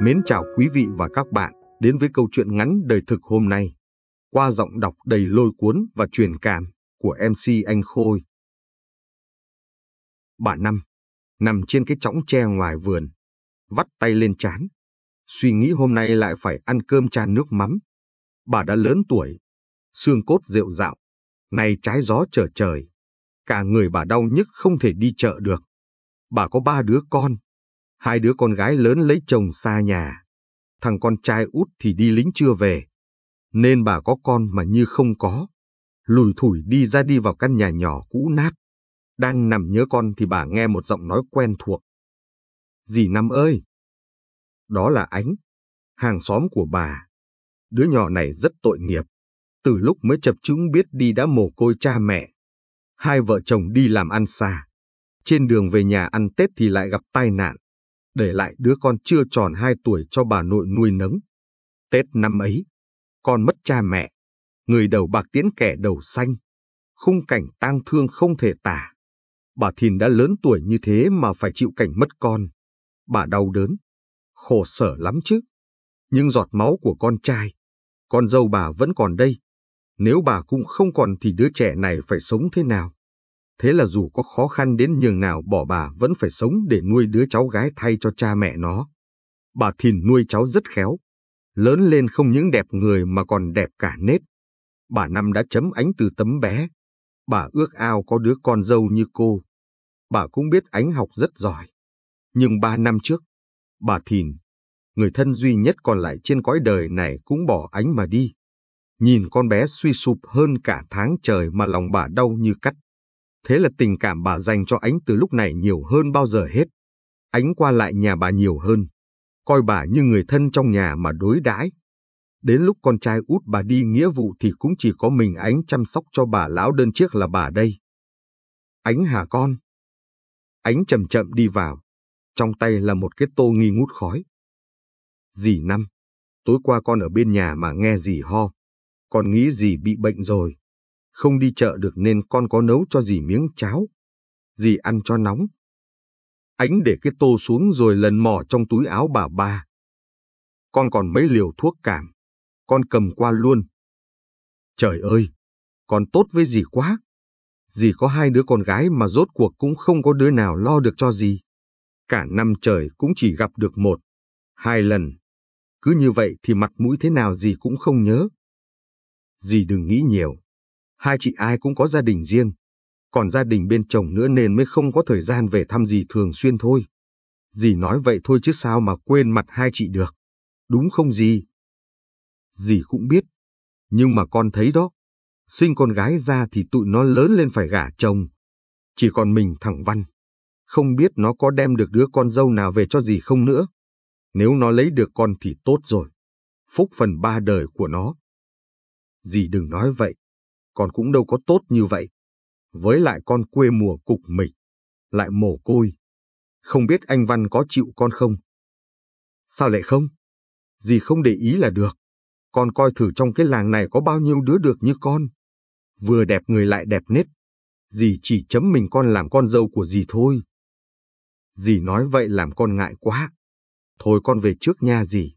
Mến chào quý vị và các bạn đến với câu chuyện ngắn đời thực hôm nay qua giọng đọc đầy lôi cuốn và truyền cảm của MC Anh Khôi. Bà Năm nằm trên cái chõng tre ngoài vườn, vắt tay lên chán, suy nghĩ hôm nay lại phải ăn cơm trà nước mắm. Bà đã lớn tuổi, xương cốt rệu dạo. nay trái gió trở trời, cả người bà đau nhức không thể đi chợ được. Bà có ba đứa con, Hai đứa con gái lớn lấy chồng xa nhà. Thằng con trai út thì đi lính chưa về. Nên bà có con mà như không có. Lùi thủi đi ra đi vào căn nhà nhỏ cũ nát. Đang nằm nhớ con thì bà nghe một giọng nói quen thuộc. Dì Năm ơi! Đó là Ánh, hàng xóm của bà. Đứa nhỏ này rất tội nghiệp. Từ lúc mới chập chúng biết đi đã mồ côi cha mẹ. Hai vợ chồng đi làm ăn xa. Trên đường về nhà ăn Tết thì lại gặp tai nạn để lại đứa con chưa tròn hai tuổi cho bà nội nuôi nấng. Tết năm ấy, con mất cha mẹ, người đầu bạc tiễn kẻ đầu xanh, khung cảnh tang thương không thể tả. Bà Thìn đã lớn tuổi như thế mà phải chịu cảnh mất con. Bà đau đớn, khổ sở lắm chứ. Nhưng giọt máu của con trai, con dâu bà vẫn còn đây. Nếu bà cũng không còn thì đứa trẻ này phải sống thế nào? Thế là dù có khó khăn đến nhường nào bỏ bà vẫn phải sống để nuôi đứa cháu gái thay cho cha mẹ nó. Bà Thìn nuôi cháu rất khéo. Lớn lên không những đẹp người mà còn đẹp cả nết. Bà Năm đã chấm ánh từ tấm bé. Bà ước ao có đứa con dâu như cô. Bà cũng biết ánh học rất giỏi. Nhưng ba năm trước, bà Thìn, người thân duy nhất còn lại trên cõi đời này cũng bỏ ánh mà đi. Nhìn con bé suy sụp hơn cả tháng trời mà lòng bà đau như cắt. Thế là tình cảm bà dành cho ánh từ lúc này nhiều hơn bao giờ hết. Ánh qua lại nhà bà nhiều hơn, coi bà như người thân trong nhà mà đối đãi. Đến lúc con trai út bà đi nghĩa vụ thì cũng chỉ có mình ánh chăm sóc cho bà lão đơn chiếc là bà đây. Ánh hà con? Ánh chậm chậm đi vào, trong tay là một cái tô nghi ngút khói. Dì Năm, tối qua con ở bên nhà mà nghe dì ho, con nghĩ dì bị bệnh rồi. Không đi chợ được nên con có nấu cho dì miếng cháo. Dì ăn cho nóng. Ánh để cái tô xuống rồi lần mò trong túi áo bà ba. Con còn mấy liều thuốc cảm. Con cầm qua luôn. Trời ơi! Con tốt với dì quá. Dì có hai đứa con gái mà rốt cuộc cũng không có đứa nào lo được cho dì. Cả năm trời cũng chỉ gặp được một, hai lần. Cứ như vậy thì mặt mũi thế nào dì cũng không nhớ. Dì đừng nghĩ nhiều hai chị ai cũng có gia đình riêng, còn gia đình bên chồng nữa nên mới không có thời gian về thăm dì thường xuyên thôi. Dì nói vậy thôi chứ sao mà quên mặt hai chị được, đúng không dì? Dì cũng biết, nhưng mà con thấy đó, sinh con gái ra thì tụi nó lớn lên phải gả chồng, chỉ còn mình thẳng Văn. Không biết nó có đem được đứa con dâu nào về cho dì không nữa. Nếu nó lấy được con thì tốt rồi. Phúc phần ba đời của nó. Dì đừng nói vậy con cũng đâu có tốt như vậy. Với lại con quê mùa cục mịch, lại mồ côi. Không biết anh Văn có chịu con không? Sao lại không? Dì không để ý là được. Con coi thử trong cái làng này có bao nhiêu đứa được như con. Vừa đẹp người lại đẹp nết. Dì chỉ chấm mình con làm con dâu của dì thôi. Dì nói vậy làm con ngại quá. Thôi con về trước nha dì.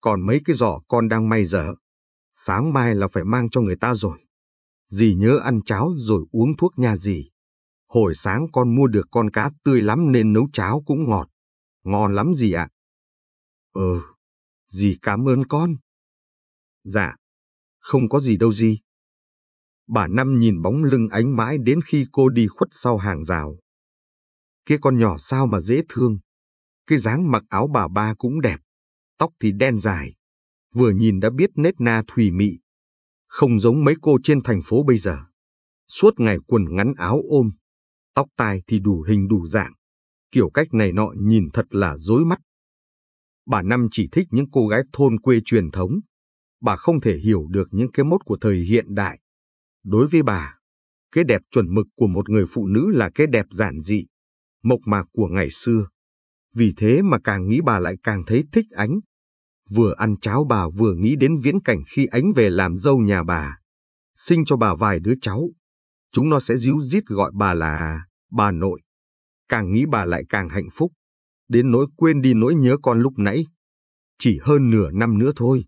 Còn mấy cái giỏ con đang may dở. Sáng mai là phải mang cho người ta rồi. Dì nhớ ăn cháo rồi uống thuốc nha dì. Hồi sáng con mua được con cá tươi lắm nên nấu cháo cũng ngọt. Ngon lắm dì ạ. À. Ừ, dì cảm ơn con. Dạ, không có gì đâu dì. Bà Năm nhìn bóng lưng ánh mãi đến khi cô đi khuất sau hàng rào. Cái con nhỏ sao mà dễ thương. Cái dáng mặc áo bà ba cũng đẹp. Tóc thì đen dài. Vừa nhìn đã biết nét na thùy mị không giống mấy cô trên thành phố bây giờ. Suốt ngày quần ngắn áo ôm, tóc tai thì đủ hình đủ dạng, kiểu cách này nọ nhìn thật là rối mắt. Bà Năm chỉ thích những cô gái thôn quê truyền thống, bà không thể hiểu được những cái mốt của thời hiện đại. Đối với bà, cái đẹp chuẩn mực của một người phụ nữ là cái đẹp giản dị, mộc mạc của ngày xưa. Vì thế mà càng nghĩ bà lại càng thấy thích ánh, vừa ăn cháo bà vừa nghĩ đến viễn cảnh khi ánh về làm dâu nhà bà. Sinh cho bà vài đứa cháu. Chúng nó sẽ díu dít gọi bà là bà nội. Càng nghĩ bà lại càng hạnh phúc. Đến nỗi quên đi nỗi nhớ con lúc nãy. Chỉ hơn nửa năm nữa thôi.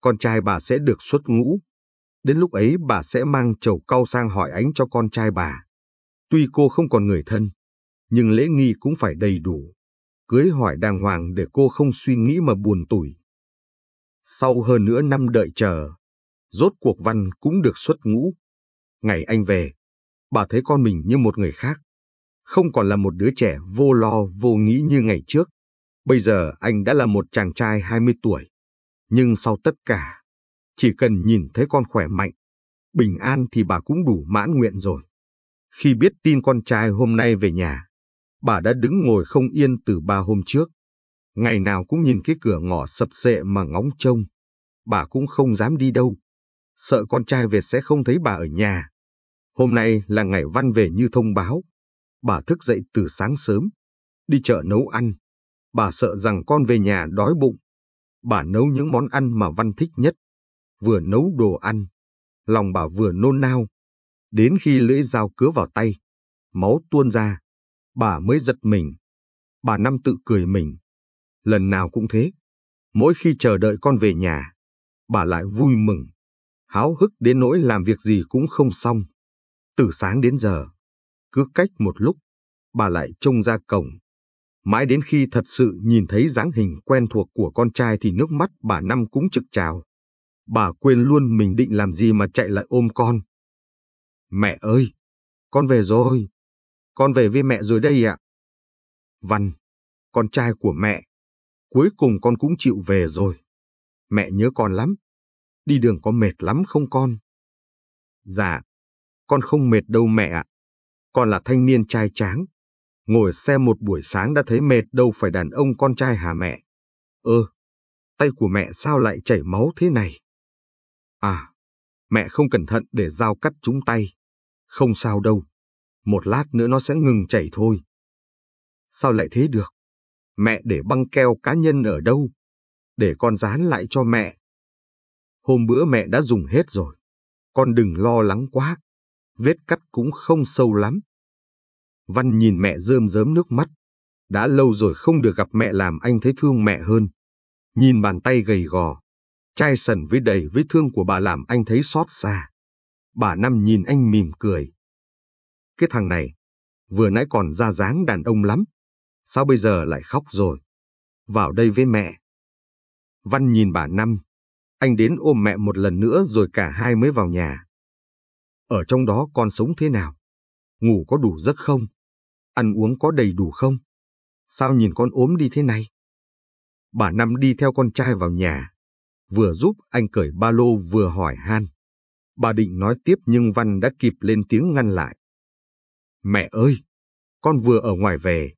Con trai bà sẽ được xuất ngũ. Đến lúc ấy bà sẽ mang chầu cau sang hỏi ánh cho con trai bà. Tuy cô không còn người thân, nhưng lễ nghi cũng phải đầy đủ cưới hỏi đàng hoàng để cô không suy nghĩ mà buồn tủi. Sau hơn nửa năm đợi chờ, rốt cuộc Văn cũng được xuất ngũ. Ngày anh về, bà thấy con mình như một người khác. Không còn là một đứa trẻ vô lo vô nghĩ như ngày trước. Bây giờ anh đã là một chàng trai 20 tuổi. Nhưng sau tất cả, chỉ cần nhìn thấy con khỏe mạnh, bình an thì bà cũng đủ mãn nguyện rồi. Khi biết tin con trai hôm nay về nhà, bà đã đứng ngồi không yên từ ba hôm trước. Ngày nào cũng nhìn cái cửa ngõ sập sệ mà ngóng trông. Bà cũng không dám đi đâu. Sợ con trai về sẽ không thấy bà ở nhà. Hôm nay là ngày văn về như thông báo. Bà thức dậy từ sáng sớm. Đi chợ nấu ăn. Bà sợ rằng con về nhà đói bụng. Bà nấu những món ăn mà Văn thích nhất. Vừa nấu đồ ăn. Lòng bà vừa nôn nao. Đến khi lưỡi dao cứa vào tay. Máu tuôn ra. Bà mới giật mình. Bà Năm tự cười mình lần nào cũng thế. Mỗi khi chờ đợi con về nhà, bà lại vui mừng, háo hức đến nỗi làm việc gì cũng không xong. Từ sáng đến giờ, cứ cách một lúc, bà lại trông ra cổng. Mãi đến khi thật sự nhìn thấy dáng hình quen thuộc của con trai thì nước mắt bà năm cũng trực trào. Bà quên luôn mình định làm gì mà chạy lại ôm con. Mẹ ơi, con về rồi. Con về với mẹ rồi đây ạ. Văn, con trai của mẹ, Cuối cùng con cũng chịu về rồi. Mẹ nhớ con lắm. Đi đường có mệt lắm không con? Dạ, con không mệt đâu mẹ ạ. Con là thanh niên trai tráng. Ngồi xe một buổi sáng đã thấy mệt đâu phải đàn ông con trai hả mẹ? Ơ, tay của mẹ sao lại chảy máu thế này? À, mẹ không cẩn thận để dao cắt trúng tay. Không sao đâu. Một lát nữa nó sẽ ngừng chảy thôi. Sao lại thế được? Mẹ để băng keo cá nhân ở đâu? Để con dán lại cho mẹ. Hôm bữa mẹ đã dùng hết rồi. Con đừng lo lắng quá. Vết cắt cũng không sâu lắm. Văn nhìn mẹ rơm rớm nước mắt. Đã lâu rồi không được gặp mẹ làm anh thấy thương mẹ hơn. Nhìn bàn tay gầy gò, chai sần với đầy vết thương của bà làm anh thấy xót xa. Bà Năm nhìn anh mỉm cười. Cái thằng này, vừa nãy còn ra dáng đàn ông lắm. Sao bây giờ lại khóc rồi? Vào đây với mẹ. Văn nhìn bà Năm. Anh đến ôm mẹ một lần nữa rồi cả hai mới vào nhà. Ở trong đó con sống thế nào? Ngủ có đủ giấc không? Ăn uống có đầy đủ không? Sao nhìn con ốm đi thế này? Bà Năm đi theo con trai vào nhà. Vừa giúp anh cởi ba lô vừa hỏi han. Bà định nói tiếp nhưng Văn đã kịp lên tiếng ngăn lại. Mẹ ơi, con vừa ở ngoài về,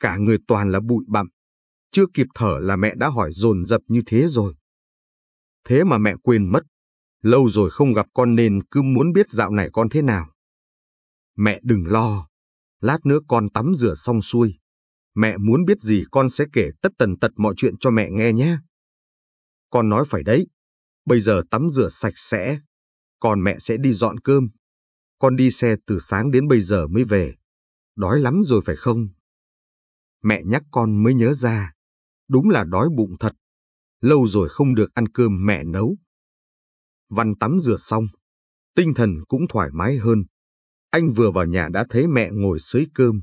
cả người toàn là bụi bặm. Chưa kịp thở là mẹ đã hỏi dồn dập như thế rồi. Thế mà mẹ quên mất. Lâu rồi không gặp con nên cứ muốn biết dạo này con thế nào. Mẹ đừng lo. Lát nữa con tắm rửa xong xuôi. Mẹ muốn biết gì con sẽ kể tất tần tật mọi chuyện cho mẹ nghe nhé. Con nói phải đấy. Bây giờ tắm rửa sạch sẽ. Còn mẹ sẽ đi dọn cơm. Con đi xe từ sáng đến bây giờ mới về. Đói lắm rồi phải không? mẹ nhắc con mới nhớ ra. Đúng là đói bụng thật. Lâu rồi không được ăn cơm mẹ nấu. Văn tắm rửa xong, tinh thần cũng thoải mái hơn. Anh vừa vào nhà đã thấy mẹ ngồi sới cơm.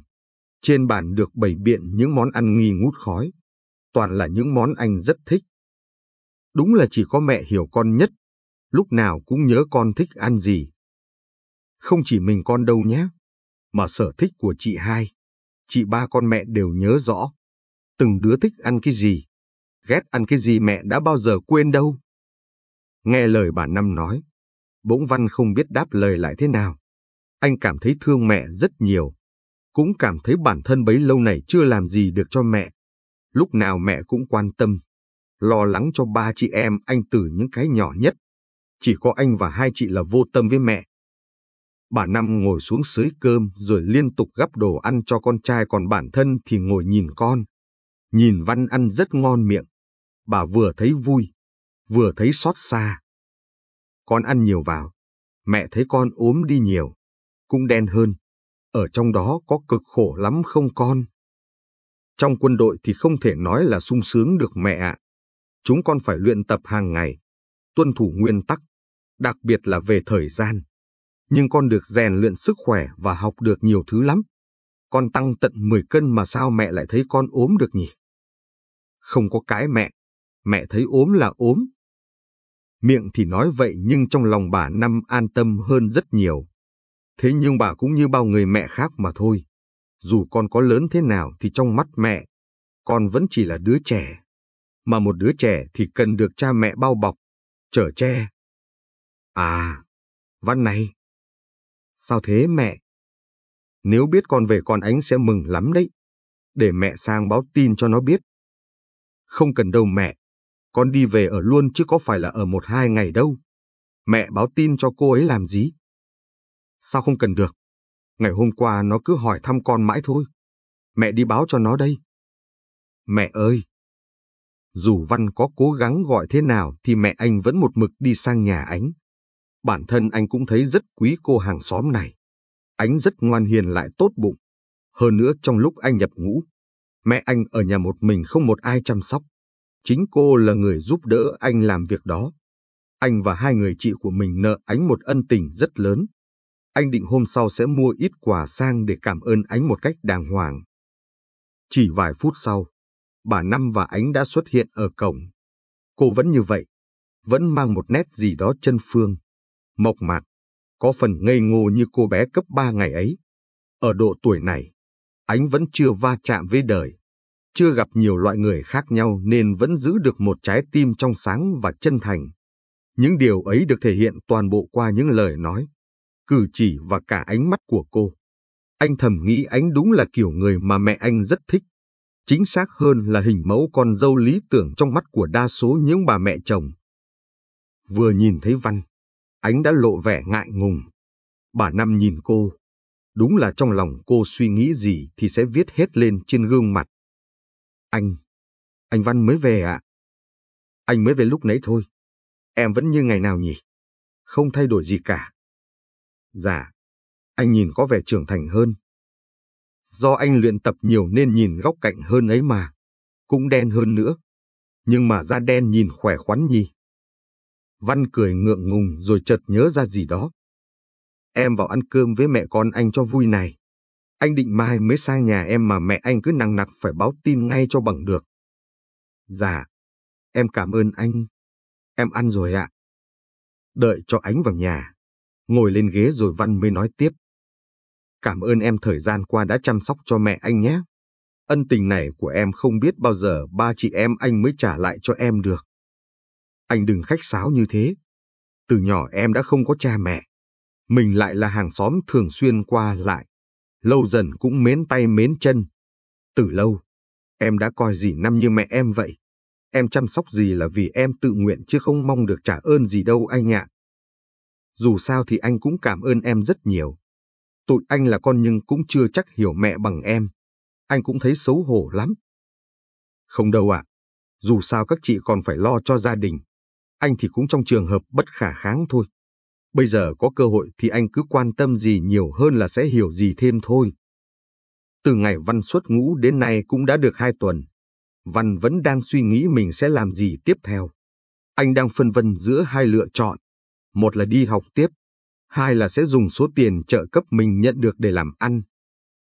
Trên bàn được bày biện những món ăn nghi ngút khói. Toàn là những món anh rất thích. Đúng là chỉ có mẹ hiểu con nhất. Lúc nào cũng nhớ con thích ăn gì. Không chỉ mình con đâu nhé, mà sở thích của chị hai chị ba con mẹ đều nhớ rõ. Từng đứa thích ăn cái gì, ghét ăn cái gì mẹ đã bao giờ quên đâu. Nghe lời bà Năm nói, bỗng Văn không biết đáp lời lại thế nào. Anh cảm thấy thương mẹ rất nhiều, cũng cảm thấy bản thân bấy lâu này chưa làm gì được cho mẹ. Lúc nào mẹ cũng quan tâm, lo lắng cho ba chị em anh từ những cái nhỏ nhất. Chỉ có anh và hai chị là vô tâm với mẹ, Bà Năm ngồi xuống xới cơm rồi liên tục gắp đồ ăn cho con trai còn bản thân thì ngồi nhìn con. Nhìn Văn ăn rất ngon miệng. Bà vừa thấy vui, vừa thấy xót xa. Con ăn nhiều vào, mẹ thấy con ốm đi nhiều, cũng đen hơn. Ở trong đó có cực khổ lắm không con? Trong quân đội thì không thể nói là sung sướng được mẹ ạ. Chúng con phải luyện tập hàng ngày, tuân thủ nguyên tắc, đặc biệt là về thời gian nhưng con được rèn luyện sức khỏe và học được nhiều thứ lắm. Con tăng tận 10 cân mà sao mẹ lại thấy con ốm được nhỉ? Không có cái mẹ, mẹ thấy ốm là ốm. Miệng thì nói vậy nhưng trong lòng bà Năm an tâm hơn rất nhiều. Thế nhưng bà cũng như bao người mẹ khác mà thôi. Dù con có lớn thế nào thì trong mắt mẹ, con vẫn chỉ là đứa trẻ. Mà một đứa trẻ thì cần được cha mẹ bao bọc, chở che. À, văn này, Sao thế mẹ? Nếu biết con về con ánh sẽ mừng lắm đấy. Để mẹ sang báo tin cho nó biết. Không cần đâu mẹ. Con đi về ở luôn chứ có phải là ở một hai ngày đâu. Mẹ báo tin cho cô ấy làm gì? Sao không cần được? Ngày hôm qua nó cứ hỏi thăm con mãi thôi. Mẹ đi báo cho nó đây. Mẹ ơi! Dù Văn có cố gắng gọi thế nào thì mẹ anh vẫn một mực đi sang nhà ánh bản thân anh cũng thấy rất quý cô hàng xóm này. Anh rất ngoan hiền lại tốt bụng. Hơn nữa trong lúc anh nhập ngũ, mẹ anh ở nhà một mình không một ai chăm sóc. Chính cô là người giúp đỡ anh làm việc đó. Anh và hai người chị của mình nợ ánh một ân tình rất lớn. Anh định hôm sau sẽ mua ít quà sang để cảm ơn ánh một cách đàng hoàng. Chỉ vài phút sau, bà Năm và ánh đã xuất hiện ở cổng. Cô vẫn như vậy, vẫn mang một nét gì đó chân phương mộc mạc, có phần ngây ngô như cô bé cấp 3 ngày ấy. Ở độ tuổi này, ánh vẫn chưa va chạm với đời, chưa gặp nhiều loại người khác nhau nên vẫn giữ được một trái tim trong sáng và chân thành. Những điều ấy được thể hiện toàn bộ qua những lời nói, cử chỉ và cả ánh mắt của cô. Anh thầm nghĩ ánh đúng là kiểu người mà mẹ anh rất thích. Chính xác hơn là hình mẫu con dâu lý tưởng trong mắt của đa số những bà mẹ chồng. Vừa nhìn thấy Văn, ánh đã lộ vẻ ngại ngùng. Bà Năm nhìn cô. Đúng là trong lòng cô suy nghĩ gì thì sẽ viết hết lên trên gương mặt. Anh, anh Văn mới về ạ. À? Anh mới về lúc nãy thôi. Em vẫn như ngày nào nhỉ? Không thay đổi gì cả. Dạ, anh nhìn có vẻ trưởng thành hơn. Do anh luyện tập nhiều nên nhìn góc cạnh hơn ấy mà. Cũng đen hơn nữa. Nhưng mà da đen nhìn khỏe khoắn nhỉ. Văn cười ngượng ngùng rồi chợt nhớ ra gì đó. Em vào ăn cơm với mẹ con anh cho vui này. Anh định mai mới sang nhà em mà mẹ anh cứ nặng nặc phải báo tin ngay cho bằng được. Dạ, em cảm ơn anh. Em ăn rồi ạ. Đợi cho ánh vào nhà, ngồi lên ghế rồi Văn mới nói tiếp. Cảm ơn em thời gian qua đã chăm sóc cho mẹ anh nhé. Ân tình này của em không biết bao giờ ba chị em anh mới trả lại cho em được. Anh đừng khách sáo như thế. Từ nhỏ em đã không có cha mẹ. Mình lại là hàng xóm thường xuyên qua lại. Lâu dần cũng mến tay mến chân. Từ lâu, em đã coi dì Năm như mẹ em vậy. Em chăm sóc gì là vì em tự nguyện chứ không mong được trả ơn gì đâu anh ạ. Dù sao thì anh cũng cảm ơn em rất nhiều. Tụi anh là con nhưng cũng chưa chắc hiểu mẹ bằng em. Anh cũng thấy xấu hổ lắm. Không đâu ạ. À. Dù sao các chị còn phải lo cho gia đình anh thì cũng trong trường hợp bất khả kháng thôi. Bây giờ có cơ hội thì anh cứ quan tâm gì nhiều hơn là sẽ hiểu gì thêm thôi. Từ ngày Văn xuất ngũ đến nay cũng đã được hai tuần. Văn vẫn đang suy nghĩ mình sẽ làm gì tiếp theo. Anh đang phân vân giữa hai lựa chọn. Một là đi học tiếp, hai là sẽ dùng số tiền trợ cấp mình nhận được để làm ăn.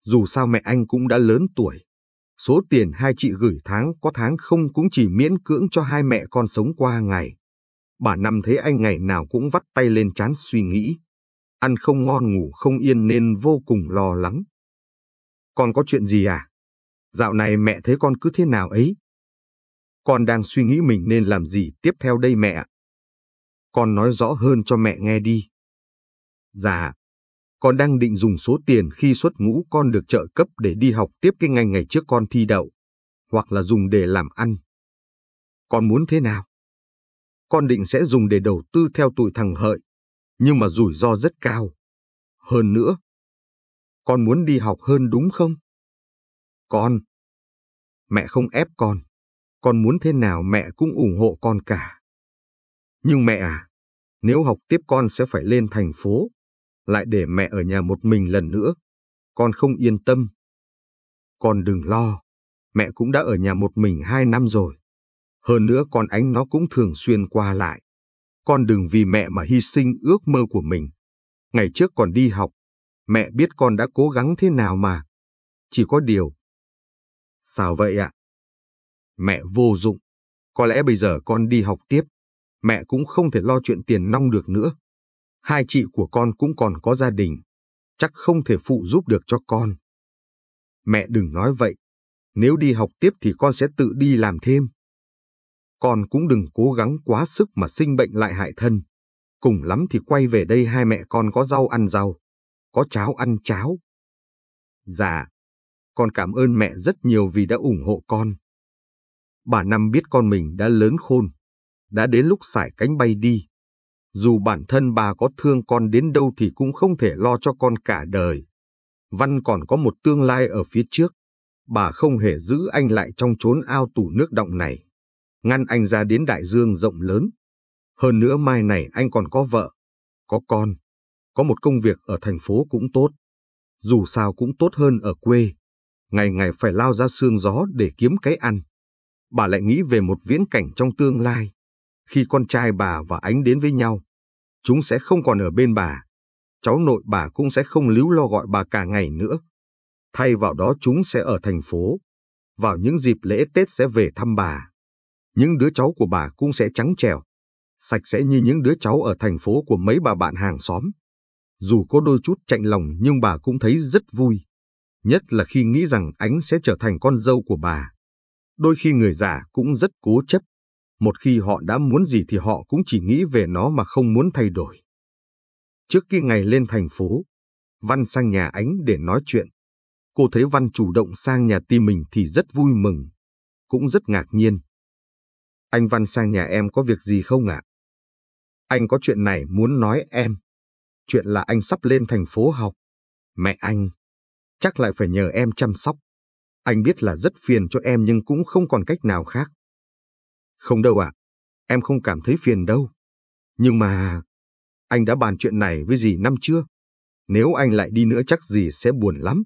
Dù sao mẹ anh cũng đã lớn tuổi. Số tiền hai chị gửi tháng có tháng không cũng chỉ miễn cưỡng cho hai mẹ con sống qua ngày. Bà Năm thấy anh ngày nào cũng vắt tay lên chán suy nghĩ. Ăn không ngon ngủ không yên nên vô cùng lo lắng. Con có chuyện gì à? Dạo này mẹ thấy con cứ thế nào ấy? Con đang suy nghĩ mình nên làm gì tiếp theo đây mẹ? Con nói rõ hơn cho mẹ nghe đi. Dạ, con đang định dùng số tiền khi xuất ngũ con được trợ cấp để đi học tiếp cái ngành ngày trước con thi đậu, hoặc là dùng để làm ăn. Con muốn thế nào? con định sẽ dùng để đầu tư theo tuổi thằng hợi, nhưng mà rủi ro rất cao. Hơn nữa, con muốn đi học hơn đúng không? Con, mẹ không ép con, con muốn thế nào mẹ cũng ủng hộ con cả. Nhưng mẹ à, nếu học tiếp con sẽ phải lên thành phố, lại để mẹ ở nhà một mình lần nữa, con không yên tâm. Con đừng lo, mẹ cũng đã ở nhà một mình hai năm rồi. Hơn nữa con ánh nó cũng thường xuyên qua lại. Con đừng vì mẹ mà hy sinh ước mơ của mình. Ngày trước còn đi học, mẹ biết con đã cố gắng thế nào mà. Chỉ có điều. Sao vậy ạ? Mẹ vô dụng. Có lẽ bây giờ con đi học tiếp, mẹ cũng không thể lo chuyện tiền nong được nữa. Hai chị của con cũng còn có gia đình, chắc không thể phụ giúp được cho con. Mẹ đừng nói vậy, nếu đi học tiếp thì con sẽ tự đi làm thêm con cũng đừng cố gắng quá sức mà sinh bệnh lại hại thân. Cùng lắm thì quay về đây hai mẹ con có rau ăn rau, có cháo ăn cháo. Dạ, con cảm ơn mẹ rất nhiều vì đã ủng hộ con. Bà Năm biết con mình đã lớn khôn, đã đến lúc sải cánh bay đi. Dù bản thân bà có thương con đến đâu thì cũng không thể lo cho con cả đời. Văn còn có một tương lai ở phía trước. Bà không hề giữ anh lại trong chốn ao tù nước động này ngăn anh ra đến đại dương rộng lớn. Hơn nữa mai này anh còn có vợ, có con, có một công việc ở thành phố cũng tốt. Dù sao cũng tốt hơn ở quê, ngày ngày phải lao ra sương gió để kiếm cái ăn. Bà lại nghĩ về một viễn cảnh trong tương lai, khi con trai bà và ánh đến với nhau, chúng sẽ không còn ở bên bà, cháu nội bà cũng sẽ không líu lo gọi bà cả ngày nữa. Thay vào đó chúng sẽ ở thành phố, vào những dịp lễ Tết sẽ về thăm bà những đứa cháu của bà cũng sẽ trắng trẻo, sạch sẽ như những đứa cháu ở thành phố của mấy bà bạn hàng xóm. Dù có đôi chút chạnh lòng nhưng bà cũng thấy rất vui, nhất là khi nghĩ rằng Ánh sẽ trở thành con dâu của bà. Đôi khi người già cũng rất cố chấp, một khi họ đã muốn gì thì họ cũng chỉ nghĩ về nó mà không muốn thay đổi. Trước khi ngày lên thành phố, Văn sang nhà Ánh để nói chuyện. Cô thấy Văn chủ động sang nhà tìm mình thì rất vui mừng, cũng rất ngạc nhiên. Anh Văn sang nhà em có việc gì không ạ? Anh có chuyện này muốn nói em. Chuyện là anh sắp lên thành phố học. Mẹ anh, chắc lại phải nhờ em chăm sóc. Anh biết là rất phiền cho em nhưng cũng không còn cách nào khác. Không đâu ạ, em không cảm thấy phiền đâu. Nhưng mà, anh đã bàn chuyện này với dì năm chưa? Nếu anh lại đi nữa chắc dì sẽ buồn lắm.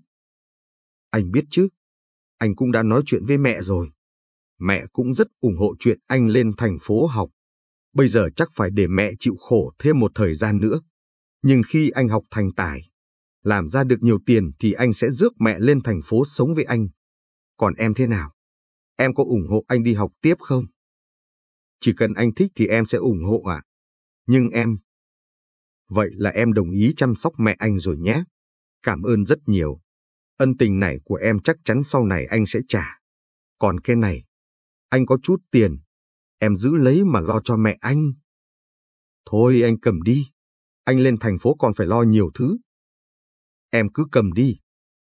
Anh biết chứ, anh cũng đã nói chuyện với mẹ rồi mẹ cũng rất ủng hộ chuyện anh lên thành phố học. Bây giờ chắc phải để mẹ chịu khổ thêm một thời gian nữa. Nhưng khi anh học thành tài, làm ra được nhiều tiền thì anh sẽ rước mẹ lên thành phố sống với anh. Còn em thế nào? Em có ủng hộ anh đi học tiếp không? Chỉ cần anh thích thì em sẽ ủng hộ ạ. À? Nhưng em... Vậy là em đồng ý chăm sóc mẹ anh rồi nhé. Cảm ơn rất nhiều. Ân tình này của em chắc chắn sau này anh sẽ trả. Còn cái này, anh có chút tiền, em giữ lấy mà lo cho mẹ anh. Thôi anh cầm đi, anh lên thành phố còn phải lo nhiều thứ. Em cứ cầm đi,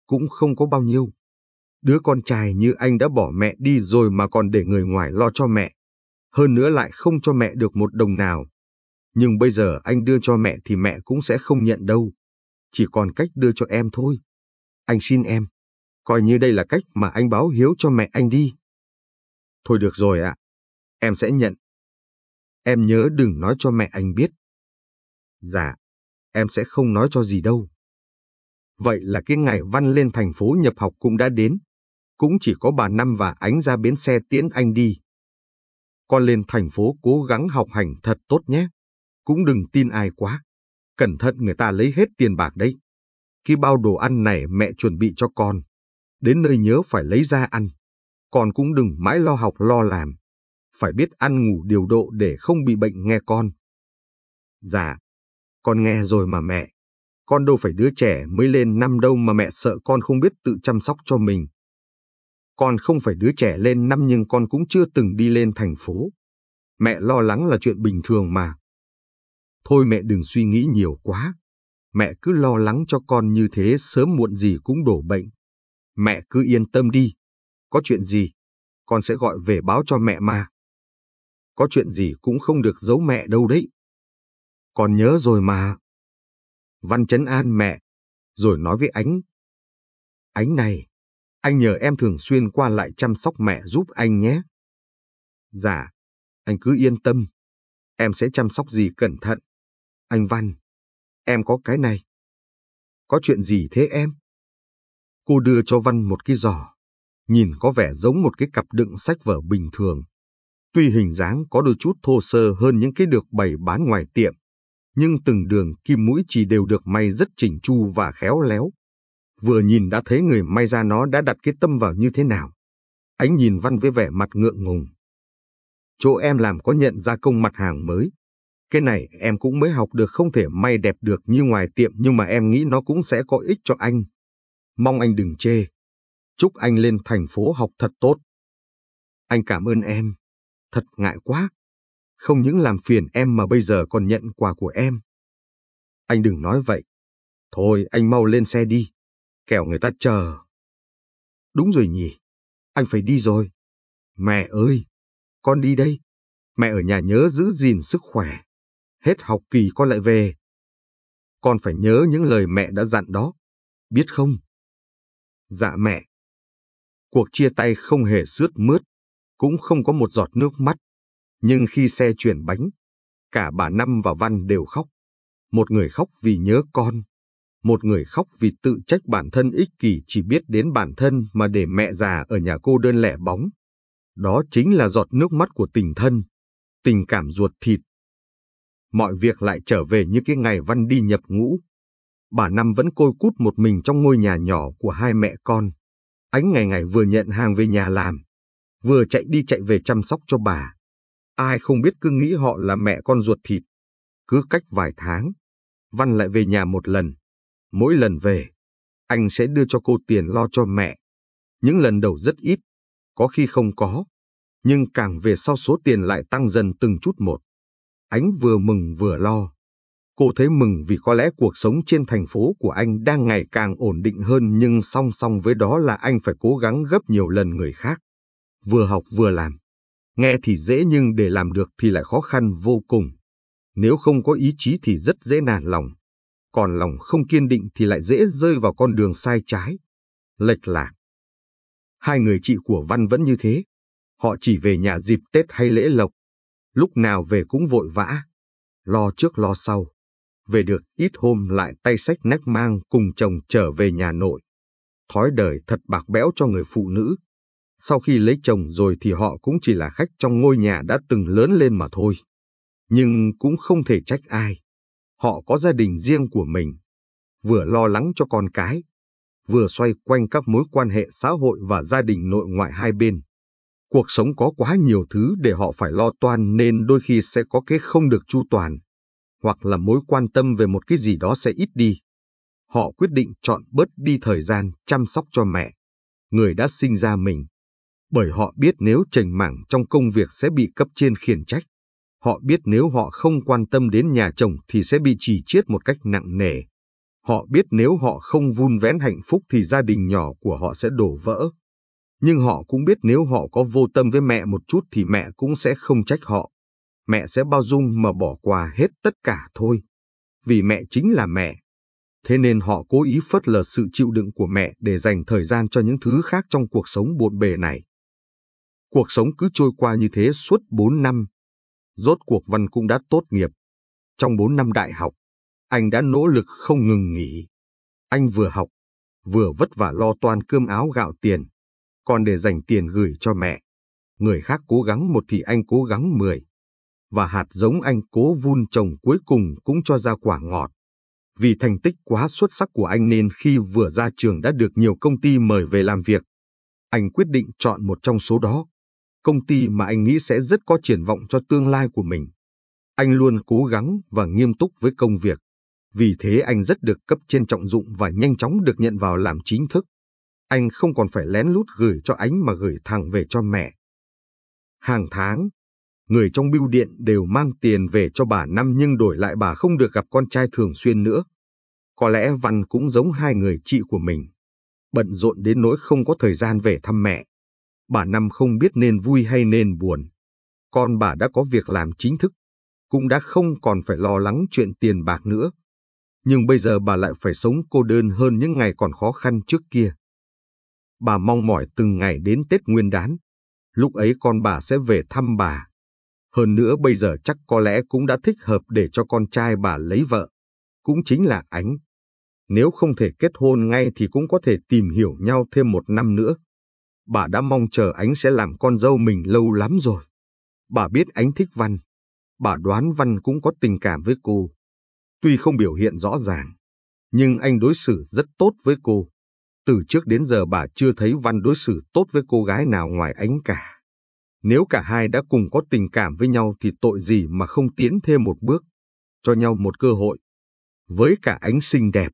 cũng không có bao nhiêu. Đứa con trai như anh đã bỏ mẹ đi rồi mà còn để người ngoài lo cho mẹ. Hơn nữa lại không cho mẹ được một đồng nào. Nhưng bây giờ anh đưa cho mẹ thì mẹ cũng sẽ không nhận đâu. Chỉ còn cách đưa cho em thôi. Anh xin em. Coi như đây là cách mà anh báo hiếu cho mẹ anh đi. Thôi được rồi ạ. À. Em sẽ nhận. Em nhớ đừng nói cho mẹ anh biết. Dạ, em sẽ không nói cho gì đâu. Vậy là cái ngày Văn lên thành phố nhập học cũng đã đến. Cũng chỉ có bà Năm và Ánh ra bến xe tiễn anh đi. Con lên thành phố cố gắng học hành thật tốt nhé. Cũng đừng tin ai quá. Cẩn thận người ta lấy hết tiền bạc đấy. Khi bao đồ ăn này mẹ chuẩn bị cho con. Đến nơi nhớ phải lấy ra ăn con cũng đừng mãi lo học lo làm. Phải biết ăn ngủ điều độ để không bị bệnh nghe con. Dạ, con nghe rồi mà mẹ. Con đâu phải đứa trẻ mới lên năm đâu mà mẹ sợ con không biết tự chăm sóc cho mình. Con không phải đứa trẻ lên năm nhưng con cũng chưa từng đi lên thành phố. Mẹ lo lắng là chuyện bình thường mà. Thôi mẹ đừng suy nghĩ nhiều quá. Mẹ cứ lo lắng cho con như thế sớm muộn gì cũng đổ bệnh. Mẹ cứ yên tâm đi có chuyện gì, con sẽ gọi về báo cho mẹ mà. Có chuyện gì cũng không được giấu mẹ đâu đấy. Con nhớ rồi mà. Văn chấn an mẹ, rồi nói với Ánh. Ánh này, anh nhờ em thường xuyên qua lại chăm sóc mẹ giúp anh nhé. Dạ, anh cứ yên tâm. Em sẽ chăm sóc gì cẩn thận. Anh Văn, em có cái này. Có chuyện gì thế em? Cô đưa cho Văn một cái giỏ nhìn có vẻ giống một cái cặp đựng sách vở bình thường. Tuy hình dáng có đôi chút thô sơ hơn những cái được bày bán ngoài tiệm, nhưng từng đường kim mũi chỉ đều được may rất chỉnh chu và khéo léo. Vừa nhìn đã thấy người may ra nó đã đặt cái tâm vào như thế nào. Ánh nhìn Văn với vẻ mặt ngượng ngùng. Chỗ em làm có nhận ra công mặt hàng mới. Cái này em cũng mới học được không thể may đẹp được như ngoài tiệm nhưng mà em nghĩ nó cũng sẽ có ích cho anh. Mong anh đừng chê chúc anh lên thành phố học thật tốt. Anh cảm ơn em, thật ngại quá. Không những làm phiền em mà bây giờ còn nhận quà của em. Anh đừng nói vậy. Thôi anh mau lên xe đi, kẻo người ta chờ. Đúng rồi nhỉ, anh phải đi rồi. Mẹ ơi, con đi đây. Mẹ ở nhà nhớ giữ gìn sức khỏe. Hết học kỳ con lại về. Con phải nhớ những lời mẹ đã dặn đó. Biết không? Dạ mẹ. Cuộc chia tay không hề rướt mướt, cũng không có một giọt nước mắt. Nhưng khi xe chuyển bánh, cả bà Năm và Văn đều khóc. Một người khóc vì nhớ con, một người khóc vì tự trách bản thân ích kỷ chỉ biết đến bản thân mà để mẹ già ở nhà cô đơn lẻ bóng. Đó chính là giọt nước mắt của tình thân, tình cảm ruột thịt. Mọi việc lại trở về như cái ngày Văn đi nhập ngũ. Bà Năm vẫn côi cút một mình trong ngôi nhà nhỏ của hai mẹ con. Ánh ngày ngày vừa nhận hàng về nhà làm, vừa chạy đi chạy về chăm sóc cho bà. Ai không biết cứ nghĩ họ là mẹ con ruột thịt. Cứ cách vài tháng, Văn lại về nhà một lần. Mỗi lần về, anh sẽ đưa cho cô tiền lo cho mẹ. Những lần đầu rất ít, có khi không có, nhưng càng về sau số tiền lại tăng dần từng chút một. Ánh vừa mừng vừa lo. Cô thấy mừng vì có lẽ cuộc sống trên thành phố của anh đang ngày càng ổn định hơn nhưng song song với đó là anh phải cố gắng gấp nhiều lần người khác. Vừa học vừa làm. Nghe thì dễ nhưng để làm được thì lại khó khăn vô cùng. Nếu không có ý chí thì rất dễ nản lòng. Còn lòng không kiên định thì lại dễ rơi vào con đường sai trái. Lệch lạc. Hai người chị của Văn vẫn như thế. Họ chỉ về nhà dịp Tết hay lễ lộc. Lúc nào về cũng vội vã. Lo trước lo sau về được ít hôm lại tay sách nách mang cùng chồng trở về nhà nội. Thói đời thật bạc bẽo cho người phụ nữ. Sau khi lấy chồng rồi thì họ cũng chỉ là khách trong ngôi nhà đã từng lớn lên mà thôi. Nhưng cũng không thể trách ai. Họ có gia đình riêng của mình, vừa lo lắng cho con cái, vừa xoay quanh các mối quan hệ xã hội và gia đình nội ngoại hai bên. Cuộc sống có quá nhiều thứ để họ phải lo toan nên đôi khi sẽ có cái không được chu toàn hoặc là mối quan tâm về một cái gì đó sẽ ít đi. Họ quyết định chọn bớt đi thời gian chăm sóc cho mẹ, người đã sinh ra mình, bởi họ biết nếu trành mảng trong công việc sẽ bị cấp trên khiển trách. Họ biết nếu họ không quan tâm đến nhà chồng thì sẽ bị chỉ chiết một cách nặng nề. Họ biết nếu họ không vun vén hạnh phúc thì gia đình nhỏ của họ sẽ đổ vỡ. Nhưng họ cũng biết nếu họ có vô tâm với mẹ một chút thì mẹ cũng sẽ không trách họ mẹ sẽ bao dung mà bỏ qua hết tất cả thôi. Vì mẹ chính là mẹ. Thế nên họ cố ý phớt lờ sự chịu đựng của mẹ để dành thời gian cho những thứ khác trong cuộc sống bộn bề này. Cuộc sống cứ trôi qua như thế suốt 4 năm. Rốt cuộc Văn cũng đã tốt nghiệp. Trong 4 năm đại học, anh đã nỗ lực không ngừng nghỉ. Anh vừa học, vừa vất vả lo toan cơm áo gạo tiền, còn để dành tiền gửi cho mẹ. Người khác cố gắng một thì anh cố gắng mười và hạt giống anh cố vun trồng cuối cùng cũng cho ra quả ngọt. Vì thành tích quá xuất sắc của anh nên khi vừa ra trường đã được nhiều công ty mời về làm việc. Anh quyết định chọn một trong số đó, công ty mà anh nghĩ sẽ rất có triển vọng cho tương lai của mình. Anh luôn cố gắng và nghiêm túc với công việc, vì thế anh rất được cấp trên trọng dụng và nhanh chóng được nhận vào làm chính thức. Anh không còn phải lén lút gửi cho ánh mà gửi thẳng về cho mẹ. Hàng tháng, người trong bưu điện đều mang tiền về cho bà Năm nhưng đổi lại bà không được gặp con trai thường xuyên nữa. Có lẽ Văn cũng giống hai người chị của mình, bận rộn đến nỗi không có thời gian về thăm mẹ. Bà Năm không biết nên vui hay nên buồn. Con bà đã có việc làm chính thức, cũng đã không còn phải lo lắng chuyện tiền bạc nữa. Nhưng bây giờ bà lại phải sống cô đơn hơn những ngày còn khó khăn trước kia. Bà mong mỏi từng ngày đến Tết Nguyên đán. Lúc ấy con bà sẽ về thăm bà hơn nữa bây giờ chắc có lẽ cũng đã thích hợp để cho con trai bà lấy vợ, cũng chính là Ánh. Nếu không thể kết hôn ngay thì cũng có thể tìm hiểu nhau thêm một năm nữa. Bà đã mong chờ Ánh sẽ làm con dâu mình lâu lắm rồi. Bà biết Ánh thích Văn. Bà đoán Văn cũng có tình cảm với cô. Tuy không biểu hiện rõ ràng, nhưng anh đối xử rất tốt với cô. Từ trước đến giờ bà chưa thấy Văn đối xử tốt với cô gái nào ngoài Ánh cả. Nếu cả hai đã cùng có tình cảm với nhau thì tội gì mà không tiến thêm một bước, cho nhau một cơ hội. Với cả ánh xinh đẹp,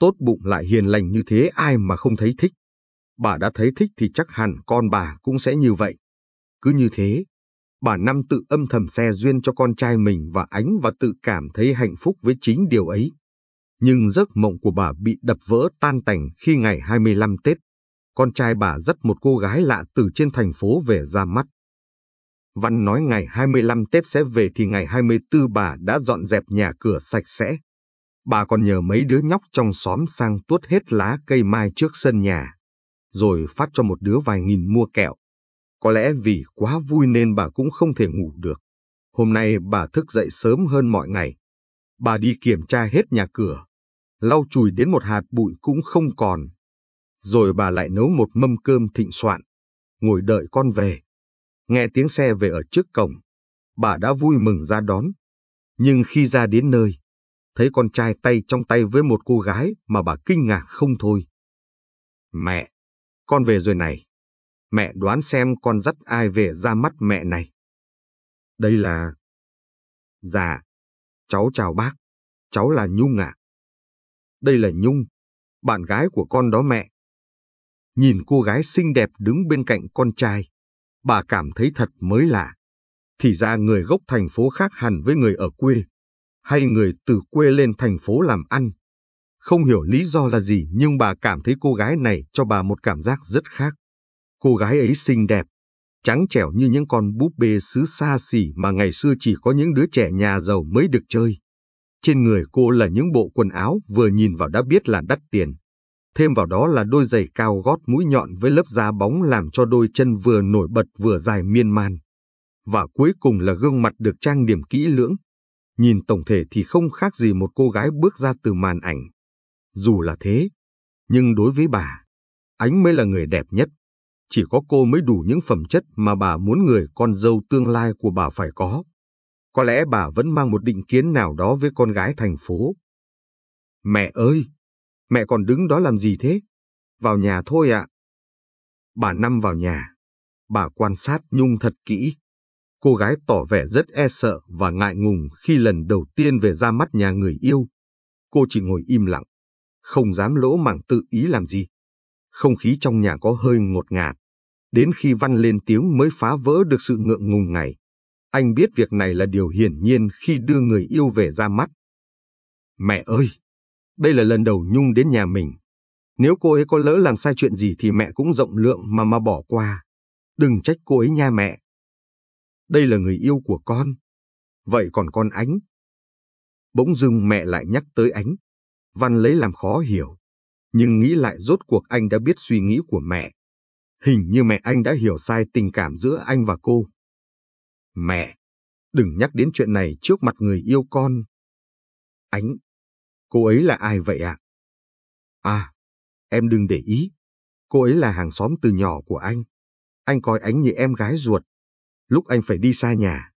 tốt bụng lại hiền lành như thế ai mà không thấy thích. Bà đã thấy thích thì chắc hẳn con bà cũng sẽ như vậy. Cứ như thế, bà Năm tự âm thầm xe duyên cho con trai mình và ánh và tự cảm thấy hạnh phúc với chính điều ấy. Nhưng giấc mộng của bà bị đập vỡ tan tành khi ngày 25 Tết, con trai bà dắt một cô gái lạ từ trên thành phố về ra mắt. Văn nói ngày 25 Tết sẽ về thì ngày 24 bà đã dọn dẹp nhà cửa sạch sẽ. Bà còn nhờ mấy đứa nhóc trong xóm sang tuốt hết lá cây mai trước sân nhà, rồi phát cho một đứa vài nghìn mua kẹo. Có lẽ vì quá vui nên bà cũng không thể ngủ được. Hôm nay bà thức dậy sớm hơn mọi ngày. Bà đi kiểm tra hết nhà cửa, lau chùi đến một hạt bụi cũng không còn. Rồi bà lại nấu một mâm cơm thịnh soạn, ngồi đợi con về nghe tiếng xe về ở trước cổng, bà đã vui mừng ra đón. Nhưng khi ra đến nơi, thấy con trai tay trong tay với một cô gái mà bà kinh ngạc không thôi. Mẹ, con về rồi này. Mẹ đoán xem con dắt ai về ra mắt mẹ này. Đây là... Dạ, cháu chào bác, cháu là Nhung ạ. Đây là Nhung, bạn gái của con đó mẹ. Nhìn cô gái xinh đẹp đứng bên cạnh con trai, bà cảm thấy thật mới lạ. Thì ra người gốc thành phố khác hẳn với người ở quê, hay người từ quê lên thành phố làm ăn. Không hiểu lý do là gì nhưng bà cảm thấy cô gái này cho bà một cảm giác rất khác. Cô gái ấy xinh đẹp, trắng trẻo như những con búp bê xứ xa xỉ mà ngày xưa chỉ có những đứa trẻ nhà giàu mới được chơi. Trên người cô là những bộ quần áo vừa nhìn vào đã biết là đắt tiền. Thêm vào đó là đôi giày cao gót mũi nhọn với lớp da bóng làm cho đôi chân vừa nổi bật vừa dài miên man. Và cuối cùng là gương mặt được trang điểm kỹ lưỡng. Nhìn tổng thể thì không khác gì một cô gái bước ra từ màn ảnh. Dù là thế, nhưng đối với bà, ánh mới là người đẹp nhất. Chỉ có cô mới đủ những phẩm chất mà bà muốn người con dâu tương lai của bà phải có. Có lẽ bà vẫn mang một định kiến nào đó với con gái thành phố. Mẹ ơi! Mẹ còn đứng đó làm gì thế? Vào nhà thôi ạ. Bà Năm vào nhà. Bà quan sát Nhung thật kỹ. Cô gái tỏ vẻ rất e sợ và ngại ngùng khi lần đầu tiên về ra mắt nhà người yêu. Cô chỉ ngồi im lặng, không dám lỗ mảng tự ý làm gì. Không khí trong nhà có hơi ngột ngạt. Đến khi Văn lên tiếng mới phá vỡ được sự ngượng ngùng này. Anh biết việc này là điều hiển nhiên khi đưa người yêu về ra mắt. Mẹ ơi! Đây là lần đầu Nhung đến nhà mình. Nếu cô ấy có lỡ làm sai chuyện gì thì mẹ cũng rộng lượng mà mà bỏ qua. Đừng trách cô ấy nha mẹ. Đây là người yêu của con. Vậy còn con Ánh? Bỗng dưng mẹ lại nhắc tới Ánh. Văn lấy làm khó hiểu. Nhưng nghĩ lại rốt cuộc anh đã biết suy nghĩ của mẹ. Hình như mẹ anh đã hiểu sai tình cảm giữa anh và cô. Mẹ, đừng nhắc đến chuyện này trước mặt người yêu con. Ánh Cô ấy là ai vậy ạ? À? à, em đừng để ý. Cô ấy là hàng xóm từ nhỏ của anh. Anh coi ánh như em gái ruột. Lúc anh phải đi xa nhà,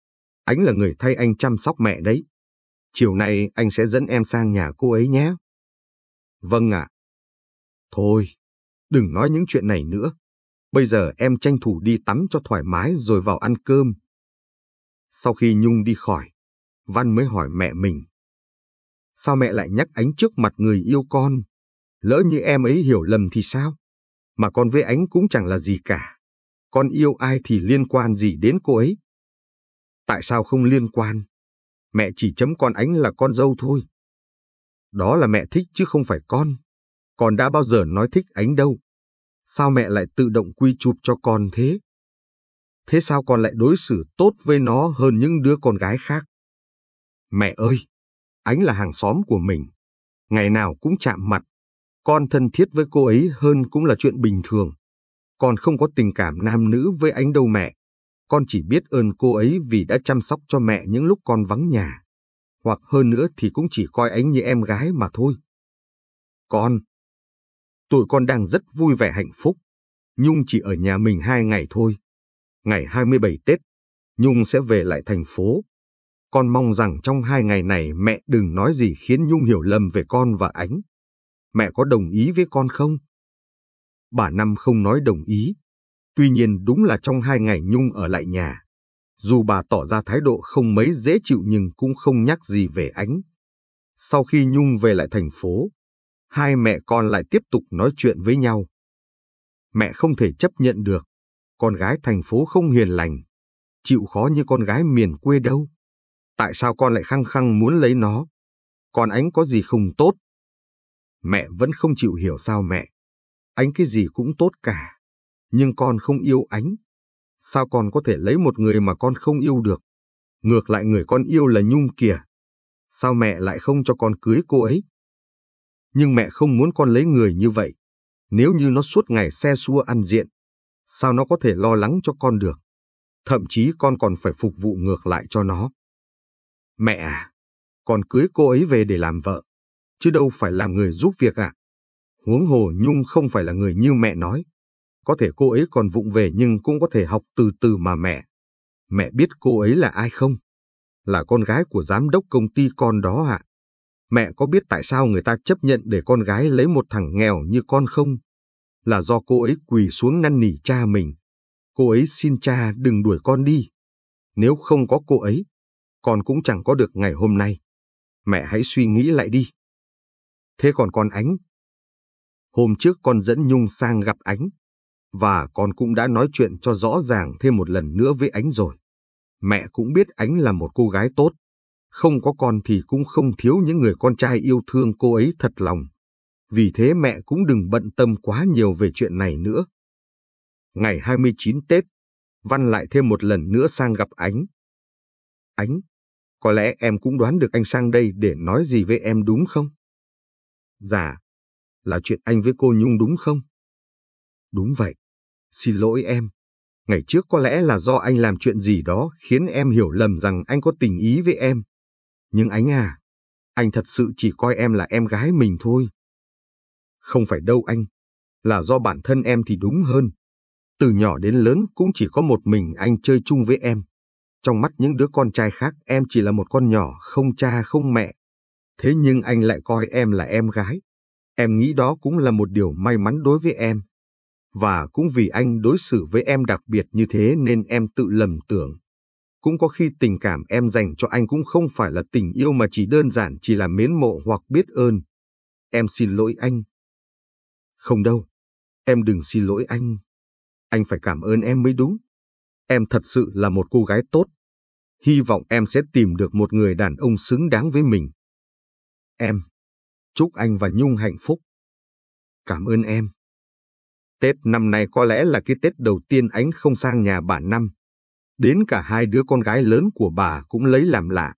ánh là người thay anh chăm sóc mẹ đấy. Chiều nay anh sẽ dẫn em sang nhà cô ấy nhé. Vâng ạ. À. Thôi, đừng nói những chuyện này nữa. Bây giờ em tranh thủ đi tắm cho thoải mái rồi vào ăn cơm. Sau khi Nhung đi khỏi, Văn mới hỏi mẹ mình Sao mẹ lại nhắc ánh trước mặt người yêu con? Lỡ như em ấy hiểu lầm thì sao? Mà con với ánh cũng chẳng là gì cả. Con yêu ai thì liên quan gì đến cô ấy? Tại sao không liên quan? Mẹ chỉ chấm con ánh là con dâu thôi. Đó là mẹ thích chứ không phải con. Con đã bao giờ nói thích ánh đâu. Sao mẹ lại tự động quy chụp cho con thế? Thế sao con lại đối xử tốt với nó hơn những đứa con gái khác? Mẹ ơi! Ánh là hàng xóm của mình. Ngày nào cũng chạm mặt. Con thân thiết với cô ấy hơn cũng là chuyện bình thường. Con không có tình cảm nam nữ với Ánh đâu mẹ. Con chỉ biết ơn cô ấy vì đã chăm sóc cho mẹ những lúc con vắng nhà. Hoặc hơn nữa thì cũng chỉ coi Ánh như em gái mà thôi. Con. Tụi con đang rất vui vẻ hạnh phúc. Nhung chỉ ở nhà mình hai ngày thôi. Ngày 27 Tết, Nhung sẽ về lại thành phố con mong rằng trong hai ngày này mẹ đừng nói gì khiến Nhung hiểu lầm về con và ánh. Mẹ có đồng ý với con không? Bà Năm không nói đồng ý. Tuy nhiên đúng là trong hai ngày Nhung ở lại nhà. Dù bà tỏ ra thái độ không mấy dễ chịu nhưng cũng không nhắc gì về ánh. Sau khi Nhung về lại thành phố, hai mẹ con lại tiếp tục nói chuyện với nhau. Mẹ không thể chấp nhận được, con gái thành phố không hiền lành, chịu khó như con gái miền quê đâu. Tại sao con lại khăng khăng muốn lấy nó? Còn ánh có gì không tốt? Mẹ vẫn không chịu hiểu sao mẹ. Ánh cái gì cũng tốt cả. Nhưng con không yêu ánh. Sao con có thể lấy một người mà con không yêu được? Ngược lại người con yêu là Nhung kìa. Sao mẹ lại không cho con cưới cô ấy? Nhưng mẹ không muốn con lấy người như vậy. Nếu như nó suốt ngày xe xua ăn diện, sao nó có thể lo lắng cho con được? Thậm chí con còn phải phục vụ ngược lại cho nó. Mẹ à, còn cưới cô ấy về để làm vợ, chứ đâu phải làm người giúp việc à. Huống hồ Nhung không phải là người như mẹ nói. Có thể cô ấy còn vụng về nhưng cũng có thể học từ từ mà mẹ. Mẹ biết cô ấy là ai không? Là con gái của giám đốc công ty con đó ạ. Mẹ có biết tại sao người ta chấp nhận để con gái lấy một thằng nghèo như con không? Là do cô ấy quỳ xuống năn nỉ cha mình. Cô ấy xin cha đừng đuổi con đi. Nếu không có cô ấy, con cũng chẳng có được ngày hôm nay. Mẹ hãy suy nghĩ lại đi. Thế còn con Ánh? Hôm trước con dẫn Nhung sang gặp Ánh, và con cũng đã nói chuyện cho rõ ràng thêm một lần nữa với Ánh rồi. Mẹ cũng biết Ánh là một cô gái tốt, không có con thì cũng không thiếu những người con trai yêu thương cô ấy thật lòng. Vì thế mẹ cũng đừng bận tâm quá nhiều về chuyện này nữa. Ngày 29 Tết, Văn lại thêm một lần nữa sang gặp Ánh. Ánh, có lẽ em cũng đoán được anh sang đây để nói gì với em đúng không? Dạ, là chuyện anh với cô Nhung đúng không? Đúng vậy, xin lỗi em. Ngày trước có lẽ là do anh làm chuyện gì đó khiến em hiểu lầm rằng anh có tình ý với em. Nhưng anh à, anh thật sự chỉ coi em là em gái mình thôi. Không phải đâu anh, là do bản thân em thì đúng hơn. Từ nhỏ đến lớn cũng chỉ có một mình anh chơi chung với em. Trong mắt những đứa con trai khác em chỉ là một con nhỏ không cha không mẹ. Thế nhưng anh lại coi em là em gái. Em nghĩ đó cũng là một điều may mắn đối với em. Và cũng vì anh đối xử với em đặc biệt như thế nên em tự lầm tưởng. Cũng có khi tình cảm em dành cho anh cũng không phải là tình yêu mà chỉ đơn giản chỉ là mến mộ hoặc biết ơn. Em xin lỗi anh. Không đâu, em đừng xin lỗi anh. Anh phải cảm ơn em mới đúng em thật sự là một cô gái tốt. Hy vọng em sẽ tìm được một người đàn ông xứng đáng với mình. Em, chúc anh và Nhung hạnh phúc. Cảm ơn em. Tết năm nay có lẽ là cái Tết đầu tiên ánh không sang nhà bà Năm. Đến cả hai đứa con gái lớn của bà cũng lấy làm lạ.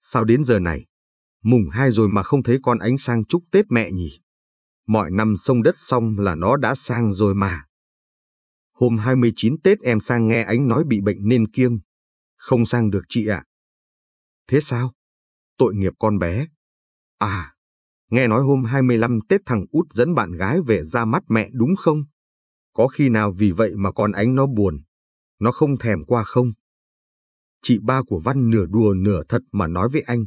Sao đến giờ này, mùng hai rồi mà không thấy con ánh sang chúc Tết mẹ nhỉ? Mọi năm sông đất xong là nó đã sang rồi mà. Hôm 29 Tết em sang nghe ánh nói bị bệnh nên kiêng. Không sang được chị ạ. À. Thế sao? Tội nghiệp con bé. À, nghe nói hôm 25 Tết thằng út dẫn bạn gái về ra mắt mẹ đúng không? Có khi nào vì vậy mà con ánh nó buồn? Nó không thèm qua không? Chị ba của Văn nửa đùa nửa thật mà nói với anh.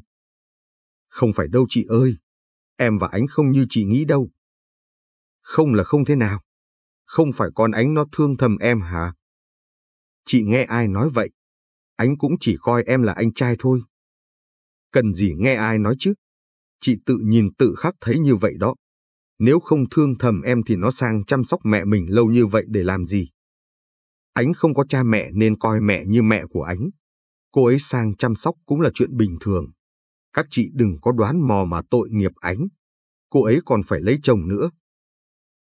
Không phải đâu chị ơi. Em và ánh không như chị nghĩ đâu. Không là không thế nào. Không phải con ánh nó thương thầm em hả? Chị nghe ai nói vậy? Ánh cũng chỉ coi em là anh trai thôi. Cần gì nghe ai nói chứ? Chị tự nhìn tự khắc thấy như vậy đó. Nếu không thương thầm em thì nó sang chăm sóc mẹ mình lâu như vậy để làm gì? Ánh không có cha mẹ nên coi mẹ như mẹ của Ánh. Cô ấy sang chăm sóc cũng là chuyện bình thường. Các chị đừng có đoán mò mà tội nghiệp Ánh. Cô ấy còn phải lấy chồng nữa.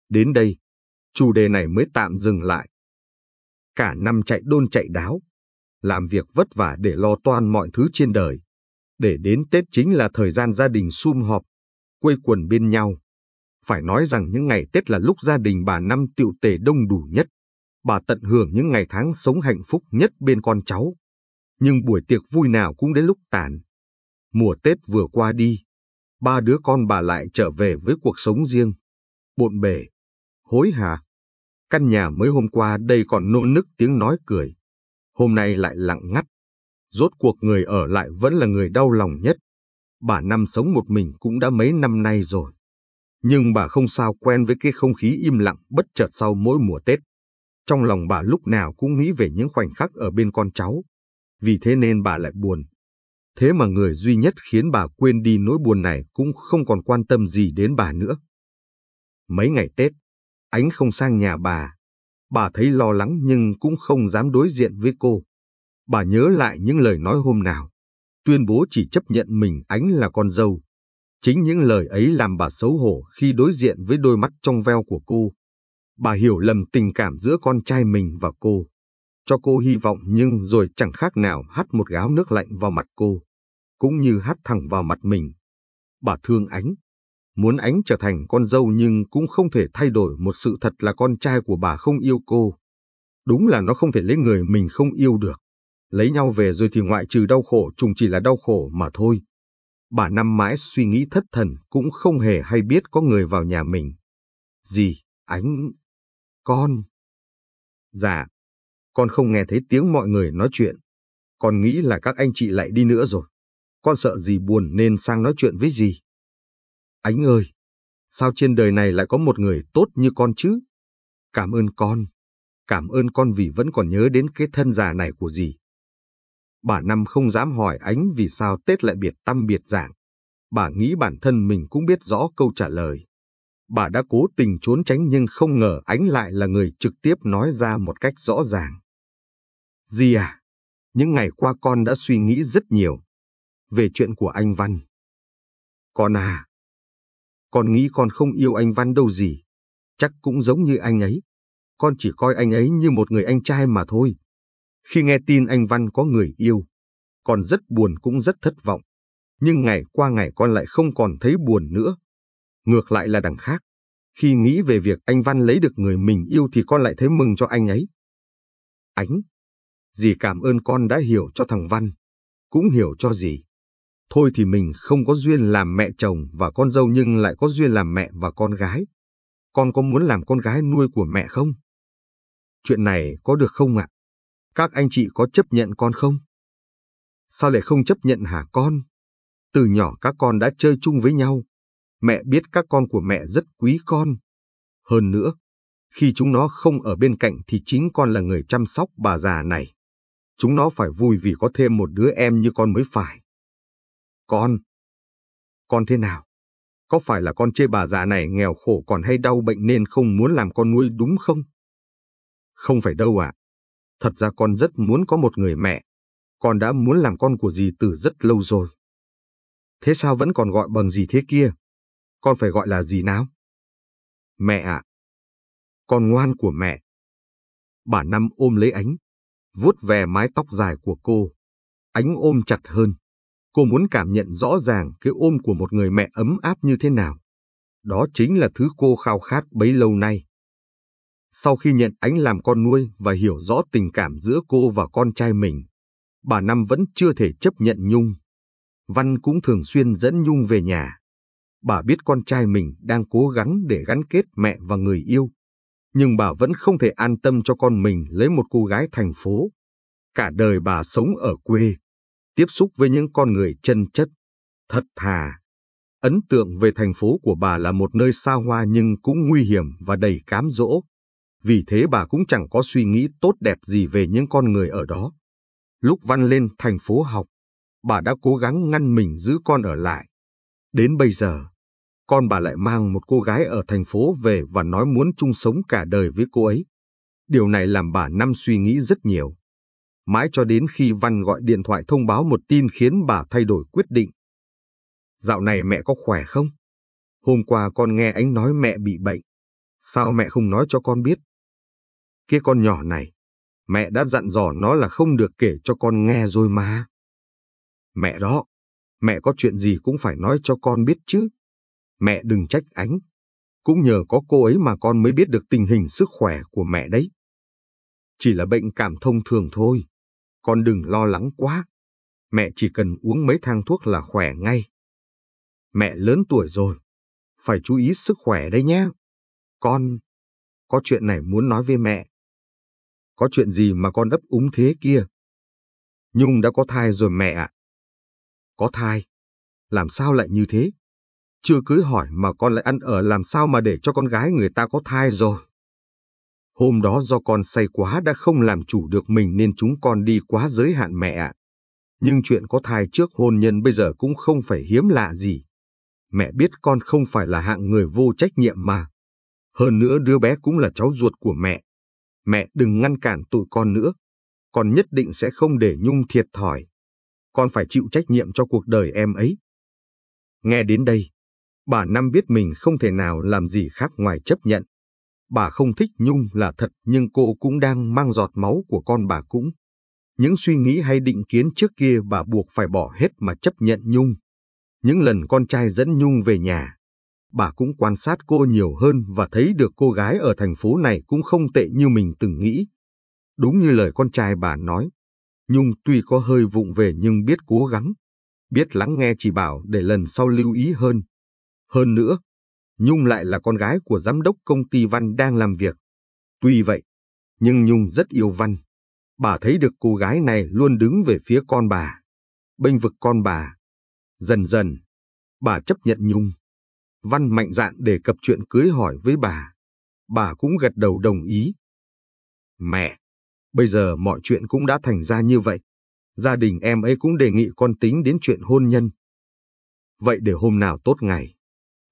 Đến đây, chủ đề này mới tạm dừng lại. Cả năm chạy đôn chạy đáo, làm việc vất vả để lo toan mọi thứ trên đời. Để đến Tết chính là thời gian gia đình sum họp, quây quần bên nhau. Phải nói rằng những ngày Tết là lúc gia đình bà Năm tiệu tề đông đủ nhất. Bà tận hưởng những ngày tháng sống hạnh phúc nhất bên con cháu. Nhưng buổi tiệc vui nào cũng đến lúc tàn. Mùa Tết vừa qua đi, ba đứa con bà lại trở về với cuộc sống riêng, bộn bề, hối hả. Căn nhà mới hôm qua đây còn nôn nức tiếng nói cười. Hôm nay lại lặng ngắt. Rốt cuộc người ở lại vẫn là người đau lòng nhất. Bà Năm sống một mình cũng đã mấy năm nay rồi. Nhưng bà không sao quen với cái không khí im lặng bất chợt sau mỗi mùa Tết. Trong lòng bà lúc nào cũng nghĩ về những khoảnh khắc ở bên con cháu. Vì thế nên bà lại buồn. Thế mà người duy nhất khiến bà quên đi nỗi buồn này cũng không còn quan tâm gì đến bà nữa. Mấy ngày Tết, Ánh không sang nhà bà. Bà thấy lo lắng nhưng cũng không dám đối diện với cô. Bà nhớ lại những lời nói hôm nào. Tuyên bố chỉ chấp nhận mình Ánh là con dâu. Chính những lời ấy làm bà xấu hổ khi đối diện với đôi mắt trong veo của cô. Bà hiểu lầm tình cảm giữa con trai mình và cô. Cho cô hy vọng nhưng rồi chẳng khác nào hắt một gáo nước lạnh vào mặt cô. Cũng như hắt thẳng vào mặt mình. Bà thương Ánh, muốn ánh trở thành con dâu nhưng cũng không thể thay đổi một sự thật là con trai của bà không yêu cô. Đúng là nó không thể lấy người mình không yêu được. Lấy nhau về rồi thì ngoại trừ đau khổ trùng chỉ là đau khổ mà thôi. Bà năm mãi suy nghĩ thất thần cũng không hề hay biết có người vào nhà mình. Gì, ánh, con. Dạ, con không nghe thấy tiếng mọi người nói chuyện. Con nghĩ là các anh chị lại đi nữa rồi. Con sợ gì buồn nên sang nói chuyện với gì Ánh ơi, sao trên đời này lại có một người tốt như con chứ? Cảm ơn con, cảm ơn con vì vẫn còn nhớ đến cái thân già này của dì. Bà Năm không dám hỏi Ánh vì sao Tết lại biệt tâm biệt dạng. Bà nghĩ bản thân mình cũng biết rõ câu trả lời. Bà đã cố tình trốn tránh nhưng không ngờ Ánh lại là người trực tiếp nói ra một cách rõ ràng. Dì à, những ngày qua con đã suy nghĩ rất nhiều về chuyện của anh Văn. Con à, con nghĩ con không yêu anh Văn đâu gì. Chắc cũng giống như anh ấy. Con chỉ coi anh ấy như một người anh trai mà thôi. Khi nghe tin anh Văn có người yêu, con rất buồn cũng rất thất vọng. Nhưng ngày qua ngày con lại không còn thấy buồn nữa. Ngược lại là đằng khác. Khi nghĩ về việc anh Văn lấy được người mình yêu thì con lại thấy mừng cho anh ấy. Ánh, dì cảm ơn con đã hiểu cho thằng Văn, cũng hiểu cho dì. Thôi thì mình không có duyên làm mẹ chồng và con dâu nhưng lại có duyên làm mẹ và con gái. Con có muốn làm con gái nuôi của mẹ không? Chuyện này có được không ạ? Các anh chị có chấp nhận con không? Sao lại không chấp nhận hả con? Từ nhỏ các con đã chơi chung với nhau. Mẹ biết các con của mẹ rất quý con. Hơn nữa, khi chúng nó không ở bên cạnh thì chính con là người chăm sóc bà già này. Chúng nó phải vui vì có thêm một đứa em như con mới phải. Con? Con thế nào? Có phải là con chê bà già này nghèo khổ còn hay đau bệnh nên không muốn làm con nuôi đúng không? Không phải đâu ạ. À. Thật ra con rất muốn có một người mẹ. Con đã muốn làm con của dì từ rất lâu rồi. Thế sao vẫn còn gọi bằng gì thế kia? Con phải gọi là gì nào? Mẹ ạ. À. Con ngoan của mẹ. Bà Năm ôm lấy ánh, vuốt về mái tóc dài của cô. Ánh ôm chặt hơn. Cô muốn cảm nhận rõ ràng cái ôm của một người mẹ ấm áp như thế nào. Đó chính là thứ cô khao khát bấy lâu nay. Sau khi nhận ánh làm con nuôi và hiểu rõ tình cảm giữa cô và con trai mình, bà Năm vẫn chưa thể chấp nhận Nhung. Văn cũng thường xuyên dẫn Nhung về nhà. Bà biết con trai mình đang cố gắng để gắn kết mẹ và người yêu, nhưng bà vẫn không thể an tâm cho con mình lấy một cô gái thành phố. Cả đời bà sống ở quê, tiếp xúc với những con người chân chất, thật thà. Ấn tượng về thành phố của bà là một nơi xa hoa nhưng cũng nguy hiểm và đầy cám dỗ. Vì thế bà cũng chẳng có suy nghĩ tốt đẹp gì về những con người ở đó. Lúc Văn lên thành phố học, bà đã cố gắng ngăn mình giữ con ở lại. Đến bây giờ, con bà lại mang một cô gái ở thành phố về và nói muốn chung sống cả đời với cô ấy. Điều này làm bà năm suy nghĩ rất nhiều mãi cho đến khi Văn gọi điện thoại thông báo một tin khiến bà thay đổi quyết định. Dạo này mẹ có khỏe không? Hôm qua con nghe anh nói mẹ bị bệnh. Sao mẹ không nói cho con biết? Kia con nhỏ này, mẹ đã dặn dò nó là không được kể cho con nghe rồi mà. Mẹ đó, mẹ có chuyện gì cũng phải nói cho con biết chứ. Mẹ đừng trách ánh. Cũng nhờ có cô ấy mà con mới biết được tình hình sức khỏe của mẹ đấy. Chỉ là bệnh cảm thông thường thôi. Con đừng lo lắng quá. Mẹ chỉ cần uống mấy thang thuốc là khỏe ngay. Mẹ lớn tuổi rồi. Phải chú ý sức khỏe đấy nhé. Con, có chuyện này muốn nói với mẹ. Có chuyện gì mà con ấp úng thế kia? Nhung đã có thai rồi mẹ ạ. Có thai? Làm sao lại như thế? Chưa cưới hỏi mà con lại ăn ở làm sao mà để cho con gái người ta có thai rồi? Hôm đó do con say quá đã không làm chủ được mình nên chúng con đi quá giới hạn mẹ ạ. Nhưng chuyện có thai trước hôn nhân bây giờ cũng không phải hiếm lạ gì. Mẹ biết con không phải là hạng người vô trách nhiệm mà. Hơn nữa đứa bé cũng là cháu ruột của mẹ. Mẹ đừng ngăn cản tụi con nữa. Con nhất định sẽ không để Nhung thiệt thòi. Con phải chịu trách nhiệm cho cuộc đời em ấy. Nghe đến đây, bà Năm biết mình không thể nào làm gì khác ngoài chấp nhận. Bà không thích Nhung là thật nhưng cô cũng đang mang giọt máu của con bà cũng. Những suy nghĩ hay định kiến trước kia bà buộc phải bỏ hết mà chấp nhận Nhung. Những lần con trai dẫn Nhung về nhà, bà cũng quan sát cô nhiều hơn và thấy được cô gái ở thành phố này cũng không tệ như mình từng nghĩ. Đúng như lời con trai bà nói, Nhung tuy có hơi vụng về nhưng biết cố gắng, biết lắng nghe chỉ bảo để lần sau lưu ý hơn. Hơn nữa, Nhung lại là con gái của giám đốc công ty Văn đang làm việc. Tuy vậy, nhưng Nhung rất yêu Văn. Bà thấy được cô gái này luôn đứng về phía con bà, bênh vực con bà. Dần dần, bà chấp nhận Nhung. Văn mạnh dạn đề cập chuyện cưới hỏi với bà. Bà cũng gật đầu đồng ý. Mẹ, bây giờ mọi chuyện cũng đã thành ra như vậy. Gia đình em ấy cũng đề nghị con tính đến chuyện hôn nhân. Vậy để hôm nào tốt ngày,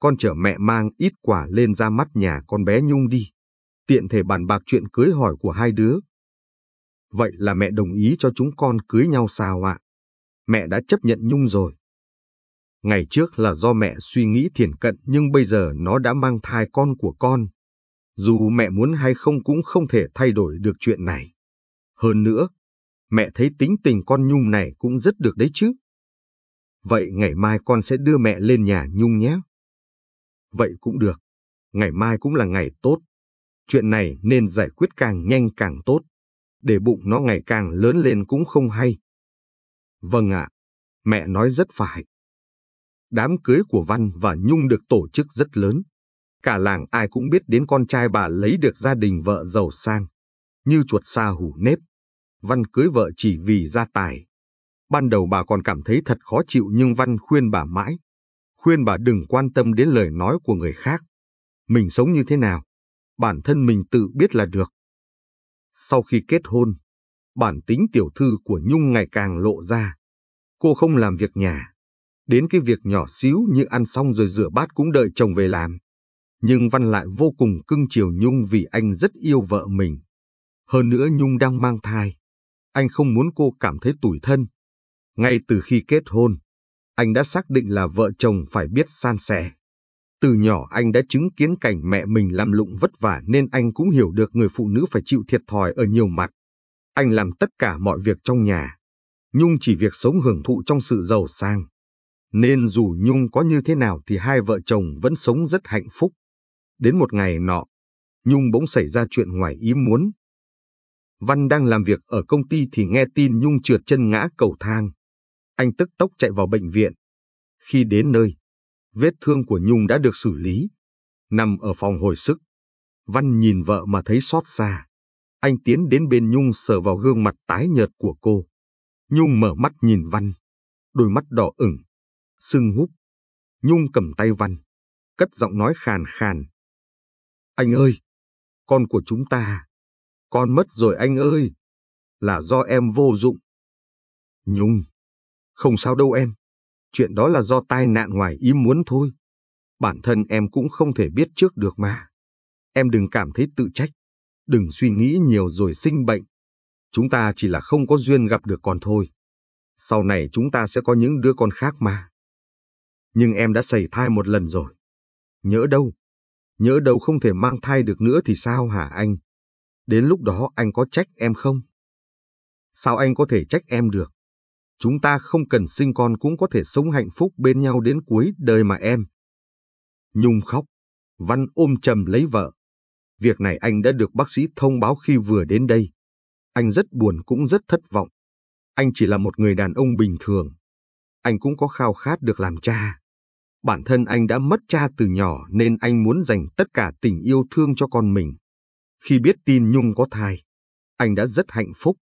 con chở mẹ mang ít quả lên ra mắt nhà con bé Nhung đi. Tiện thể bàn bạc chuyện cưới hỏi của hai đứa. Vậy là mẹ đồng ý cho chúng con cưới nhau sao ạ? Mẹ đã chấp nhận Nhung rồi. Ngày trước là do mẹ suy nghĩ thiền cận nhưng bây giờ nó đã mang thai con của con. Dù mẹ muốn hay không cũng không thể thay đổi được chuyện này. Hơn nữa, mẹ thấy tính tình con Nhung này cũng rất được đấy chứ. Vậy ngày mai con sẽ đưa mẹ lên nhà Nhung nhé. Vậy cũng được. Ngày mai cũng là ngày tốt. Chuyện này nên giải quyết càng nhanh càng tốt. Để bụng nó ngày càng lớn lên cũng không hay. Vâng ạ, mẹ nói rất phải. Đám cưới của Văn và Nhung được tổ chức rất lớn. Cả làng ai cũng biết đến con trai bà lấy được gia đình vợ giàu sang. Như chuột xa hủ nếp. Văn cưới vợ chỉ vì gia tài. Ban đầu bà còn cảm thấy thật khó chịu nhưng Văn khuyên bà mãi, khuyên bà đừng quan tâm đến lời nói của người khác. Mình sống như thế nào, bản thân mình tự biết là được. Sau khi kết hôn, bản tính tiểu thư của Nhung ngày càng lộ ra. Cô không làm việc nhà, đến cái việc nhỏ xíu như ăn xong rồi rửa bát cũng đợi chồng về làm. Nhưng Văn lại vô cùng cưng chiều Nhung vì anh rất yêu vợ mình. Hơn nữa Nhung đang mang thai. Anh không muốn cô cảm thấy tủi thân. Ngay từ khi kết hôn, anh đã xác định là vợ chồng phải biết san sẻ. Từ nhỏ anh đã chứng kiến cảnh mẹ mình làm lụng vất vả nên anh cũng hiểu được người phụ nữ phải chịu thiệt thòi ở nhiều mặt. Anh làm tất cả mọi việc trong nhà. Nhung chỉ việc sống hưởng thụ trong sự giàu sang. Nên dù Nhung có như thế nào thì hai vợ chồng vẫn sống rất hạnh phúc. Đến một ngày nọ, Nhung bỗng xảy ra chuyện ngoài ý muốn. Văn đang làm việc ở công ty thì nghe tin Nhung trượt chân ngã cầu thang anh tức tốc chạy vào bệnh viện. Khi đến nơi, vết thương của Nhung đã được xử lý, nằm ở phòng hồi sức. Văn nhìn vợ mà thấy xót xa. Anh tiến đến bên Nhung sờ vào gương mặt tái nhợt của cô. Nhung mở mắt nhìn Văn, đôi mắt đỏ ửng, sưng húp. Nhung cầm tay Văn, cất giọng nói khàn khàn. Anh ơi, con của chúng ta, con mất rồi anh ơi, là do em vô dụng. Nhung, không sao đâu em. Chuyện đó là do tai nạn ngoài ý muốn thôi. Bản thân em cũng không thể biết trước được mà. Em đừng cảm thấy tự trách. Đừng suy nghĩ nhiều rồi sinh bệnh. Chúng ta chỉ là không có duyên gặp được con thôi. Sau này chúng ta sẽ có những đứa con khác mà. Nhưng em đã xảy thai một lần rồi. Nhớ đâu. Nhớ đâu không thể mang thai được nữa thì sao hả anh? Đến lúc đó anh có trách em không? Sao anh có thể trách em được? Chúng ta không cần sinh con cũng có thể sống hạnh phúc bên nhau đến cuối đời mà em. Nhung khóc, Văn ôm chầm lấy vợ. Việc này anh đã được bác sĩ thông báo khi vừa đến đây. Anh rất buồn cũng rất thất vọng. Anh chỉ là một người đàn ông bình thường. Anh cũng có khao khát được làm cha. Bản thân anh đã mất cha từ nhỏ nên anh muốn dành tất cả tình yêu thương cho con mình. Khi biết tin Nhung có thai, anh đã rất hạnh phúc.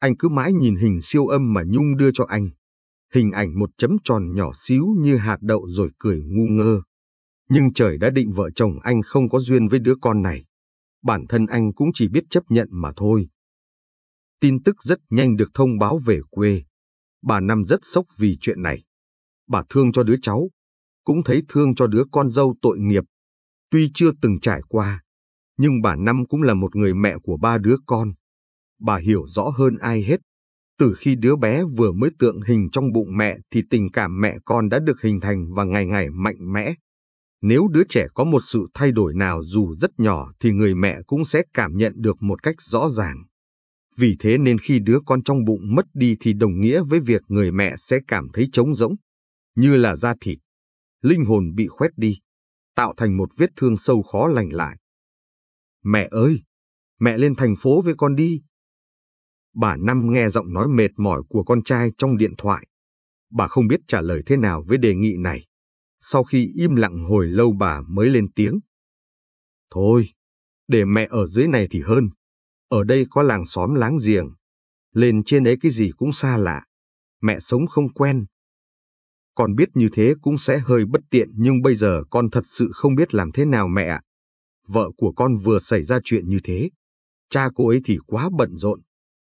Anh cứ mãi nhìn hình siêu âm mà Nhung đưa cho anh. Hình ảnh một chấm tròn nhỏ xíu như hạt đậu rồi cười ngu ngơ. Nhưng trời đã định vợ chồng anh không có duyên với đứa con này. Bản thân anh cũng chỉ biết chấp nhận mà thôi. Tin tức rất nhanh được thông báo về quê. Bà Năm rất sốc vì chuyện này. Bà thương cho đứa cháu, cũng thấy thương cho đứa con dâu tội nghiệp. Tuy chưa từng trải qua, nhưng bà Năm cũng là một người mẹ của ba đứa con bà hiểu rõ hơn ai hết. Từ khi đứa bé vừa mới tượng hình trong bụng mẹ thì tình cảm mẹ con đã được hình thành và ngày ngày mạnh mẽ. Nếu đứa trẻ có một sự thay đổi nào dù rất nhỏ thì người mẹ cũng sẽ cảm nhận được một cách rõ ràng. Vì thế nên khi đứa con trong bụng mất đi thì đồng nghĩa với việc người mẹ sẽ cảm thấy trống rỗng, như là da thịt, linh hồn bị khoét đi, tạo thành một vết thương sâu khó lành lại. Mẹ ơi, mẹ lên thành phố với con đi, Bà Năm nghe giọng nói mệt mỏi của con trai trong điện thoại. Bà không biết trả lời thế nào với đề nghị này. Sau khi im lặng hồi lâu bà mới lên tiếng. Thôi, để mẹ ở dưới này thì hơn. Ở đây có làng xóm láng giềng. Lên trên ấy cái gì cũng xa lạ. Mẹ sống không quen. Con biết như thế cũng sẽ hơi bất tiện nhưng bây giờ con thật sự không biết làm thế nào mẹ ạ. Vợ của con vừa xảy ra chuyện như thế. Cha cô ấy thì quá bận rộn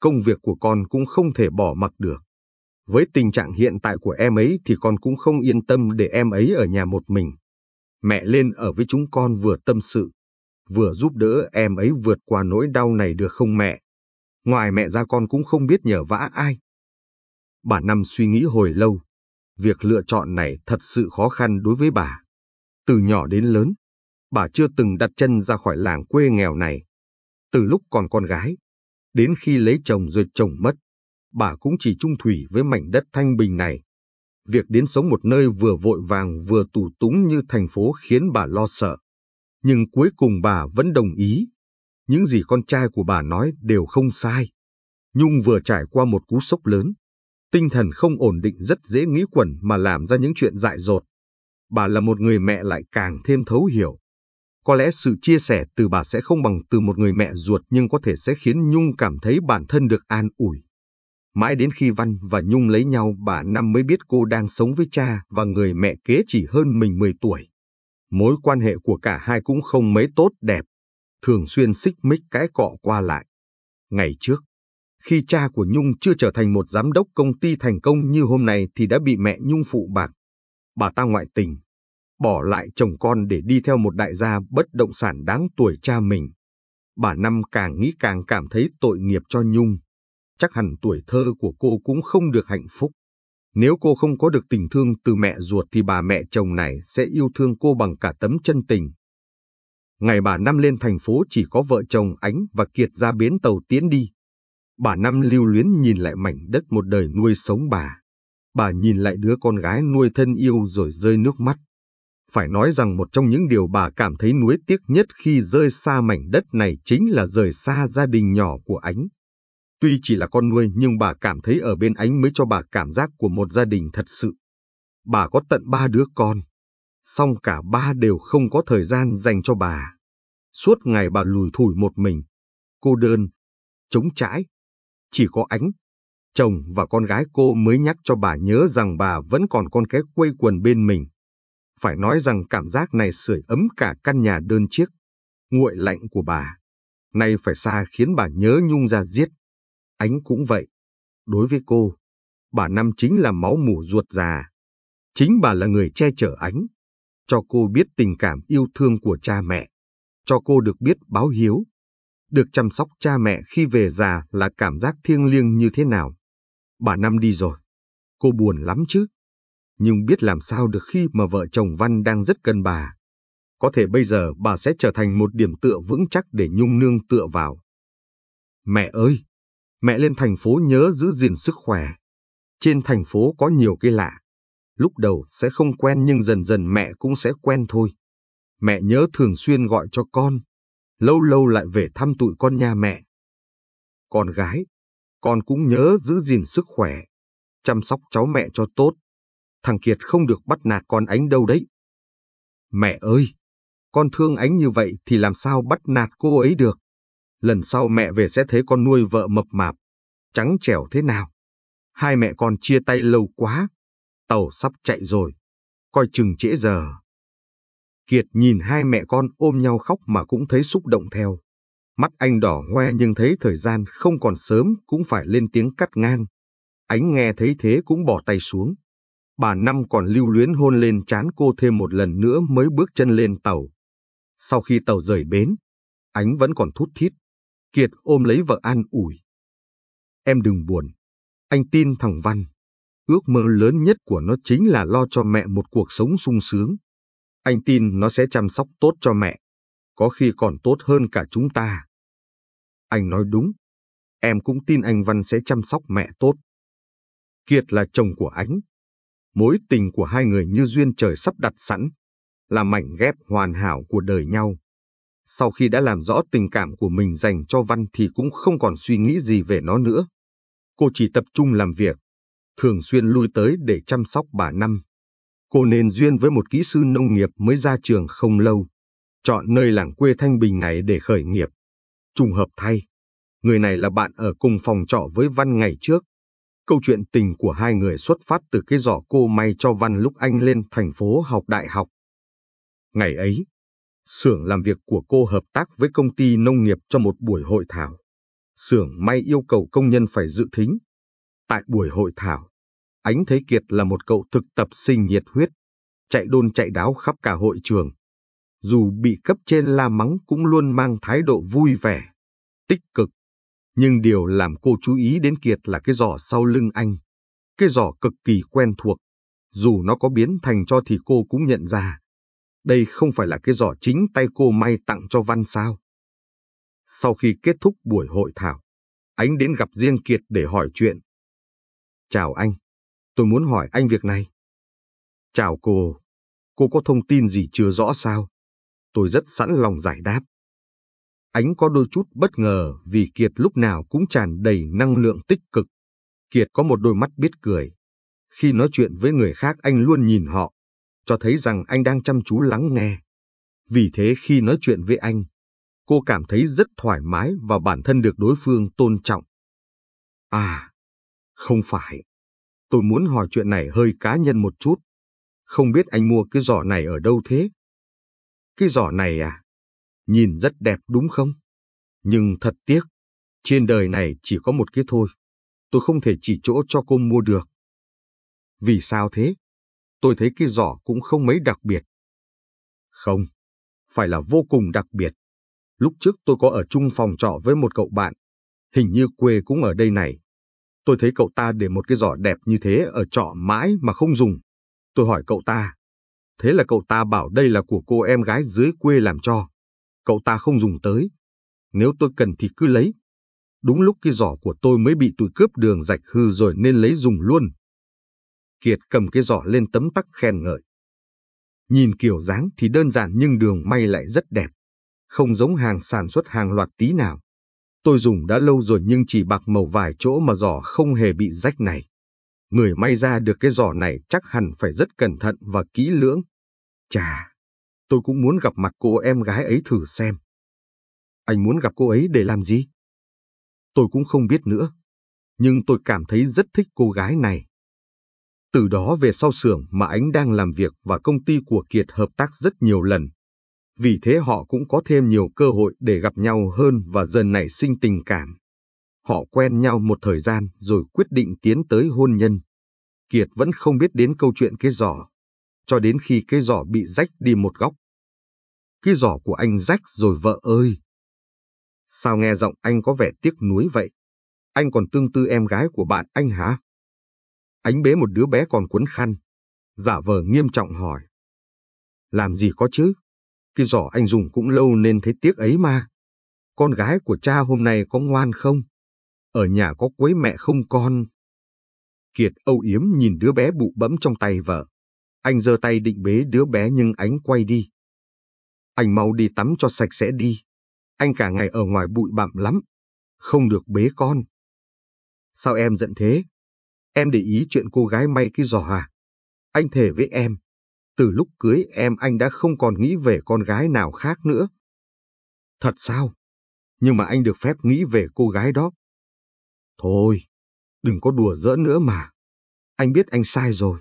công việc của con cũng không thể bỏ mặc được. Với tình trạng hiện tại của em ấy thì con cũng không yên tâm để em ấy ở nhà một mình. Mẹ lên ở với chúng con vừa tâm sự, vừa giúp đỡ em ấy vượt qua nỗi đau này được không mẹ? Ngoài mẹ ra con cũng không biết nhờ vã ai. Bà Năm suy nghĩ hồi lâu, việc lựa chọn này thật sự khó khăn đối với bà. Từ nhỏ đến lớn, bà chưa từng đặt chân ra khỏi làng quê nghèo này. Từ lúc còn con gái, Đến khi lấy chồng rồi chồng mất, bà cũng chỉ trung thủy với mảnh đất thanh bình này. Việc đến sống một nơi vừa vội vàng vừa tù túng như thành phố khiến bà lo sợ. Nhưng cuối cùng bà vẫn đồng ý. Những gì con trai của bà nói đều không sai. Nhung vừa trải qua một cú sốc lớn. Tinh thần không ổn định rất dễ nghĩ quẩn mà làm ra những chuyện dại dột. Bà là một người mẹ lại càng thêm thấu hiểu. Có lẽ sự chia sẻ từ bà sẽ không bằng từ một người mẹ ruột nhưng có thể sẽ khiến Nhung cảm thấy bản thân được an ủi. Mãi đến khi Văn và Nhung lấy nhau bà Năm mới biết cô đang sống với cha và người mẹ kế chỉ hơn mình 10 tuổi. Mối quan hệ của cả hai cũng không mấy tốt đẹp, thường xuyên xích mích cái cọ qua lại. Ngày trước, khi cha của Nhung chưa trở thành một giám đốc công ty thành công như hôm nay thì đã bị mẹ Nhung phụ bạc. Bà ta ngoại tình, bỏ lại chồng con để đi theo một đại gia bất động sản đáng tuổi cha mình. Bà Năm càng nghĩ càng cảm thấy tội nghiệp cho Nhung. Chắc hẳn tuổi thơ của cô cũng không được hạnh phúc. Nếu cô không có được tình thương từ mẹ ruột thì bà mẹ chồng này sẽ yêu thương cô bằng cả tấm chân tình. Ngày bà Năm lên thành phố chỉ có vợ chồng Ánh và Kiệt ra bến tàu tiến đi. Bà Năm lưu luyến nhìn lại mảnh đất một đời nuôi sống bà. Bà nhìn lại đứa con gái nuôi thân yêu rồi rơi nước mắt. Phải nói rằng một trong những điều bà cảm thấy nuối tiếc nhất khi rơi xa mảnh đất này chính là rời xa gia đình nhỏ của Ánh. Tuy chỉ là con nuôi nhưng bà cảm thấy ở bên Ánh mới cho bà cảm giác của một gia đình thật sự. Bà có tận ba đứa con, song cả ba đều không có thời gian dành cho bà. Suốt ngày bà lùi thủi một mình, cô đơn, chống trãi. Chỉ có Ánh, chồng và con gái cô mới nhắc cho bà nhớ rằng bà vẫn còn con cái quây quần bên mình. Phải nói rằng cảm giác này sưởi ấm cả căn nhà đơn chiếc, nguội lạnh của bà. Nay phải xa khiến bà nhớ nhung ra giết. Ánh cũng vậy. Đối với cô, bà Năm chính là máu mủ ruột già. Chính bà là người che chở ánh, cho cô biết tình cảm yêu thương của cha mẹ, cho cô được biết báo hiếu, được chăm sóc cha mẹ khi về già là cảm giác thiêng liêng như thế nào. Bà Năm đi rồi, cô buồn lắm chứ nhưng biết làm sao được khi mà vợ chồng Văn đang rất cần bà. Có thể bây giờ bà sẽ trở thành một điểm tựa vững chắc để Nhung nương tựa vào. Mẹ ơi! Mẹ lên thành phố nhớ giữ gìn sức khỏe. Trên thành phố có nhiều cái lạ. Lúc đầu sẽ không quen nhưng dần dần mẹ cũng sẽ quen thôi. Mẹ nhớ thường xuyên gọi cho con. Lâu lâu lại về thăm tụi con nhà mẹ. Con gái, con cũng nhớ giữ gìn sức khỏe. Chăm sóc cháu mẹ cho tốt thằng Kiệt không được bắt nạt con ánh đâu đấy. Mẹ ơi, con thương ánh như vậy thì làm sao bắt nạt cô ấy được. Lần sau mẹ về sẽ thấy con nuôi vợ mập mạp, trắng trẻo thế nào. Hai mẹ con chia tay lâu quá, tàu sắp chạy rồi, coi chừng trễ giờ. Kiệt nhìn hai mẹ con ôm nhau khóc mà cũng thấy xúc động theo. Mắt anh đỏ hoe nhưng thấy thời gian không còn sớm cũng phải lên tiếng cắt ngang. Ánh nghe thấy thế cũng bỏ tay xuống bà Năm còn lưu luyến hôn lên chán cô thêm một lần nữa mới bước chân lên tàu. Sau khi tàu rời bến, Ánh vẫn còn thút thít. Kiệt ôm lấy vợ an ủi. Em đừng buồn. Anh tin thằng Văn. Ước mơ lớn nhất của nó chính là lo cho mẹ một cuộc sống sung sướng. Anh tin nó sẽ chăm sóc tốt cho mẹ. Có khi còn tốt hơn cả chúng ta. Anh nói đúng. Em cũng tin anh Văn sẽ chăm sóc mẹ tốt. Kiệt là chồng của Ánh, Mối tình của hai người như duyên trời sắp đặt sẵn, là mảnh ghép hoàn hảo của đời nhau. Sau khi đã làm rõ tình cảm của mình dành cho Văn thì cũng không còn suy nghĩ gì về nó nữa. Cô chỉ tập trung làm việc, thường xuyên lui tới để chăm sóc bà Năm. Cô nên duyên với một kỹ sư nông nghiệp mới ra trường không lâu, chọn nơi làng quê Thanh Bình này để khởi nghiệp. Trùng hợp thay, người này là bạn ở cùng phòng trọ với Văn ngày trước, Câu chuyện tình của hai người xuất phát từ cái giỏ cô may cho Văn lúc anh lên thành phố học đại học. Ngày ấy, xưởng làm việc của cô hợp tác với công ty nông nghiệp cho một buổi hội thảo. Xưởng may yêu cầu công nhân phải dự thính. Tại buổi hội thảo, Ánh thấy Kiệt là một cậu thực tập sinh nhiệt huyết, chạy đôn chạy đáo khắp cả hội trường. Dù bị cấp trên la mắng cũng luôn mang thái độ vui vẻ, tích cực, nhưng điều làm cô chú ý đến Kiệt là cái giỏ sau lưng anh. Cái giỏ cực kỳ quen thuộc. Dù nó có biến thành cho thì cô cũng nhận ra. Đây không phải là cái giỏ chính tay cô may tặng cho Văn sao. Sau khi kết thúc buổi hội thảo, Ánh đến gặp riêng Kiệt để hỏi chuyện. Chào anh, tôi muốn hỏi anh việc này. Chào cô, cô có thông tin gì chưa rõ sao? Tôi rất sẵn lòng giải đáp. Ánh có đôi chút bất ngờ vì Kiệt lúc nào cũng tràn đầy năng lượng tích cực. Kiệt có một đôi mắt biết cười. Khi nói chuyện với người khác anh luôn nhìn họ, cho thấy rằng anh đang chăm chú lắng nghe. Vì thế khi nói chuyện với anh, cô cảm thấy rất thoải mái và bản thân được đối phương tôn trọng. À, không phải. Tôi muốn hỏi chuyện này hơi cá nhân một chút. Không biết anh mua cái giỏ này ở đâu thế? Cái giỏ này à? nhìn rất đẹp đúng không? Nhưng thật tiếc, trên đời này chỉ có một cái thôi. Tôi không thể chỉ chỗ cho cô mua được. Vì sao thế? Tôi thấy cái giỏ cũng không mấy đặc biệt. Không, phải là vô cùng đặc biệt. Lúc trước tôi có ở chung phòng trọ với một cậu bạn, hình như quê cũng ở đây này. Tôi thấy cậu ta để một cái giỏ đẹp như thế ở trọ mãi mà không dùng. Tôi hỏi cậu ta. Thế là cậu ta bảo đây là của cô em gái dưới quê làm cho cậu ta không dùng tới. Nếu tôi cần thì cứ lấy. Đúng lúc cái giỏ của tôi mới bị tụi cướp đường rạch hư rồi nên lấy dùng luôn. Kiệt cầm cái giỏ lên tấm tắc khen ngợi. Nhìn kiểu dáng thì đơn giản nhưng đường may lại rất đẹp. Không giống hàng sản xuất hàng loạt tí nào. Tôi dùng đã lâu rồi nhưng chỉ bạc màu vài chỗ mà giỏ không hề bị rách này. Người may ra được cái giỏ này chắc hẳn phải rất cẩn thận và kỹ lưỡng. Chà, tôi cũng muốn gặp mặt cô em gái ấy thử xem. Anh muốn gặp cô ấy để làm gì? Tôi cũng không biết nữa, nhưng tôi cảm thấy rất thích cô gái này. Từ đó về sau xưởng mà anh đang làm việc và công ty của Kiệt hợp tác rất nhiều lần. Vì thế họ cũng có thêm nhiều cơ hội để gặp nhau hơn và dần nảy sinh tình cảm. Họ quen nhau một thời gian rồi quyết định tiến tới hôn nhân. Kiệt vẫn không biết đến câu chuyện cái giỏ cho đến khi cái giỏ bị rách đi một góc. Cái giỏ của anh rách rồi vợ ơi! Sao nghe giọng anh có vẻ tiếc nuối vậy? Anh còn tương tư em gái của bạn anh hả? Ánh bế một đứa bé còn quấn khăn, giả vờ nghiêm trọng hỏi. Làm gì có chứ? Cái giỏ anh dùng cũng lâu nên thấy tiếc ấy mà. Con gái của cha hôm nay có ngoan không? Ở nhà có quấy mẹ không con? Kiệt âu yếm nhìn đứa bé bụ bẫm trong tay vợ. Anh giơ tay định bế đứa bé nhưng ánh quay đi. Anh mau đi tắm cho sạch sẽ đi. Anh cả ngày ở ngoài bụi bặm lắm. Không được bế con. Sao em giận thế? Em để ý chuyện cô gái may cái giò à? Anh thề với em, từ lúc cưới em anh đã không còn nghĩ về con gái nào khác nữa. Thật sao? Nhưng mà anh được phép nghĩ về cô gái đó. Thôi, đừng có đùa giỡn nữa mà. Anh biết anh sai rồi.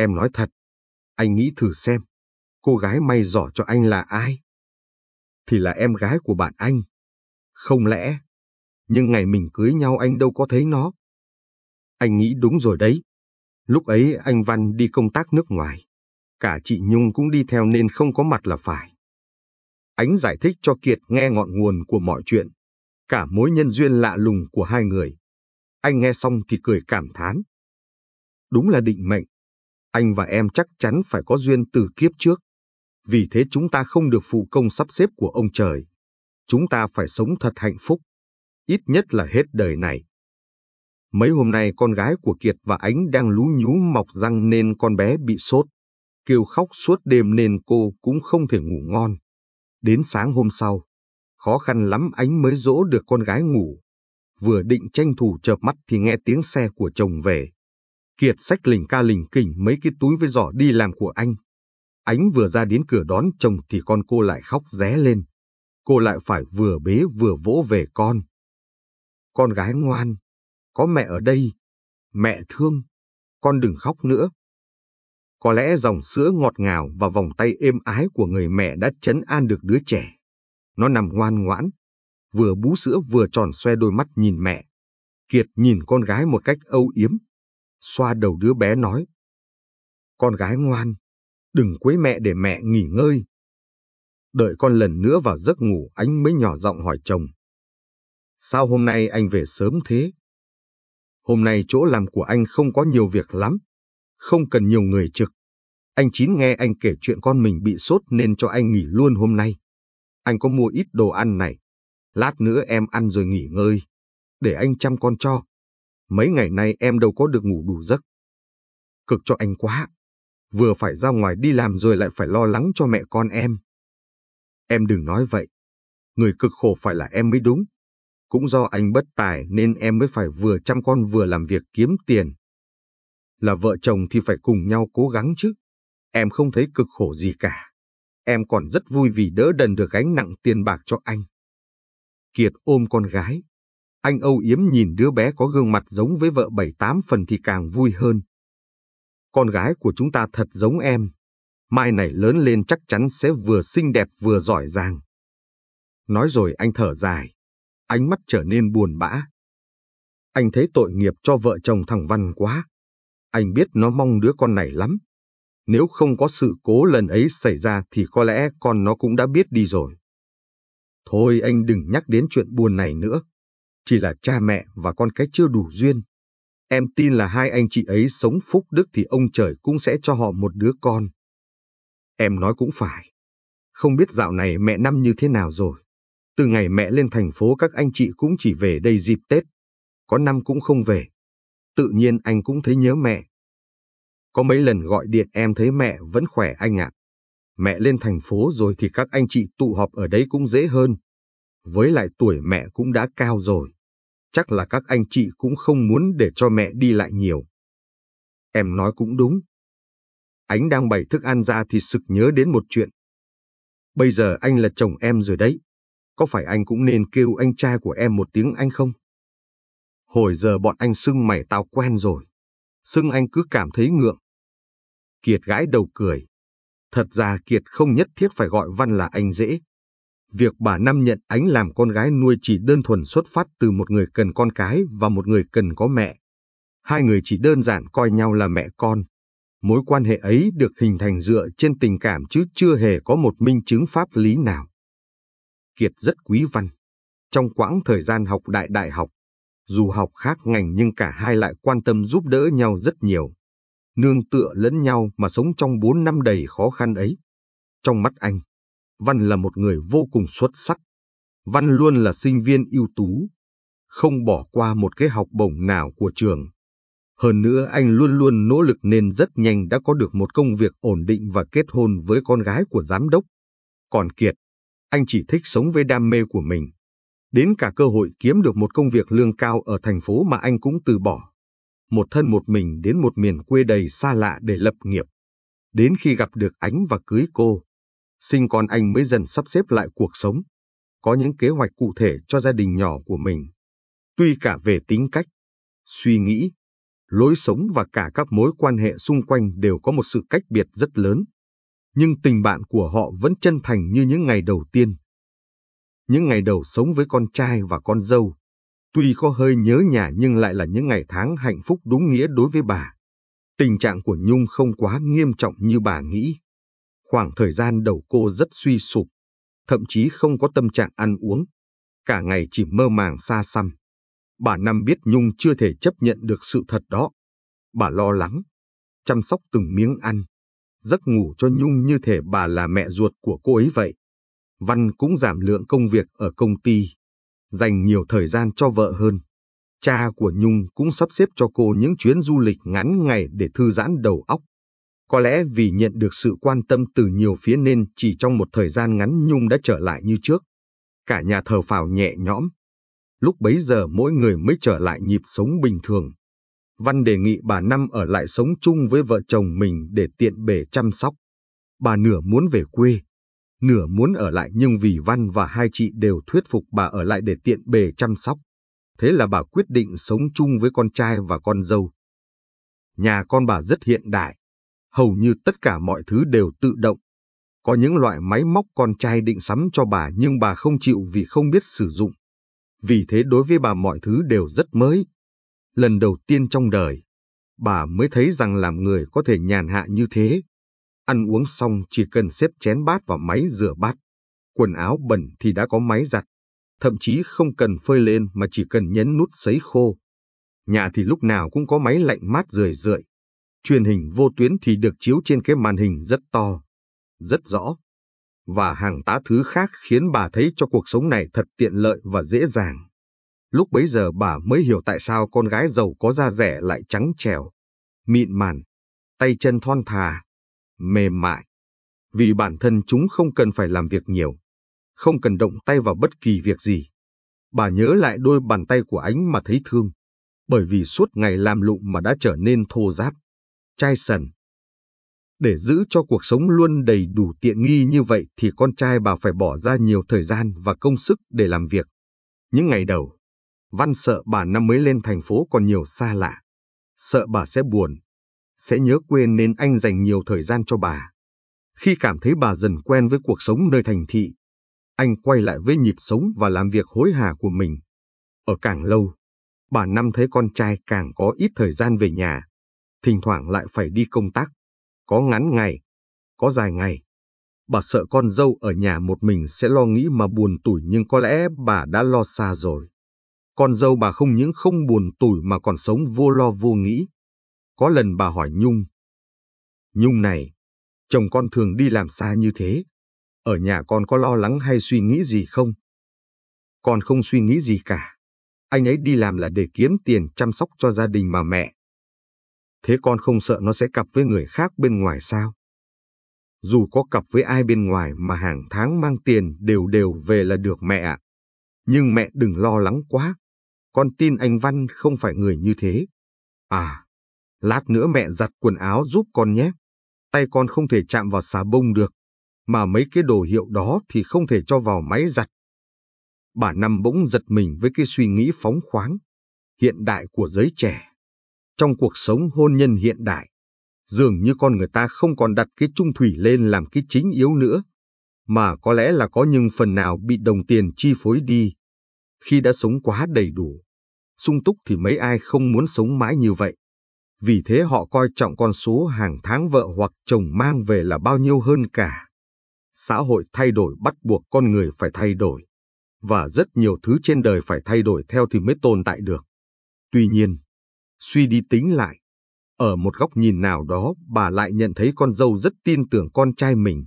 Em nói thật, anh nghĩ thử xem, cô gái may giỏ cho anh là ai? Thì là em gái của bạn anh. Không lẽ, nhưng ngày mình cưới nhau anh đâu có thấy nó. Anh nghĩ đúng rồi đấy. Lúc ấy anh Văn đi công tác nước ngoài. Cả chị Nhung cũng đi theo nên không có mặt là phải. Ánh giải thích cho Kiệt nghe ngọn nguồn của mọi chuyện. Cả mối nhân duyên lạ lùng của hai người. Anh nghe xong thì cười cảm thán. Đúng là định mệnh, anh và em chắc chắn phải có duyên từ kiếp trước. Vì thế chúng ta không được phụ công sắp xếp của ông trời. Chúng ta phải sống thật hạnh phúc, ít nhất là hết đời này. Mấy hôm nay con gái của Kiệt và Ánh đang lú nhú mọc răng nên con bé bị sốt. Kêu khóc suốt đêm nên cô cũng không thể ngủ ngon. Đến sáng hôm sau, khó khăn lắm Ánh mới dỗ được con gái ngủ. Vừa định tranh thủ chợp mắt thì nghe tiếng xe của chồng về. Kiệt sách lình ca lình kỉnh mấy cái túi với giỏ đi làm của anh. Ánh vừa ra đến cửa đón chồng thì con cô lại khóc ré lên. Cô lại phải vừa bế vừa vỗ về con. Con gái ngoan, có mẹ ở đây, mẹ thương, con đừng khóc nữa. Có lẽ dòng sữa ngọt ngào và vòng tay êm ái của người mẹ đã chấn an được đứa trẻ. Nó nằm ngoan ngoãn, vừa bú sữa vừa tròn xoe đôi mắt nhìn mẹ. Kiệt nhìn con gái một cách âu yếm, xoa đầu đứa bé nói. Con gái ngoan, đừng quấy mẹ để mẹ nghỉ ngơi. Đợi con lần nữa vào giấc ngủ anh mới nhỏ giọng hỏi chồng. Sao hôm nay anh về sớm thế? Hôm nay chỗ làm của anh không có nhiều việc lắm, không cần nhiều người trực. Anh Chín nghe anh kể chuyện con mình bị sốt nên cho anh nghỉ luôn hôm nay. Anh có mua ít đồ ăn này, lát nữa em ăn rồi nghỉ ngơi, để anh chăm con cho. Mấy ngày nay em đâu có được ngủ đủ giấc. Cực cho anh quá. Vừa phải ra ngoài đi làm rồi lại phải lo lắng cho mẹ con em. Em đừng nói vậy. Người cực khổ phải là em mới đúng. Cũng do anh bất tài nên em mới phải vừa chăm con vừa làm việc kiếm tiền. Là vợ chồng thì phải cùng nhau cố gắng chứ. Em không thấy cực khổ gì cả. Em còn rất vui vì đỡ đần được gánh nặng tiền bạc cho anh. Kiệt ôm con gái, anh Âu Yếm nhìn đứa bé có gương mặt giống với vợ bảy tám phần thì càng vui hơn. Con gái của chúng ta thật giống em. Mai này lớn lên chắc chắn sẽ vừa xinh đẹp vừa giỏi giang. Nói rồi anh thở dài. Ánh mắt trở nên buồn bã. Anh thấy tội nghiệp cho vợ chồng thằng Văn quá. Anh biết nó mong đứa con này lắm. Nếu không có sự cố lần ấy xảy ra thì có lẽ con nó cũng đã biết đi rồi. Thôi anh đừng nhắc đến chuyện buồn này nữa chỉ là cha mẹ và con cái chưa đủ duyên. Em tin là hai anh chị ấy sống phúc đức thì ông trời cũng sẽ cho họ một đứa con. Em nói cũng phải. Không biết dạo này mẹ năm như thế nào rồi. Từ ngày mẹ lên thành phố các anh chị cũng chỉ về đây dịp Tết. Có năm cũng không về. Tự nhiên anh cũng thấy nhớ mẹ. Có mấy lần gọi điện em thấy mẹ vẫn khỏe anh ạ. À. Mẹ lên thành phố rồi thì các anh chị tụ họp ở đấy cũng dễ hơn với lại tuổi mẹ cũng đã cao rồi. Chắc là các anh chị cũng không muốn để cho mẹ đi lại nhiều. Em nói cũng đúng. Ánh đang bày thức ăn ra thì sực nhớ đến một chuyện. Bây giờ anh là chồng em rồi đấy. Có phải anh cũng nên kêu anh trai của em một tiếng anh không? Hồi giờ bọn anh xưng mày tao quen rồi. Xưng anh cứ cảm thấy ngượng. Kiệt gãi đầu cười. Thật ra Kiệt không nhất thiết phải gọi Văn là anh dễ. Việc bà Năm nhận ánh làm con gái nuôi chỉ đơn thuần xuất phát từ một người cần con cái và một người cần có mẹ. Hai người chỉ đơn giản coi nhau là mẹ con. Mối quan hệ ấy được hình thành dựa trên tình cảm chứ chưa hề có một minh chứng pháp lý nào. Kiệt rất quý văn. Trong quãng thời gian học đại đại học, dù học khác ngành nhưng cả hai lại quan tâm giúp đỡ nhau rất nhiều. Nương tựa lẫn nhau mà sống trong 4 năm đầy khó khăn ấy. Trong mắt anh, Văn là một người vô cùng xuất sắc. Văn luôn là sinh viên ưu tú, không bỏ qua một cái học bổng nào của trường. Hơn nữa anh luôn luôn nỗ lực nên rất nhanh đã có được một công việc ổn định và kết hôn với con gái của giám đốc. Còn Kiệt, anh chỉ thích sống với đam mê của mình. Đến cả cơ hội kiếm được một công việc lương cao ở thành phố mà anh cũng từ bỏ. Một thân một mình đến một miền quê đầy xa lạ để lập nghiệp. Đến khi gặp được ánh và cưới cô, sinh con anh mới dần sắp xếp lại cuộc sống, có những kế hoạch cụ thể cho gia đình nhỏ của mình. Tuy cả về tính cách, suy nghĩ, lối sống và cả các mối quan hệ xung quanh đều có một sự cách biệt rất lớn, nhưng tình bạn của họ vẫn chân thành như những ngày đầu tiên. Những ngày đầu sống với con trai và con dâu, tuy có hơi nhớ nhà nhưng lại là những ngày tháng hạnh phúc đúng nghĩa đối với bà. Tình trạng của Nhung không quá nghiêm trọng như bà nghĩ. Khoảng thời gian đầu cô rất suy sụp, thậm chí không có tâm trạng ăn uống, cả ngày chỉ mơ màng xa xăm. Bà Năm biết Nhung chưa thể chấp nhận được sự thật đó. Bà lo lắng, chăm sóc từng miếng ăn, giấc ngủ cho Nhung như thể bà là mẹ ruột của cô ấy vậy. Văn cũng giảm lượng công việc ở công ty, dành nhiều thời gian cho vợ hơn. Cha của Nhung cũng sắp xếp cho cô những chuyến du lịch ngắn ngày để thư giãn đầu óc. Có lẽ vì nhận được sự quan tâm từ nhiều phía nên chỉ trong một thời gian ngắn Nhung đã trở lại như trước. Cả nhà thờ phào nhẹ nhõm. Lúc bấy giờ mỗi người mới trở lại nhịp sống bình thường. Văn đề nghị bà Năm ở lại sống chung với vợ chồng mình để tiện bề chăm sóc. Bà nửa muốn về quê, nửa muốn ở lại nhưng vì Văn và hai chị đều thuyết phục bà ở lại để tiện bề chăm sóc. Thế là bà quyết định sống chung với con trai và con dâu. Nhà con bà rất hiện đại, hầu như tất cả mọi thứ đều tự động. Có những loại máy móc con trai định sắm cho bà nhưng bà không chịu vì không biết sử dụng. Vì thế đối với bà mọi thứ đều rất mới. Lần đầu tiên trong đời, bà mới thấy rằng làm người có thể nhàn hạ như thế. Ăn uống xong chỉ cần xếp chén bát vào máy rửa bát. Quần áo bẩn thì đã có máy giặt. Thậm chí không cần phơi lên mà chỉ cần nhấn nút sấy khô. Nhà thì lúc nào cũng có máy lạnh mát rười rượi truyền hình vô tuyến thì được chiếu trên cái màn hình rất to, rất rõ. Và hàng tá thứ khác khiến bà thấy cho cuộc sống này thật tiện lợi và dễ dàng. Lúc bấy giờ bà mới hiểu tại sao con gái giàu có da rẻ lại trắng trẻo, mịn màn, tay chân thon thà, mềm mại. Vì bản thân chúng không cần phải làm việc nhiều, không cần động tay vào bất kỳ việc gì. Bà nhớ lại đôi bàn tay của ánh mà thấy thương, bởi vì suốt ngày làm lụng mà đã trở nên thô ráp trai sần. Để giữ cho cuộc sống luôn đầy đủ tiện nghi như vậy thì con trai bà phải bỏ ra nhiều thời gian và công sức để làm việc. Những ngày đầu, Văn sợ bà năm mới lên thành phố còn nhiều xa lạ. Sợ bà sẽ buồn, sẽ nhớ quên nên anh dành nhiều thời gian cho bà. Khi cảm thấy bà dần quen với cuộc sống nơi thành thị, anh quay lại với nhịp sống và làm việc hối hả của mình. Ở càng lâu, bà Năm thấy con trai càng có ít thời gian về nhà thỉnh thoảng lại phải đi công tác, có ngắn ngày, có dài ngày. Bà sợ con dâu ở nhà một mình sẽ lo nghĩ mà buồn tủi nhưng có lẽ bà đã lo xa rồi. Con dâu bà không những không buồn tủi mà còn sống vô lo vô nghĩ. Có lần bà hỏi Nhung. Nhung này, chồng con thường đi làm xa như thế. Ở nhà con có lo lắng hay suy nghĩ gì không? Con không suy nghĩ gì cả. Anh ấy đi làm là để kiếm tiền chăm sóc cho gia đình mà mẹ. Thế con không sợ nó sẽ cặp với người khác bên ngoài sao? Dù có cặp với ai bên ngoài mà hàng tháng mang tiền đều đều về là được mẹ ạ. Nhưng mẹ đừng lo lắng quá. Con tin anh Văn không phải người như thế. À, lát nữa mẹ giặt quần áo giúp con nhé. Tay con không thể chạm vào xà bông được. Mà mấy cái đồ hiệu đó thì không thể cho vào máy giặt. Bà Năm bỗng giật mình với cái suy nghĩ phóng khoáng, hiện đại của giới trẻ trong cuộc sống hôn nhân hiện đại, dường như con người ta không còn đặt cái trung thủy lên làm cái chính yếu nữa, mà có lẽ là có những phần nào bị đồng tiền chi phối đi. Khi đã sống quá đầy đủ, sung túc thì mấy ai không muốn sống mãi như vậy. Vì thế họ coi trọng con số hàng tháng vợ hoặc chồng mang về là bao nhiêu hơn cả. Xã hội thay đổi bắt buộc con người phải thay đổi, và rất nhiều thứ trên đời phải thay đổi theo thì mới tồn tại được. Tuy nhiên, Suy đi tính lại, ở một góc nhìn nào đó bà lại nhận thấy con dâu rất tin tưởng con trai mình.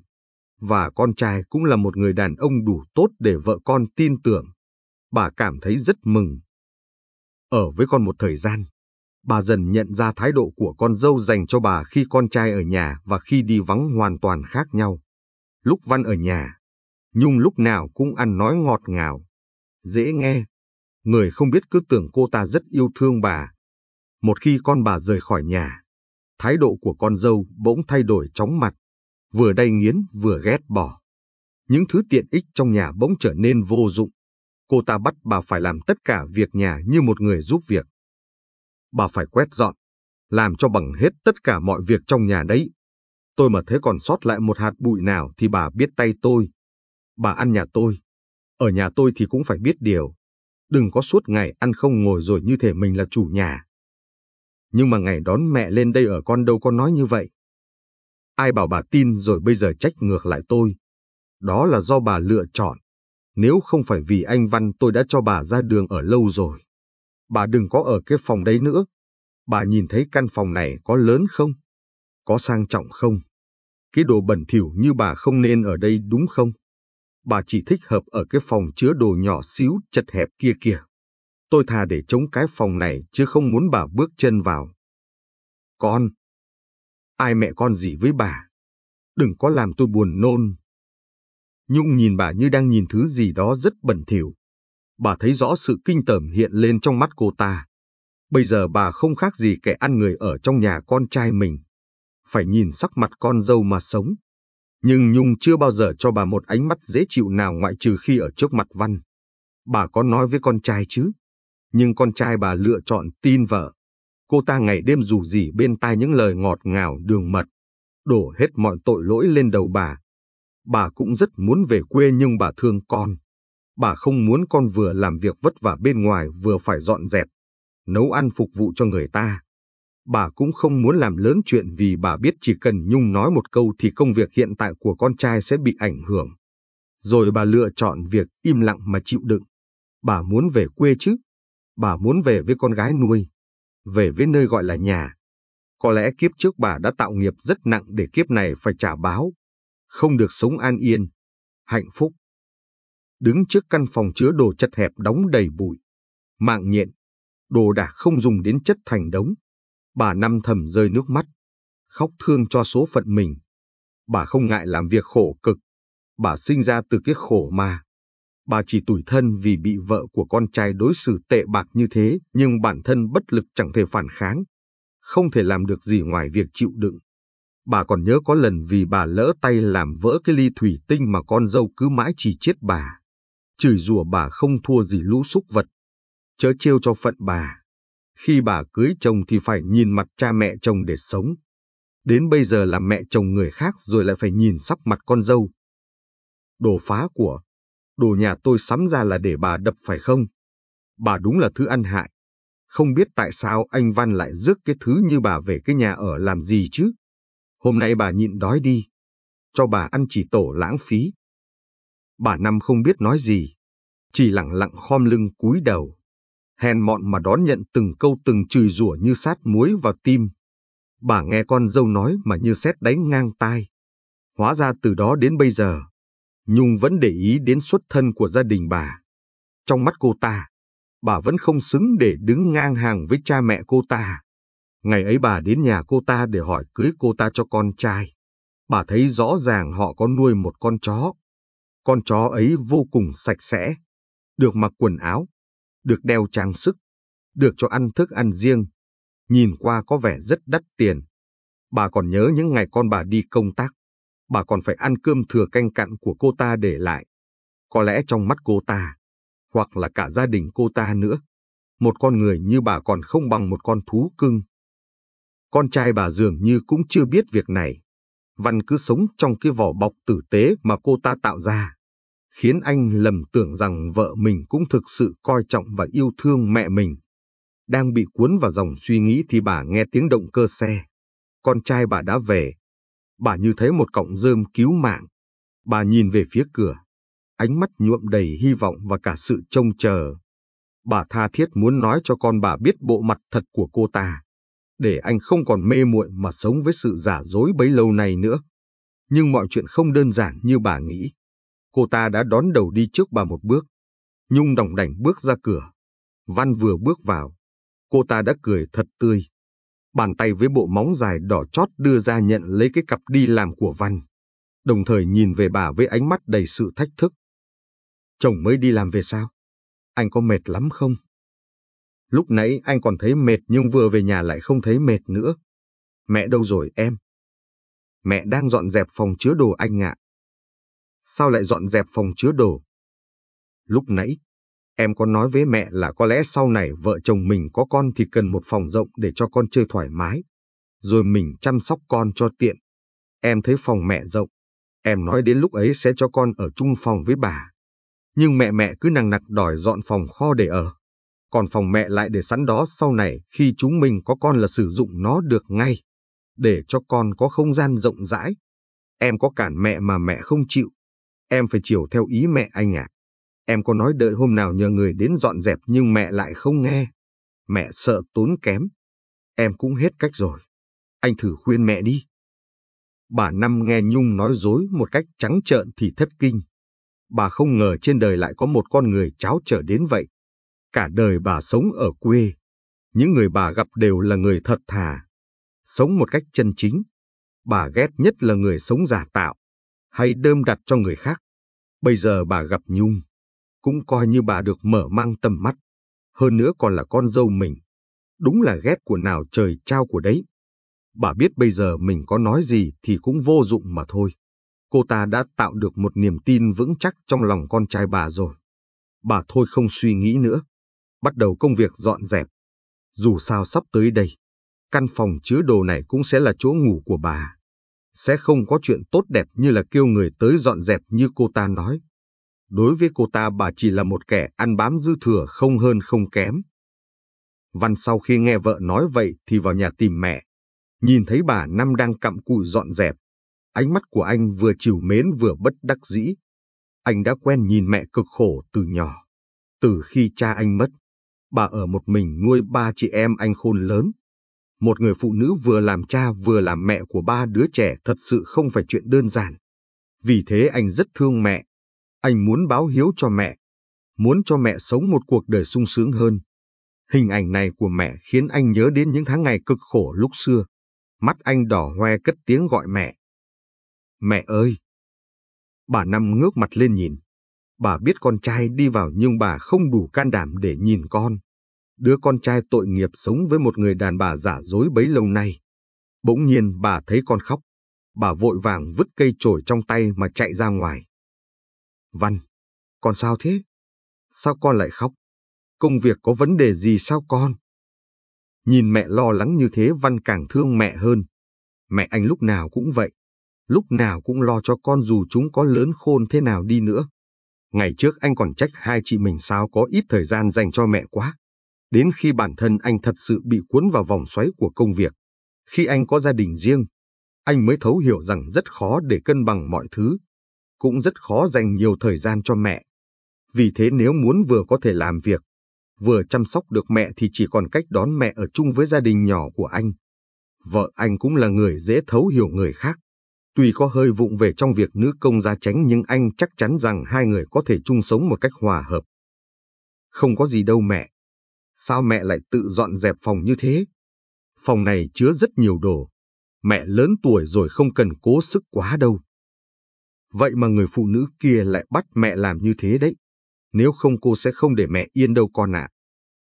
Và con trai cũng là một người đàn ông đủ tốt để vợ con tin tưởng. Bà cảm thấy rất mừng. Ở với con một thời gian, bà dần nhận ra thái độ của con dâu dành cho bà khi con trai ở nhà và khi đi vắng hoàn toàn khác nhau. Lúc Văn ở nhà, Nhung lúc nào cũng ăn nói ngọt ngào, dễ nghe. Người không biết cứ tưởng cô ta rất yêu thương bà, một khi con bà rời khỏi nhà, thái độ của con dâu bỗng thay đổi chóng mặt, vừa đay nghiến vừa ghét bỏ. Những thứ tiện ích trong nhà bỗng trở nên vô dụng. Cô ta bắt bà phải làm tất cả việc nhà như một người giúp việc. Bà phải quét dọn, làm cho bằng hết tất cả mọi việc trong nhà đấy. Tôi mà thấy còn sót lại một hạt bụi nào thì bà biết tay tôi. Bà ăn nhà tôi. Ở nhà tôi thì cũng phải biết điều. Đừng có suốt ngày ăn không ngồi rồi như thể mình là chủ nhà nhưng mà ngày đón mẹ lên đây ở con đâu có nói như vậy. Ai bảo bà tin rồi bây giờ trách ngược lại tôi. Đó là do bà lựa chọn. Nếu không phải vì anh Văn tôi đã cho bà ra đường ở lâu rồi. Bà đừng có ở cái phòng đấy nữa. Bà nhìn thấy căn phòng này có lớn không? Có sang trọng không? Cái đồ bẩn thỉu như bà không nên ở đây đúng không? Bà chỉ thích hợp ở cái phòng chứa đồ nhỏ xíu chật hẹp kia kìa. Tôi thà để chống cái phòng này chứ không muốn bà bước chân vào. Con! Ai mẹ con gì với bà? Đừng có làm tôi buồn nôn. Nhung nhìn bà như đang nhìn thứ gì đó rất bẩn thỉu. Bà thấy rõ sự kinh tởm hiện lên trong mắt cô ta. Bây giờ bà không khác gì kẻ ăn người ở trong nhà con trai mình. Phải nhìn sắc mặt con dâu mà sống. Nhưng Nhung chưa bao giờ cho bà một ánh mắt dễ chịu nào ngoại trừ khi ở trước mặt Văn. Bà có nói với con trai chứ? nhưng con trai bà lựa chọn tin vợ. Cô ta ngày đêm rủ rỉ bên tai những lời ngọt ngào đường mật, đổ hết mọi tội lỗi lên đầu bà. Bà cũng rất muốn về quê nhưng bà thương con. Bà không muốn con vừa làm việc vất vả bên ngoài vừa phải dọn dẹp, nấu ăn phục vụ cho người ta. Bà cũng không muốn làm lớn chuyện vì bà biết chỉ cần Nhung nói một câu thì công việc hiện tại của con trai sẽ bị ảnh hưởng. Rồi bà lựa chọn việc im lặng mà chịu đựng. Bà muốn về quê chứ, bà muốn về với con gái nuôi, về với nơi gọi là nhà. Có lẽ kiếp trước bà đã tạo nghiệp rất nặng để kiếp này phải trả báo, không được sống an yên, hạnh phúc. Đứng trước căn phòng chứa đồ chật hẹp đóng đầy bụi, mạng nhện, đồ đạc không dùng đến chất thành đống. Bà năm thầm rơi nước mắt, khóc thương cho số phận mình. Bà không ngại làm việc khổ cực, bà sinh ra từ cái khổ mà. Bà chỉ tủi thân vì bị vợ của con trai đối xử tệ bạc như thế, nhưng bản thân bất lực chẳng thể phản kháng, không thể làm được gì ngoài việc chịu đựng. Bà còn nhớ có lần vì bà lỡ tay làm vỡ cái ly thủy tinh mà con dâu cứ mãi chỉ chết bà, chửi rủa bà không thua gì lũ súc vật, chớ trêu cho phận bà. Khi bà cưới chồng thì phải nhìn mặt cha mẹ chồng để sống. Đến bây giờ là mẹ chồng người khác rồi lại phải nhìn sắc mặt con dâu. Đồ phá của đồ nhà tôi sắm ra là để bà đập phải không? Bà đúng là thứ ăn hại. Không biết tại sao anh Văn lại rước cái thứ như bà về cái nhà ở làm gì chứ? Hôm nay bà nhịn đói đi. Cho bà ăn chỉ tổ lãng phí. Bà Năm không biết nói gì. Chỉ lặng lặng khom lưng cúi đầu. Hèn mọn mà đón nhận từng câu từng chửi rủa như sát muối vào tim. Bà nghe con dâu nói mà như xét đánh ngang tai. Hóa ra từ đó đến bây giờ, Nhung vẫn để ý đến xuất thân của gia đình bà. Trong mắt cô ta, bà vẫn không xứng để đứng ngang hàng với cha mẹ cô ta. Ngày ấy bà đến nhà cô ta để hỏi cưới cô ta cho con trai. Bà thấy rõ ràng họ có nuôi một con chó. Con chó ấy vô cùng sạch sẽ, được mặc quần áo, được đeo trang sức, được cho ăn thức ăn riêng. Nhìn qua có vẻ rất đắt tiền. Bà còn nhớ những ngày con bà đi công tác bà còn phải ăn cơm thừa canh cặn của cô ta để lại. Có lẽ trong mắt cô ta, hoặc là cả gia đình cô ta nữa, một con người như bà còn không bằng một con thú cưng. Con trai bà dường như cũng chưa biết việc này. Văn cứ sống trong cái vỏ bọc tử tế mà cô ta tạo ra, khiến anh lầm tưởng rằng vợ mình cũng thực sự coi trọng và yêu thương mẹ mình. Đang bị cuốn vào dòng suy nghĩ thì bà nghe tiếng động cơ xe. Con trai bà đã về, Bà như thấy một cọng rơm cứu mạng. Bà nhìn về phía cửa, ánh mắt nhuộm đầy hy vọng và cả sự trông chờ. Bà tha thiết muốn nói cho con bà biết bộ mặt thật của cô ta, để anh không còn mê muội mà sống với sự giả dối bấy lâu này nữa. Nhưng mọi chuyện không đơn giản như bà nghĩ. Cô ta đã đón đầu đi trước bà một bước. Nhung đồng đảnh bước ra cửa. Văn vừa bước vào. Cô ta đã cười thật tươi bàn tay với bộ móng dài đỏ chót đưa ra nhận lấy cái cặp đi làm của Văn, đồng thời nhìn về bà với ánh mắt đầy sự thách thức. Chồng mới đi làm về sao? Anh có mệt lắm không? Lúc nãy anh còn thấy mệt nhưng vừa về nhà lại không thấy mệt nữa. Mẹ đâu rồi em? Mẹ đang dọn dẹp phòng chứa đồ anh ạ. Sao lại dọn dẹp phòng chứa đồ? Lúc nãy, Em có nói với mẹ là có lẽ sau này vợ chồng mình có con thì cần một phòng rộng để cho con chơi thoải mái, rồi mình chăm sóc con cho tiện. Em thấy phòng mẹ rộng, em nói đến lúc ấy sẽ cho con ở chung phòng với bà. Nhưng mẹ mẹ cứ nằng nặc đòi dọn phòng kho để ở. Còn phòng mẹ lại để sẵn đó sau này khi chúng mình có con là sử dụng nó được ngay, để cho con có không gian rộng rãi. Em có cản mẹ mà mẹ không chịu. Em phải chiều theo ý mẹ anh ạ. À. Em có nói đợi hôm nào nhờ người đến dọn dẹp nhưng mẹ lại không nghe. Mẹ sợ tốn kém. Em cũng hết cách rồi. Anh thử khuyên mẹ đi. Bà Năm nghe Nhung nói dối một cách trắng trợn thì thất kinh. Bà không ngờ trên đời lại có một con người cháo trở đến vậy. Cả đời bà sống ở quê. Những người bà gặp đều là người thật thà. Sống một cách chân chính. Bà ghét nhất là người sống giả tạo. Hay đơm đặt cho người khác. Bây giờ bà gặp Nhung cũng coi như bà được mở mang tầm mắt. Hơn nữa còn là con dâu mình. Đúng là ghét của nào trời trao của đấy. Bà biết bây giờ mình có nói gì thì cũng vô dụng mà thôi. Cô ta đã tạo được một niềm tin vững chắc trong lòng con trai bà rồi. Bà thôi không suy nghĩ nữa. Bắt đầu công việc dọn dẹp. Dù sao sắp tới đây, căn phòng chứa đồ này cũng sẽ là chỗ ngủ của bà. Sẽ không có chuyện tốt đẹp như là kêu người tới dọn dẹp như cô ta nói đối với cô ta bà chỉ là một kẻ ăn bám dư thừa không hơn không kém. Văn sau khi nghe vợ nói vậy thì vào nhà tìm mẹ. Nhìn thấy bà Năm đang cặm cụi dọn dẹp. Ánh mắt của anh vừa chiều mến vừa bất đắc dĩ. Anh đã quen nhìn mẹ cực khổ từ nhỏ. Từ khi cha anh mất, bà ở một mình nuôi ba chị em anh khôn lớn. Một người phụ nữ vừa làm cha vừa làm mẹ của ba đứa trẻ thật sự không phải chuyện đơn giản. Vì thế anh rất thương mẹ, anh muốn báo hiếu cho mẹ, muốn cho mẹ sống một cuộc đời sung sướng hơn. Hình ảnh này của mẹ khiến anh nhớ đến những tháng ngày cực khổ lúc xưa. Mắt anh đỏ hoe cất tiếng gọi mẹ. Mẹ ơi! Bà Năm ngước mặt lên nhìn. Bà biết con trai đi vào nhưng bà không đủ can đảm để nhìn con. Đứa con trai tội nghiệp sống với một người đàn bà giả dối bấy lâu nay. Bỗng nhiên bà thấy con khóc. Bà vội vàng vứt cây chổi trong tay mà chạy ra ngoài. Văn, con sao thế? Sao con lại khóc? Công việc có vấn đề gì sao con? Nhìn mẹ lo lắng như thế Văn càng thương mẹ hơn. Mẹ anh lúc nào cũng vậy. Lúc nào cũng lo cho con dù chúng có lớn khôn thế nào đi nữa. Ngày trước anh còn trách hai chị mình sao có ít thời gian dành cho mẹ quá. Đến khi bản thân anh thật sự bị cuốn vào vòng xoáy của công việc, khi anh có gia đình riêng, anh mới thấu hiểu rằng rất khó để cân bằng mọi thứ cũng rất khó dành nhiều thời gian cho mẹ. Vì thế nếu muốn vừa có thể làm việc, vừa chăm sóc được mẹ thì chỉ còn cách đón mẹ ở chung với gia đình nhỏ của anh. Vợ anh cũng là người dễ thấu hiểu người khác. Tuy có hơi vụng về trong việc nữ công gia tránh nhưng anh chắc chắn rằng hai người có thể chung sống một cách hòa hợp. Không có gì đâu mẹ. Sao mẹ lại tự dọn dẹp phòng như thế? Phòng này chứa rất nhiều đồ. Mẹ lớn tuổi rồi không cần cố sức quá đâu. Vậy mà người phụ nữ kia lại bắt mẹ làm như thế đấy. Nếu không cô sẽ không để mẹ yên đâu con ạ.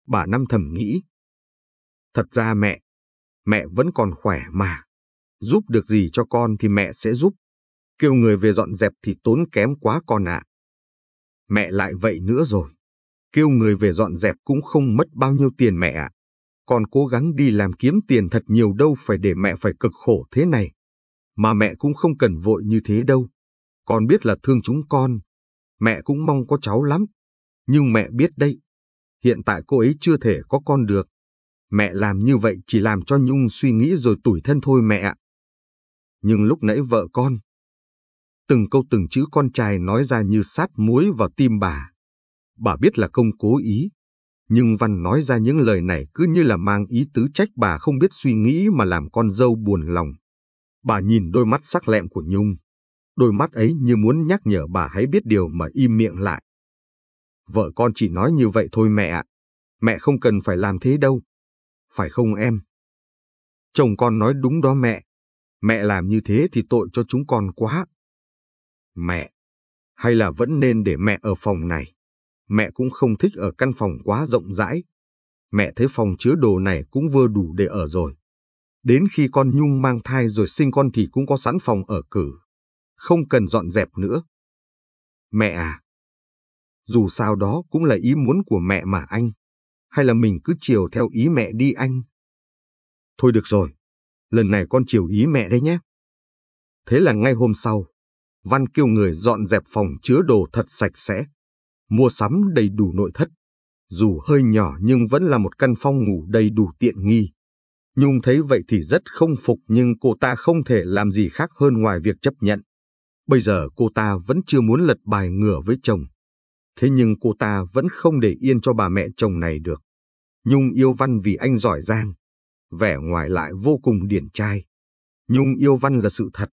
Bà Năm thầm nghĩ. Thật ra mẹ, mẹ vẫn còn khỏe mà. Giúp được gì cho con thì mẹ sẽ giúp. Kêu người về dọn dẹp thì tốn kém quá con ạ. Mẹ lại vậy nữa rồi. Kêu người về dọn dẹp cũng không mất bao nhiêu tiền mẹ ạ. À. Con cố gắng đi làm kiếm tiền thật nhiều đâu phải để mẹ phải cực khổ thế này. Mà mẹ cũng không cần vội như thế đâu. Con biết là thương chúng con, mẹ cũng mong có cháu lắm. Nhưng mẹ biết đấy, hiện tại cô ấy chưa thể có con được. Mẹ làm như vậy chỉ làm cho Nhung suy nghĩ rồi tủi thân thôi mẹ Nhưng lúc nãy vợ con, từng câu từng chữ con trai nói ra như sát muối vào tim bà. Bà biết là không cố ý, nhưng Văn nói ra những lời này cứ như là mang ý tứ trách bà không biết suy nghĩ mà làm con dâu buồn lòng. Bà nhìn đôi mắt sắc lẹm của Nhung, Đôi mắt ấy như muốn nhắc nhở bà hãy biết điều mà im miệng lại. Vợ con chỉ nói như vậy thôi mẹ ạ. Mẹ không cần phải làm thế đâu. Phải không em? Chồng con nói đúng đó mẹ. Mẹ làm như thế thì tội cho chúng con quá. Mẹ, hay là vẫn nên để mẹ ở phòng này? Mẹ cũng không thích ở căn phòng quá rộng rãi. Mẹ thấy phòng chứa đồ này cũng vừa đủ để ở rồi. Đến khi con Nhung mang thai rồi sinh con thì cũng có sẵn phòng ở cử không cần dọn dẹp nữa. Mẹ à! Dù sao đó cũng là ý muốn của mẹ mà anh. Hay là mình cứ chiều theo ý mẹ đi anh? Thôi được rồi, lần này con chiều ý mẹ đấy nhé. Thế là ngay hôm sau, Văn kêu người dọn dẹp phòng chứa đồ thật sạch sẽ, mua sắm đầy đủ nội thất. Dù hơi nhỏ nhưng vẫn là một căn phòng ngủ đầy đủ tiện nghi. Nhung thấy vậy thì rất không phục nhưng cô ta không thể làm gì khác hơn ngoài việc chấp nhận. Bây giờ cô ta vẫn chưa muốn lật bài ngửa với chồng. Thế nhưng cô ta vẫn không để yên cho bà mẹ chồng này được. Nhung yêu văn vì anh giỏi giang. Vẻ ngoài lại vô cùng điển trai. Nhung yêu văn là sự thật.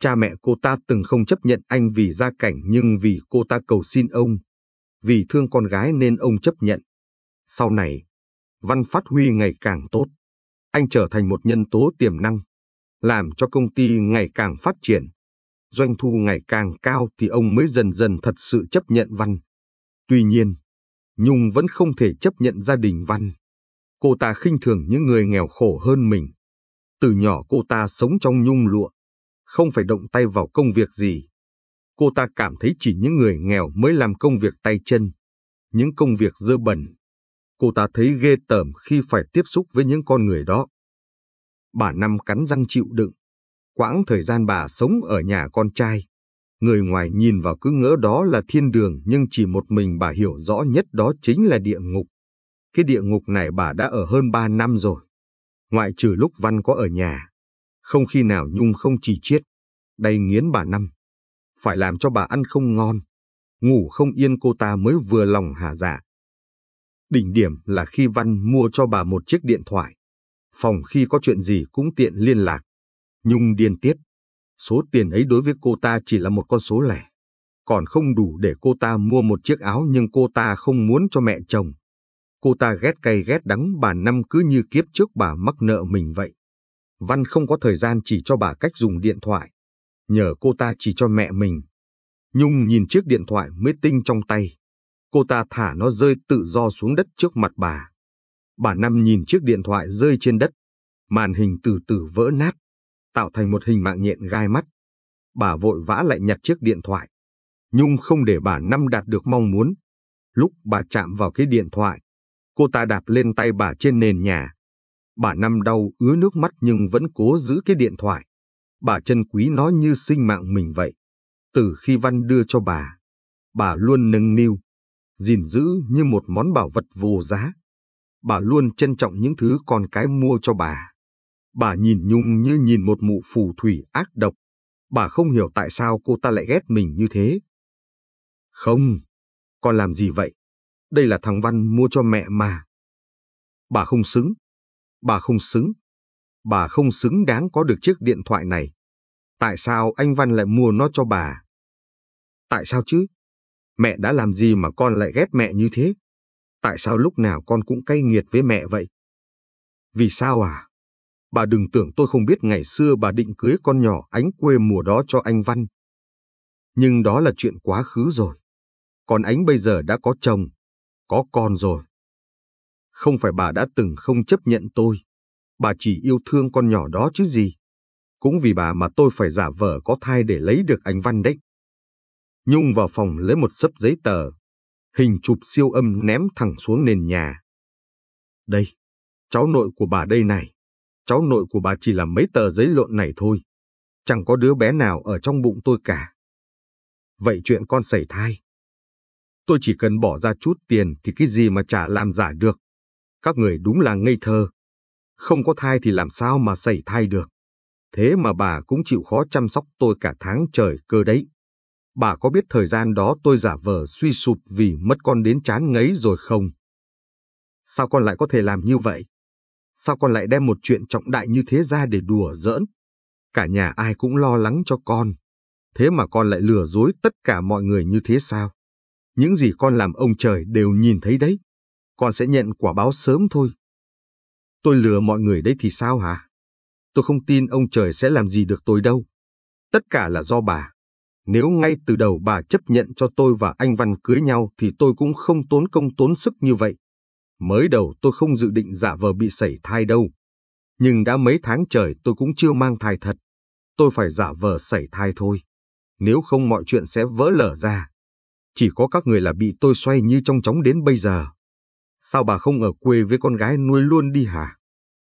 Cha mẹ cô ta từng không chấp nhận anh vì gia cảnh nhưng vì cô ta cầu xin ông. Vì thương con gái nên ông chấp nhận. Sau này, Văn phát huy ngày càng tốt. Anh trở thành một nhân tố tiềm năng, làm cho công ty ngày càng phát triển doanh thu ngày càng cao thì ông mới dần dần thật sự chấp nhận văn. Tuy nhiên, Nhung vẫn không thể chấp nhận gia đình văn. Cô ta khinh thường những người nghèo khổ hơn mình. Từ nhỏ cô ta sống trong nhung lụa, không phải động tay vào công việc gì. Cô ta cảm thấy chỉ những người nghèo mới làm công việc tay chân, những công việc dơ bẩn. Cô ta thấy ghê tởm khi phải tiếp xúc với những con người đó. Bà Năm cắn răng chịu đựng, quãng thời gian bà sống ở nhà con trai. Người ngoài nhìn vào cứ ngỡ đó là thiên đường nhưng chỉ một mình bà hiểu rõ nhất đó chính là địa ngục. Cái địa ngục này bà đã ở hơn ba năm rồi. Ngoại trừ lúc Văn có ở nhà. Không khi nào Nhung không chỉ chiết. Đây nghiến bà năm. Phải làm cho bà ăn không ngon. Ngủ không yên cô ta mới vừa lòng hả dạ. Đỉnh điểm là khi Văn mua cho bà một chiếc điện thoại. Phòng khi có chuyện gì cũng tiện liên lạc. Nhung điên tiết. Số tiền ấy đối với cô ta chỉ là một con số lẻ. Còn không đủ để cô ta mua một chiếc áo nhưng cô ta không muốn cho mẹ chồng. Cô ta ghét cay ghét đắng bà Năm cứ như kiếp trước bà mắc nợ mình vậy. Văn không có thời gian chỉ cho bà cách dùng điện thoại. Nhờ cô ta chỉ cho mẹ mình. Nhung nhìn chiếc điện thoại mới tinh trong tay. Cô ta thả nó rơi tự do xuống đất trước mặt bà. Bà Năm nhìn chiếc điện thoại rơi trên đất. Màn hình từ từ vỡ nát tạo thành một hình mạng nhện gai mắt. Bà vội vã lại nhặt chiếc điện thoại. Nhung không để bà Năm đạt được mong muốn. Lúc bà chạm vào cái điện thoại, cô ta đạp lên tay bà trên nền nhà. Bà Năm đau ứa nước mắt nhưng vẫn cố giữ cái điện thoại. Bà chân quý nó như sinh mạng mình vậy. Từ khi Văn đưa cho bà, bà luôn nâng niu, gìn giữ như một món bảo vật vô giá. Bà luôn trân trọng những thứ con cái mua cho bà. Bà nhìn Nhung như nhìn một mụ phù thủy ác độc. Bà không hiểu tại sao cô ta lại ghét mình như thế. Không, con làm gì vậy? Đây là thằng Văn mua cho mẹ mà. Bà không xứng. Bà không xứng. Bà không xứng đáng có được chiếc điện thoại này. Tại sao anh Văn lại mua nó cho bà? Tại sao chứ? Mẹ đã làm gì mà con lại ghét mẹ như thế? Tại sao lúc nào con cũng cay nghiệt với mẹ vậy? Vì sao à? Bà đừng tưởng tôi không biết ngày xưa bà định cưới con nhỏ ánh quê mùa đó cho anh Văn. Nhưng đó là chuyện quá khứ rồi. Còn ánh bây giờ đã có chồng, có con rồi. Không phải bà đã từng không chấp nhận tôi. Bà chỉ yêu thương con nhỏ đó chứ gì. Cũng vì bà mà tôi phải giả vờ có thai để lấy được anh Văn đấy. Nhung vào phòng lấy một sấp giấy tờ, hình chụp siêu âm ném thẳng xuống nền nhà. Đây, cháu nội của bà đây này cháu nội của bà chỉ là mấy tờ giấy lộn này thôi. Chẳng có đứa bé nào ở trong bụng tôi cả. Vậy chuyện con xảy thai. Tôi chỉ cần bỏ ra chút tiền thì cái gì mà chả làm giả được. Các người đúng là ngây thơ. Không có thai thì làm sao mà xảy thai được. Thế mà bà cũng chịu khó chăm sóc tôi cả tháng trời cơ đấy. Bà có biết thời gian đó tôi giả vờ suy sụp vì mất con đến chán ngấy rồi không? Sao con lại có thể làm như vậy? Sao con lại đem một chuyện trọng đại như thế ra để đùa giỡn? Cả nhà ai cũng lo lắng cho con. Thế mà con lại lừa dối tất cả mọi người như thế sao? Những gì con làm ông trời đều nhìn thấy đấy. Con sẽ nhận quả báo sớm thôi. Tôi lừa mọi người đấy thì sao hả? Tôi không tin ông trời sẽ làm gì được tôi đâu. Tất cả là do bà. Nếu ngay từ đầu bà chấp nhận cho tôi và anh Văn cưới nhau thì tôi cũng không tốn công tốn sức như vậy. Mới đầu tôi không dự định giả vờ bị sẩy thai đâu. Nhưng đã mấy tháng trời tôi cũng chưa mang thai thật. Tôi phải giả vờ sẩy thai thôi. Nếu không mọi chuyện sẽ vỡ lở ra. Chỉ có các người là bị tôi xoay như trong chóng đến bây giờ. Sao bà không ở quê với con gái nuôi luôn đi hả?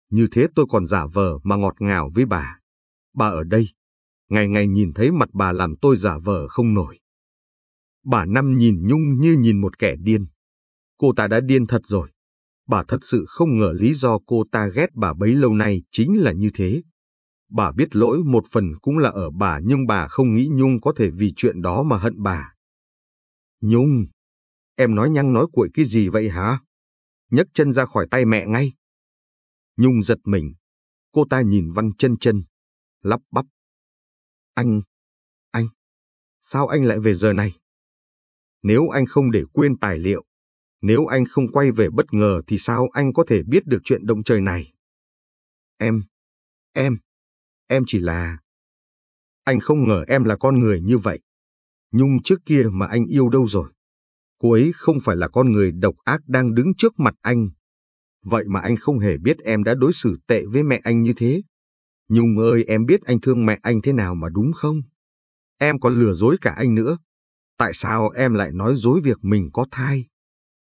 Như thế tôi còn giả vờ mà ngọt ngào với bà. Bà ở đây. Ngày ngày nhìn thấy mặt bà làm tôi giả vờ không nổi. Bà Năm nhìn Nhung như nhìn một kẻ điên. Cô ta đã điên thật rồi. Bà thật sự không ngờ lý do cô ta ghét bà bấy lâu nay chính là như thế. Bà biết lỗi một phần cũng là ở bà nhưng bà không nghĩ Nhung có thể vì chuyện đó mà hận bà. Nhung, em nói nhăng nói cuội cái gì vậy hả? Nhấc chân ra khỏi tay mẹ ngay. Nhung giật mình. Cô ta nhìn Văn chân chân. Lắp bắp. Anh, anh, sao anh lại về giờ này? Nếu anh không để quên tài liệu, nếu anh không quay về bất ngờ thì sao anh có thể biết được chuyện động trời này? Em, em, em chỉ là... Anh không ngờ em là con người như vậy. Nhung trước kia mà anh yêu đâu rồi? Cô ấy không phải là con người độc ác đang đứng trước mặt anh. Vậy mà anh không hề biết em đã đối xử tệ với mẹ anh như thế. Nhung ơi em biết anh thương mẹ anh thế nào mà đúng không? Em còn lừa dối cả anh nữa. Tại sao em lại nói dối việc mình có thai?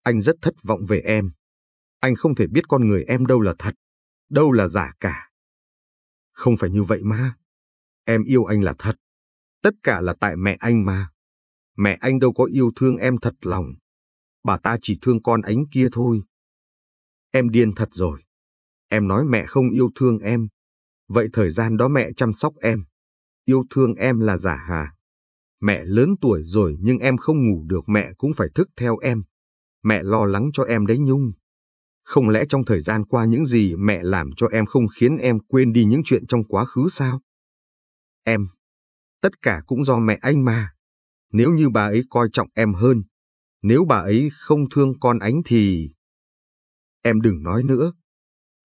Anh rất thất vọng về em. Anh không thể biết con người em đâu là thật, đâu là giả cả. Không phải như vậy mà. Em yêu anh là thật. Tất cả là tại mẹ anh mà. Mẹ anh đâu có yêu thương em thật lòng. Bà ta chỉ thương con ánh kia thôi. Em điên thật rồi. Em nói mẹ không yêu thương em. Vậy thời gian đó mẹ chăm sóc em. Yêu thương em là giả hà. Mẹ lớn tuổi rồi nhưng em không ngủ được mẹ cũng phải thức theo em mẹ lo lắng cho em đấy Nhung. Không lẽ trong thời gian qua những gì mẹ làm cho em không khiến em quên đi những chuyện trong quá khứ sao? Em, tất cả cũng do mẹ anh mà. Nếu như bà ấy coi trọng em hơn, nếu bà ấy không thương con ánh thì... Em đừng nói nữa.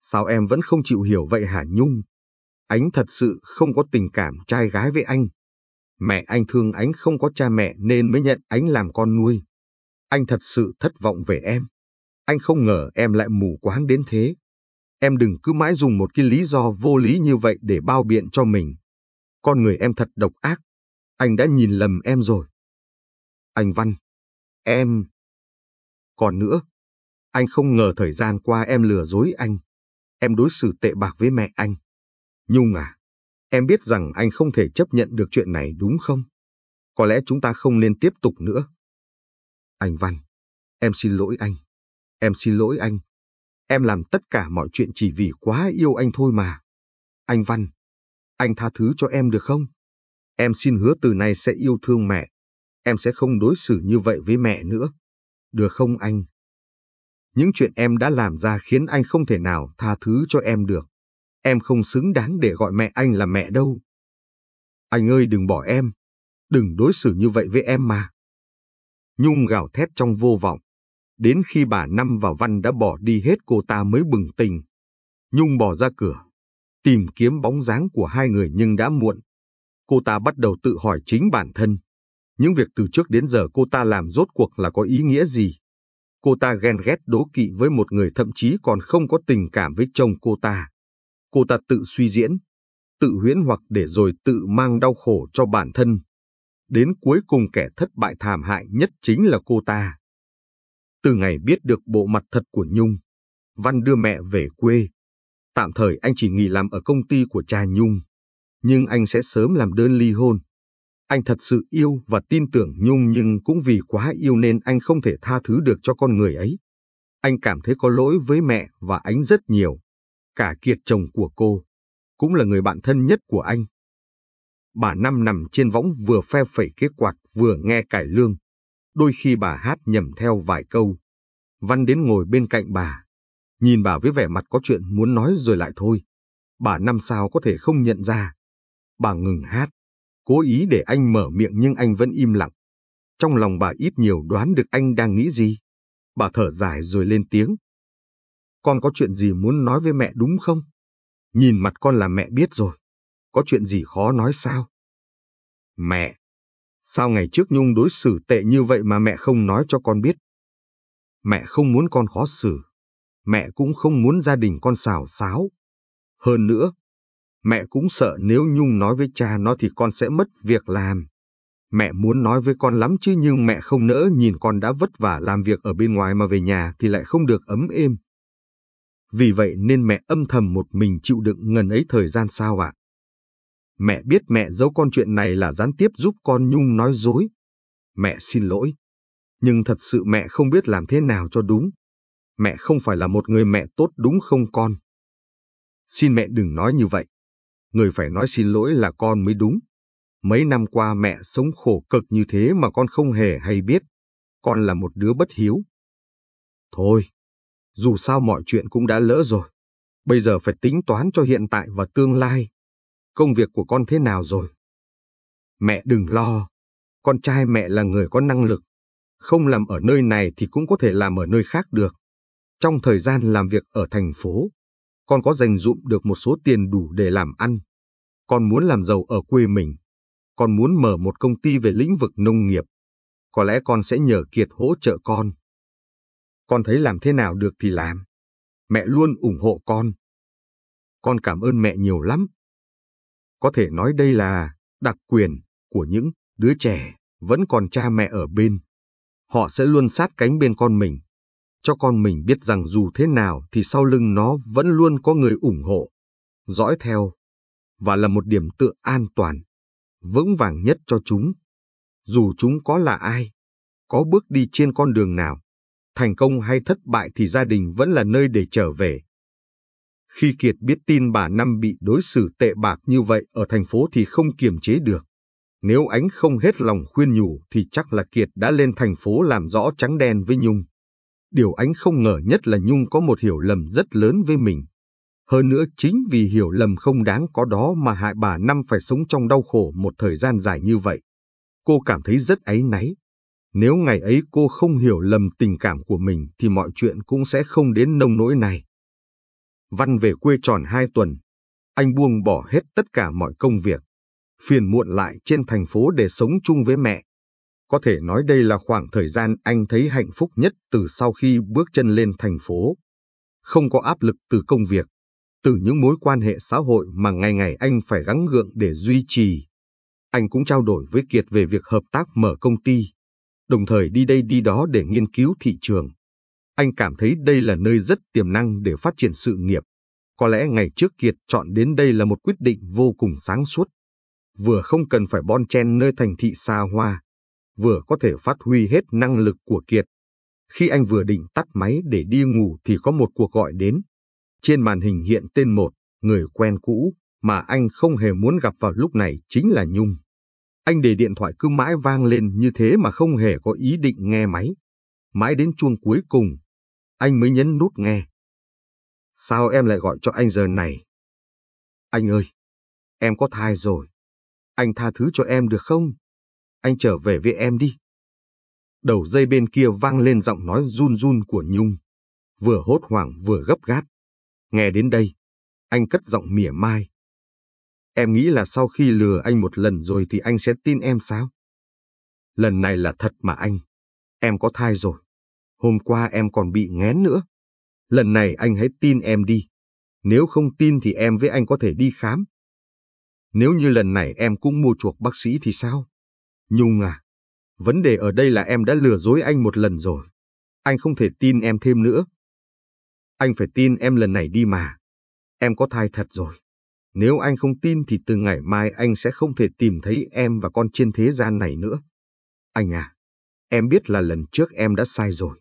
Sao em vẫn không chịu hiểu vậy hả Nhung? Ánh thật sự không có tình cảm trai gái với anh. Mẹ anh thương ánh không có cha mẹ nên mới nhận ánh làm con nuôi. Anh thật sự thất vọng về em. Anh không ngờ em lại mù quáng đến thế. Em đừng cứ mãi dùng một cái lý do vô lý như vậy để bao biện cho mình. Con người em thật độc ác. Anh đã nhìn lầm em rồi. Anh Văn, em... Còn nữa, anh không ngờ thời gian qua em lừa dối anh. Em đối xử tệ bạc với mẹ anh. Nhung à, em biết rằng anh không thể chấp nhận được chuyện này đúng không? Có lẽ chúng ta không nên tiếp tục nữa. Anh Văn, em xin lỗi anh. Em xin lỗi anh. Em làm tất cả mọi chuyện chỉ vì quá yêu anh thôi mà. Anh Văn, anh tha thứ cho em được không? Em xin hứa từ nay sẽ yêu thương mẹ. Em sẽ không đối xử như vậy với mẹ nữa. Được không anh? Những chuyện em đã làm ra khiến anh không thể nào tha thứ cho em được. Em không xứng đáng để gọi mẹ anh là mẹ đâu. Anh ơi đừng bỏ em. Đừng đối xử như vậy với em mà. Nhung gào thét trong vô vọng. Đến khi bà Năm và Văn đã bỏ đi hết cô ta mới bừng tỉnh. Nhung bỏ ra cửa, tìm kiếm bóng dáng của hai người nhưng đã muộn. Cô ta bắt đầu tự hỏi chính bản thân. Những việc từ trước đến giờ cô ta làm rốt cuộc là có ý nghĩa gì? Cô ta ghen ghét đố kỵ với một người thậm chí còn không có tình cảm với chồng cô ta. Cô ta tự suy diễn, tự huyễn hoặc để rồi tự mang đau khổ cho bản thân đến cuối cùng kẻ thất bại thảm hại nhất chính là cô ta. Từ ngày biết được bộ mặt thật của Nhung, Văn đưa mẹ về quê. Tạm thời anh chỉ nghỉ làm ở công ty của cha Nhung, nhưng anh sẽ sớm làm đơn ly hôn. Anh thật sự yêu và tin tưởng Nhung nhưng cũng vì quá yêu nên anh không thể tha thứ được cho con người ấy. Anh cảm thấy có lỗi với mẹ và anh rất nhiều. Cả Kiệt chồng của cô, cũng là người bạn thân nhất của anh bà Năm nằm trên võng vừa phe phẩy kế quạt vừa nghe cải lương. Đôi khi bà hát nhầm theo vài câu. Văn đến ngồi bên cạnh bà. Nhìn bà với vẻ mặt có chuyện muốn nói rồi lại thôi. Bà Năm sao có thể không nhận ra. Bà ngừng hát. Cố ý để anh mở miệng nhưng anh vẫn im lặng. Trong lòng bà ít nhiều đoán được anh đang nghĩ gì. Bà thở dài rồi lên tiếng. Con có chuyện gì muốn nói với mẹ đúng không? Nhìn mặt con là mẹ biết rồi có chuyện gì khó nói sao? Mẹ, sao ngày trước Nhung đối xử tệ như vậy mà mẹ không nói cho con biết? Mẹ không muốn con khó xử, mẹ cũng không muốn gia đình con xào xáo. Hơn nữa, mẹ cũng sợ nếu Nhung nói với cha nó thì con sẽ mất việc làm. Mẹ muốn nói với con lắm chứ nhưng mẹ không nỡ nhìn con đã vất vả làm việc ở bên ngoài mà về nhà thì lại không được ấm êm. Vì vậy nên mẹ âm thầm một mình chịu đựng ngần ấy thời gian sao ạ? À? Mẹ biết mẹ giấu con chuyện này là gián tiếp giúp con Nhung nói dối. Mẹ xin lỗi. Nhưng thật sự mẹ không biết làm thế nào cho đúng. Mẹ không phải là một người mẹ tốt đúng không con? Xin mẹ đừng nói như vậy. Người phải nói xin lỗi là con mới đúng. Mấy năm qua mẹ sống khổ cực như thế mà con không hề hay biết. Con là một đứa bất hiếu. Thôi, dù sao mọi chuyện cũng đã lỡ rồi. Bây giờ phải tính toán cho hiện tại và tương lai công việc của con thế nào rồi? Mẹ đừng lo, con trai mẹ là người có năng lực, không làm ở nơi này thì cũng có thể làm ở nơi khác được. Trong thời gian làm việc ở thành phố, con có dành dụm được một số tiền đủ để làm ăn. Con muốn làm giàu ở quê mình. Con muốn mở một công ty về lĩnh vực nông nghiệp. Có lẽ con sẽ nhờ Kiệt hỗ trợ con. Con thấy làm thế nào được thì làm. Mẹ luôn ủng hộ con. Con cảm ơn mẹ nhiều lắm. Có thể nói đây là đặc quyền của những đứa trẻ vẫn còn cha mẹ ở bên. Họ sẽ luôn sát cánh bên con mình, cho con mình biết rằng dù thế nào thì sau lưng nó vẫn luôn có người ủng hộ, dõi theo, và là một điểm tựa an toàn, vững vàng nhất cho chúng. Dù chúng có là ai, có bước đi trên con đường nào, thành công hay thất bại thì gia đình vẫn là nơi để trở về. Khi Kiệt biết tin bà Năm bị đối xử tệ bạc như vậy ở thành phố thì không kiềm chế được. Nếu Ánh không hết lòng khuyên nhủ thì chắc là Kiệt đã lên thành phố làm rõ trắng đen với Nhung. Điều Ánh không ngờ nhất là Nhung có một hiểu lầm rất lớn với mình. Hơn nữa chính vì hiểu lầm không đáng có đó mà hại bà Năm phải sống trong đau khổ một thời gian dài như vậy. Cô cảm thấy rất áy náy. Nếu ngày ấy cô không hiểu lầm tình cảm của mình thì mọi chuyện cũng sẽ không đến nông nỗi này. Văn về quê tròn hai tuần, anh buông bỏ hết tất cả mọi công việc, phiền muộn lại trên thành phố để sống chung với mẹ. Có thể nói đây là khoảng thời gian anh thấy hạnh phúc nhất từ sau khi bước chân lên thành phố. Không có áp lực từ công việc, từ những mối quan hệ xã hội mà ngày ngày anh phải gắng gượng để duy trì. Anh cũng trao đổi với Kiệt về việc hợp tác mở công ty, đồng thời đi đây đi đó để nghiên cứu thị trường. Anh cảm thấy đây là nơi rất tiềm năng để phát triển sự nghiệp. Có lẽ ngày trước Kiệt chọn đến đây là một quyết định vô cùng sáng suốt. Vừa không cần phải bon chen nơi thành thị xa hoa, vừa có thể phát huy hết năng lực của Kiệt. Khi anh vừa định tắt máy để đi ngủ thì có một cuộc gọi đến. Trên màn hình hiện tên một, người quen cũ, mà anh không hề muốn gặp vào lúc này chính là Nhung. Anh để điện thoại cứ mãi vang lên như thế mà không hề có ý định nghe máy. Mãi đến chuông cuối cùng, anh mới nhấn nút nghe. Sao em lại gọi cho anh giờ này? Anh ơi, em có thai rồi. Anh tha thứ cho em được không? Anh trở về với em đi. Đầu dây bên kia vang lên giọng nói run run của Nhung, vừa hốt hoảng vừa gấp gáp. Nghe đến đây, anh cất giọng mỉa mai. Em nghĩ là sau khi lừa anh một lần rồi thì anh sẽ tin em sao? Lần này là thật mà anh. Em có thai rồi. Hôm qua em còn bị ngén nữa. Lần này anh hãy tin em đi. Nếu không tin thì em với anh có thể đi khám. Nếu như lần này em cũng mua chuộc bác sĩ thì sao? Nhung à, vấn đề ở đây là em đã lừa dối anh một lần rồi. Anh không thể tin em thêm nữa. Anh phải tin em lần này đi mà. Em có thai thật rồi. Nếu anh không tin thì từ ngày mai anh sẽ không thể tìm thấy em và con trên thế gian này nữa. Anh à, em biết là lần trước em đã sai rồi.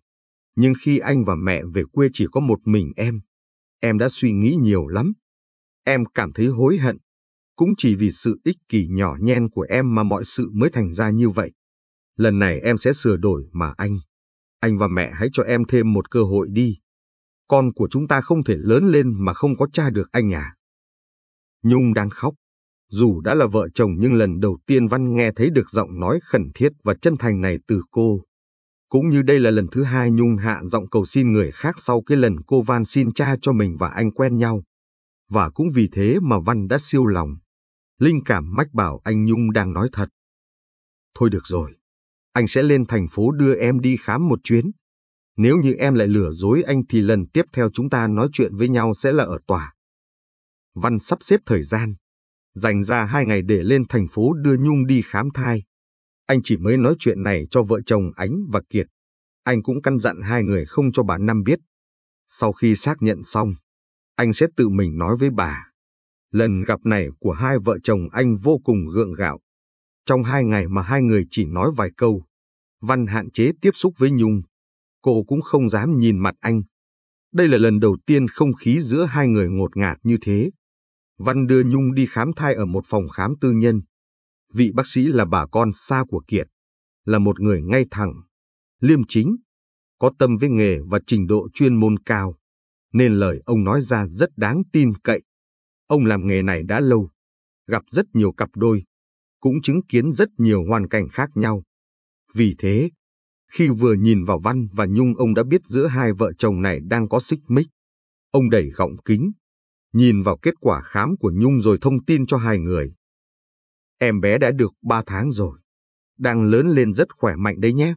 Nhưng khi anh và mẹ về quê chỉ có một mình em, em đã suy nghĩ nhiều lắm. Em cảm thấy hối hận. Cũng chỉ vì sự ích kỷ nhỏ nhen của em mà mọi sự mới thành ra như vậy. Lần này em sẽ sửa đổi mà anh. Anh và mẹ hãy cho em thêm một cơ hội đi. Con của chúng ta không thể lớn lên mà không có cha được anh à. Nhung đang khóc. Dù đã là vợ chồng nhưng lần đầu tiên Văn nghe thấy được giọng nói khẩn thiết và chân thành này từ cô, cũng như đây là lần thứ hai Nhung hạ giọng cầu xin người khác sau cái lần cô van xin cha cho mình và anh quen nhau. Và cũng vì thế mà Văn đã siêu lòng. Linh cảm mách bảo anh Nhung đang nói thật. Thôi được rồi, anh sẽ lên thành phố đưa em đi khám một chuyến. Nếu như em lại lừa dối anh thì lần tiếp theo chúng ta nói chuyện với nhau sẽ là ở tòa. Văn sắp xếp thời gian, dành ra hai ngày để lên thành phố đưa Nhung đi khám thai. Anh chỉ mới nói chuyện này cho vợ chồng Ánh và Kiệt. Anh cũng căn dặn hai người không cho bà Năm biết. Sau khi xác nhận xong, anh sẽ tự mình nói với bà. Lần gặp này của hai vợ chồng anh vô cùng gượng gạo. Trong hai ngày mà hai người chỉ nói vài câu, Văn hạn chế tiếp xúc với Nhung. Cô cũng không dám nhìn mặt anh. Đây là lần đầu tiên không khí giữa hai người ngột ngạt như thế. Văn đưa Nhung đi khám thai ở một phòng khám tư nhân vị bác sĩ là bà con xa của Kiệt, là một người ngay thẳng, liêm chính, có tâm với nghề và trình độ chuyên môn cao, nên lời ông nói ra rất đáng tin cậy. Ông làm nghề này đã lâu, gặp rất nhiều cặp đôi, cũng chứng kiến rất nhiều hoàn cảnh khác nhau. Vì thế, khi vừa nhìn vào Văn và Nhung ông đã biết giữa hai vợ chồng này đang có xích mích. Ông đẩy gọng kính, nhìn vào kết quả khám của Nhung rồi thông tin cho hai người. Em bé đã được ba tháng rồi, đang lớn lên rất khỏe mạnh đấy nhé.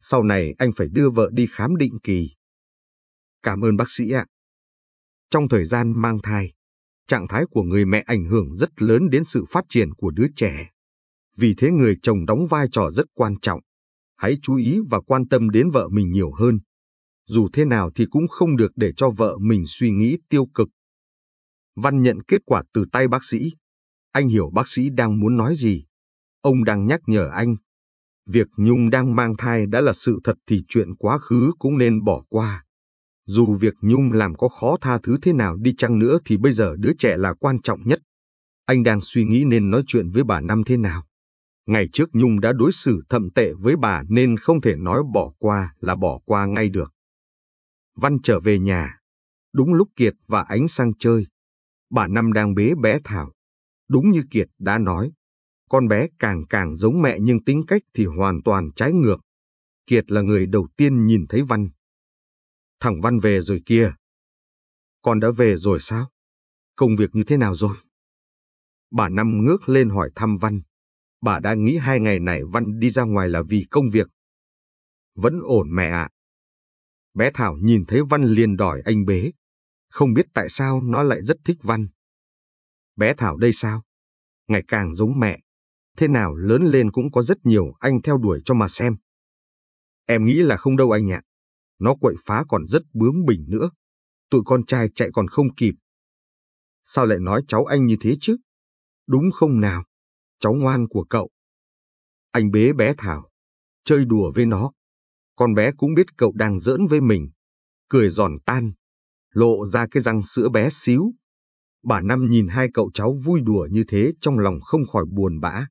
Sau này anh phải đưa vợ đi khám định kỳ. Cảm ơn bác sĩ ạ. Trong thời gian mang thai, trạng thái của người mẹ ảnh hưởng rất lớn đến sự phát triển của đứa trẻ. Vì thế người chồng đóng vai trò rất quan trọng. Hãy chú ý và quan tâm đến vợ mình nhiều hơn. Dù thế nào thì cũng không được để cho vợ mình suy nghĩ tiêu cực. Văn nhận kết quả từ tay bác sĩ. Anh hiểu bác sĩ đang muốn nói gì. Ông đang nhắc nhở anh. Việc Nhung đang mang thai đã là sự thật thì chuyện quá khứ cũng nên bỏ qua. Dù việc Nhung làm có khó tha thứ thế nào đi chăng nữa thì bây giờ đứa trẻ là quan trọng nhất. Anh đang suy nghĩ nên nói chuyện với bà Năm thế nào. Ngày trước Nhung đã đối xử thậm tệ với bà nên không thể nói bỏ qua là bỏ qua ngay được. Văn trở về nhà. Đúng lúc Kiệt và Ánh sang chơi. Bà Năm đang bế bé Thảo. Đúng như Kiệt đã nói, con bé càng càng giống mẹ nhưng tính cách thì hoàn toàn trái ngược. Kiệt là người đầu tiên nhìn thấy Văn. Thằng Văn về rồi kia. Con đã về rồi sao? Công việc như thế nào rồi? Bà Năm ngước lên hỏi thăm Văn. Bà đã nghĩ hai ngày này Văn đi ra ngoài là vì công việc. Vẫn ổn mẹ ạ. Bé Thảo nhìn thấy Văn liền đòi anh bế. Không biết tại sao nó lại rất thích Văn. Bé Thảo đây sao? Ngày càng giống mẹ. Thế nào lớn lên cũng có rất nhiều anh theo đuổi cho mà xem. Em nghĩ là không đâu anh ạ. Nó quậy phá còn rất bướng bỉnh nữa. Tụi con trai chạy còn không kịp. Sao lại nói cháu anh như thế chứ? Đúng không nào? Cháu ngoan của cậu. Anh bế bé Thảo, chơi đùa với nó. Con bé cũng biết cậu đang giỡn với mình, cười giòn tan, lộ ra cái răng sữa bé xíu Bà Năm nhìn hai cậu cháu vui đùa như thế trong lòng không khỏi buồn bã.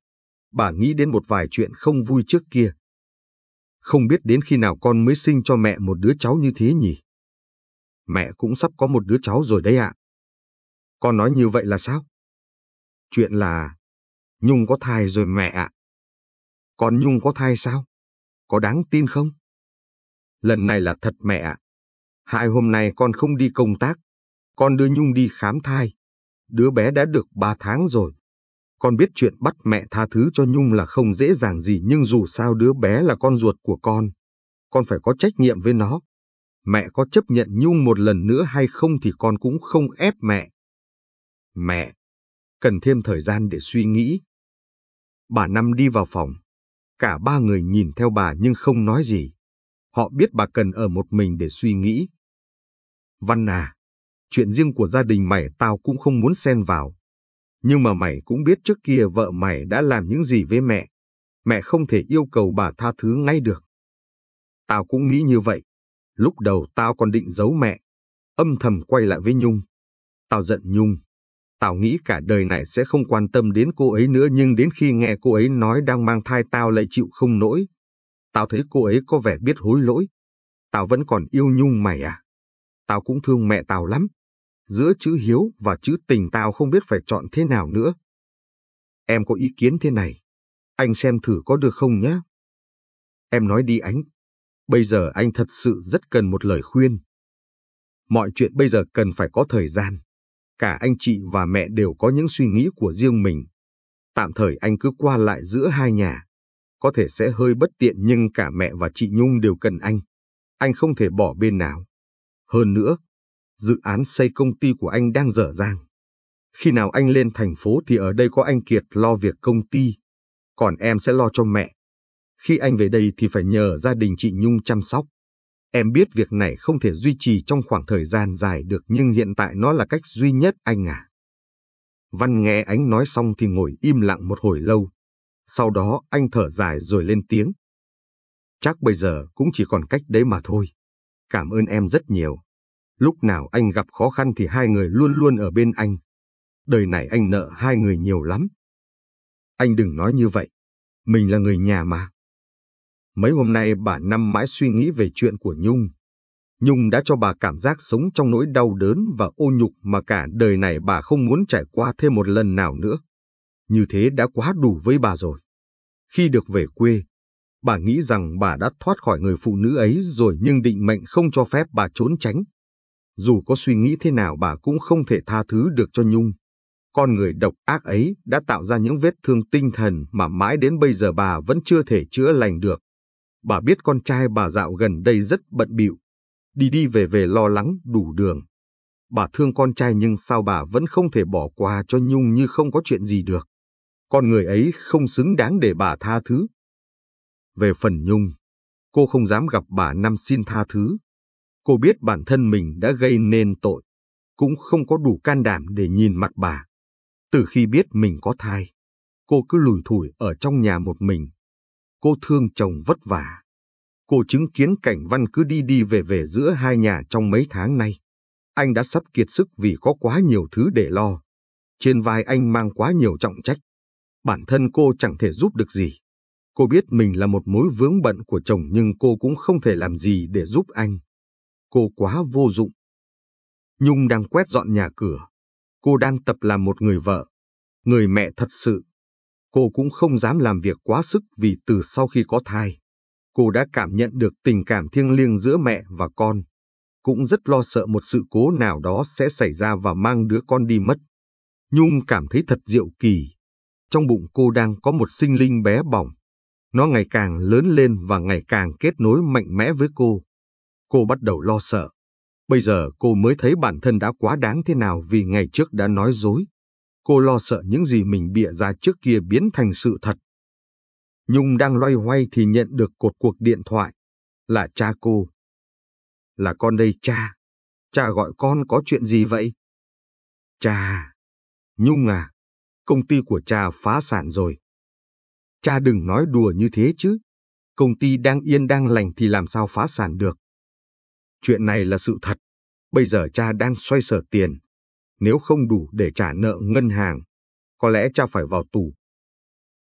Bà nghĩ đến một vài chuyện không vui trước kia. Không biết đến khi nào con mới sinh cho mẹ một đứa cháu như thế nhỉ? Mẹ cũng sắp có một đứa cháu rồi đấy ạ. Con nói như vậy là sao? Chuyện là... Nhung có thai rồi mẹ ạ. Con Nhung có thai sao? Có đáng tin không? Lần này là thật mẹ ạ. À. Hai hôm nay con không đi công tác. Con đưa Nhung đi khám thai. Đứa bé đã được ba tháng rồi. Con biết chuyện bắt mẹ tha thứ cho Nhung là không dễ dàng gì nhưng dù sao đứa bé là con ruột của con. Con phải có trách nhiệm với nó. Mẹ có chấp nhận Nhung một lần nữa hay không thì con cũng không ép mẹ. Mẹ, cần thêm thời gian để suy nghĩ. Bà Năm đi vào phòng. Cả ba người nhìn theo bà nhưng không nói gì. Họ biết bà cần ở một mình để suy nghĩ. Văn à, chuyện riêng của gia đình mày tao cũng không muốn xen vào. Nhưng mà mày cũng biết trước kia vợ mày đã làm những gì với mẹ. Mẹ không thể yêu cầu bà tha thứ ngay được. Tao cũng nghĩ như vậy. Lúc đầu tao còn định giấu mẹ. Âm thầm quay lại với Nhung. Tao giận Nhung. Tao nghĩ cả đời này sẽ không quan tâm đến cô ấy nữa nhưng đến khi nghe cô ấy nói đang mang thai tao lại chịu không nổi. Tao thấy cô ấy có vẻ biết hối lỗi. Tao vẫn còn yêu Nhung mày à? Tao cũng thương mẹ tao lắm giữa chữ hiếu và chữ tình tao không biết phải chọn thế nào nữa. Em có ý kiến thế này, anh xem thử có được không nhé? Em nói đi ánh, bây giờ anh thật sự rất cần một lời khuyên. Mọi chuyện bây giờ cần phải có thời gian. Cả anh chị và mẹ đều có những suy nghĩ của riêng mình. Tạm thời anh cứ qua lại giữa hai nhà. Có thể sẽ hơi bất tiện nhưng cả mẹ và chị Nhung đều cần anh. Anh không thể bỏ bên nào. Hơn nữa, dự án xây công ty của anh đang dở dang. Khi nào anh lên thành phố thì ở đây có anh Kiệt lo việc công ty, còn em sẽ lo cho mẹ. Khi anh về đây thì phải nhờ gia đình chị Nhung chăm sóc. Em biết việc này không thể duy trì trong khoảng thời gian dài được nhưng hiện tại nó là cách duy nhất anh à. Văn nghe ánh nói xong thì ngồi im lặng một hồi lâu. Sau đó anh thở dài rồi lên tiếng. Chắc bây giờ cũng chỉ còn cách đấy mà thôi. Cảm ơn em rất nhiều. Lúc nào anh gặp khó khăn thì hai người luôn luôn ở bên anh. Đời này anh nợ hai người nhiều lắm. Anh đừng nói như vậy. Mình là người nhà mà. Mấy hôm nay bà Năm mãi suy nghĩ về chuyện của Nhung. Nhung đã cho bà cảm giác sống trong nỗi đau đớn và ô nhục mà cả đời này bà không muốn trải qua thêm một lần nào nữa. Như thế đã quá đủ với bà rồi. Khi được về quê, bà nghĩ rằng bà đã thoát khỏi người phụ nữ ấy rồi nhưng định mệnh không cho phép bà trốn tránh dù có suy nghĩ thế nào bà cũng không thể tha thứ được cho Nhung. Con người độc ác ấy đã tạo ra những vết thương tinh thần mà mãi đến bây giờ bà vẫn chưa thể chữa lành được. Bà biết con trai bà dạo gần đây rất bận bịu, đi đi về về lo lắng đủ đường. Bà thương con trai nhưng sao bà vẫn không thể bỏ qua cho Nhung như không có chuyện gì được. Con người ấy không xứng đáng để bà tha thứ. Về phần Nhung, cô không dám gặp bà năm xin tha thứ, Cô biết bản thân mình đã gây nên tội, cũng không có đủ can đảm để nhìn mặt bà. Từ khi biết mình có thai, cô cứ lủi thủi ở trong nhà một mình. Cô thương chồng vất vả. Cô chứng kiến cảnh văn cứ đi đi về về giữa hai nhà trong mấy tháng nay. Anh đã sắp kiệt sức vì có quá nhiều thứ để lo. Trên vai anh mang quá nhiều trọng trách. Bản thân cô chẳng thể giúp được gì. Cô biết mình là một mối vướng bận của chồng nhưng cô cũng không thể làm gì để giúp anh cô quá vô dụng. Nhung đang quét dọn nhà cửa. Cô đang tập làm một người vợ, người mẹ thật sự. Cô cũng không dám làm việc quá sức vì từ sau khi có thai, cô đã cảm nhận được tình cảm thiêng liêng giữa mẹ và con. Cũng rất lo sợ một sự cố nào đó sẽ xảy ra và mang đứa con đi mất. Nhung cảm thấy thật diệu kỳ. Trong bụng cô đang có một sinh linh bé bỏng. Nó ngày càng lớn lên và ngày càng kết nối mạnh mẽ với cô. Cô bắt đầu lo sợ. Bây giờ cô mới thấy bản thân đã quá đáng thế nào vì ngày trước đã nói dối. Cô lo sợ những gì mình bịa ra trước kia biến thành sự thật. Nhung đang loay hoay thì nhận được cột cuộc điện thoại. Là cha cô. Là con đây cha. Cha gọi con có chuyện gì vậy? Cha. Nhung à. Công ty của cha phá sản rồi. Cha đừng nói đùa như thế chứ. Công ty đang yên đang lành thì làm sao phá sản được. Chuyện này là sự thật. Bây giờ cha đang xoay sở tiền. Nếu không đủ để trả nợ ngân hàng, có lẽ cha phải vào tù.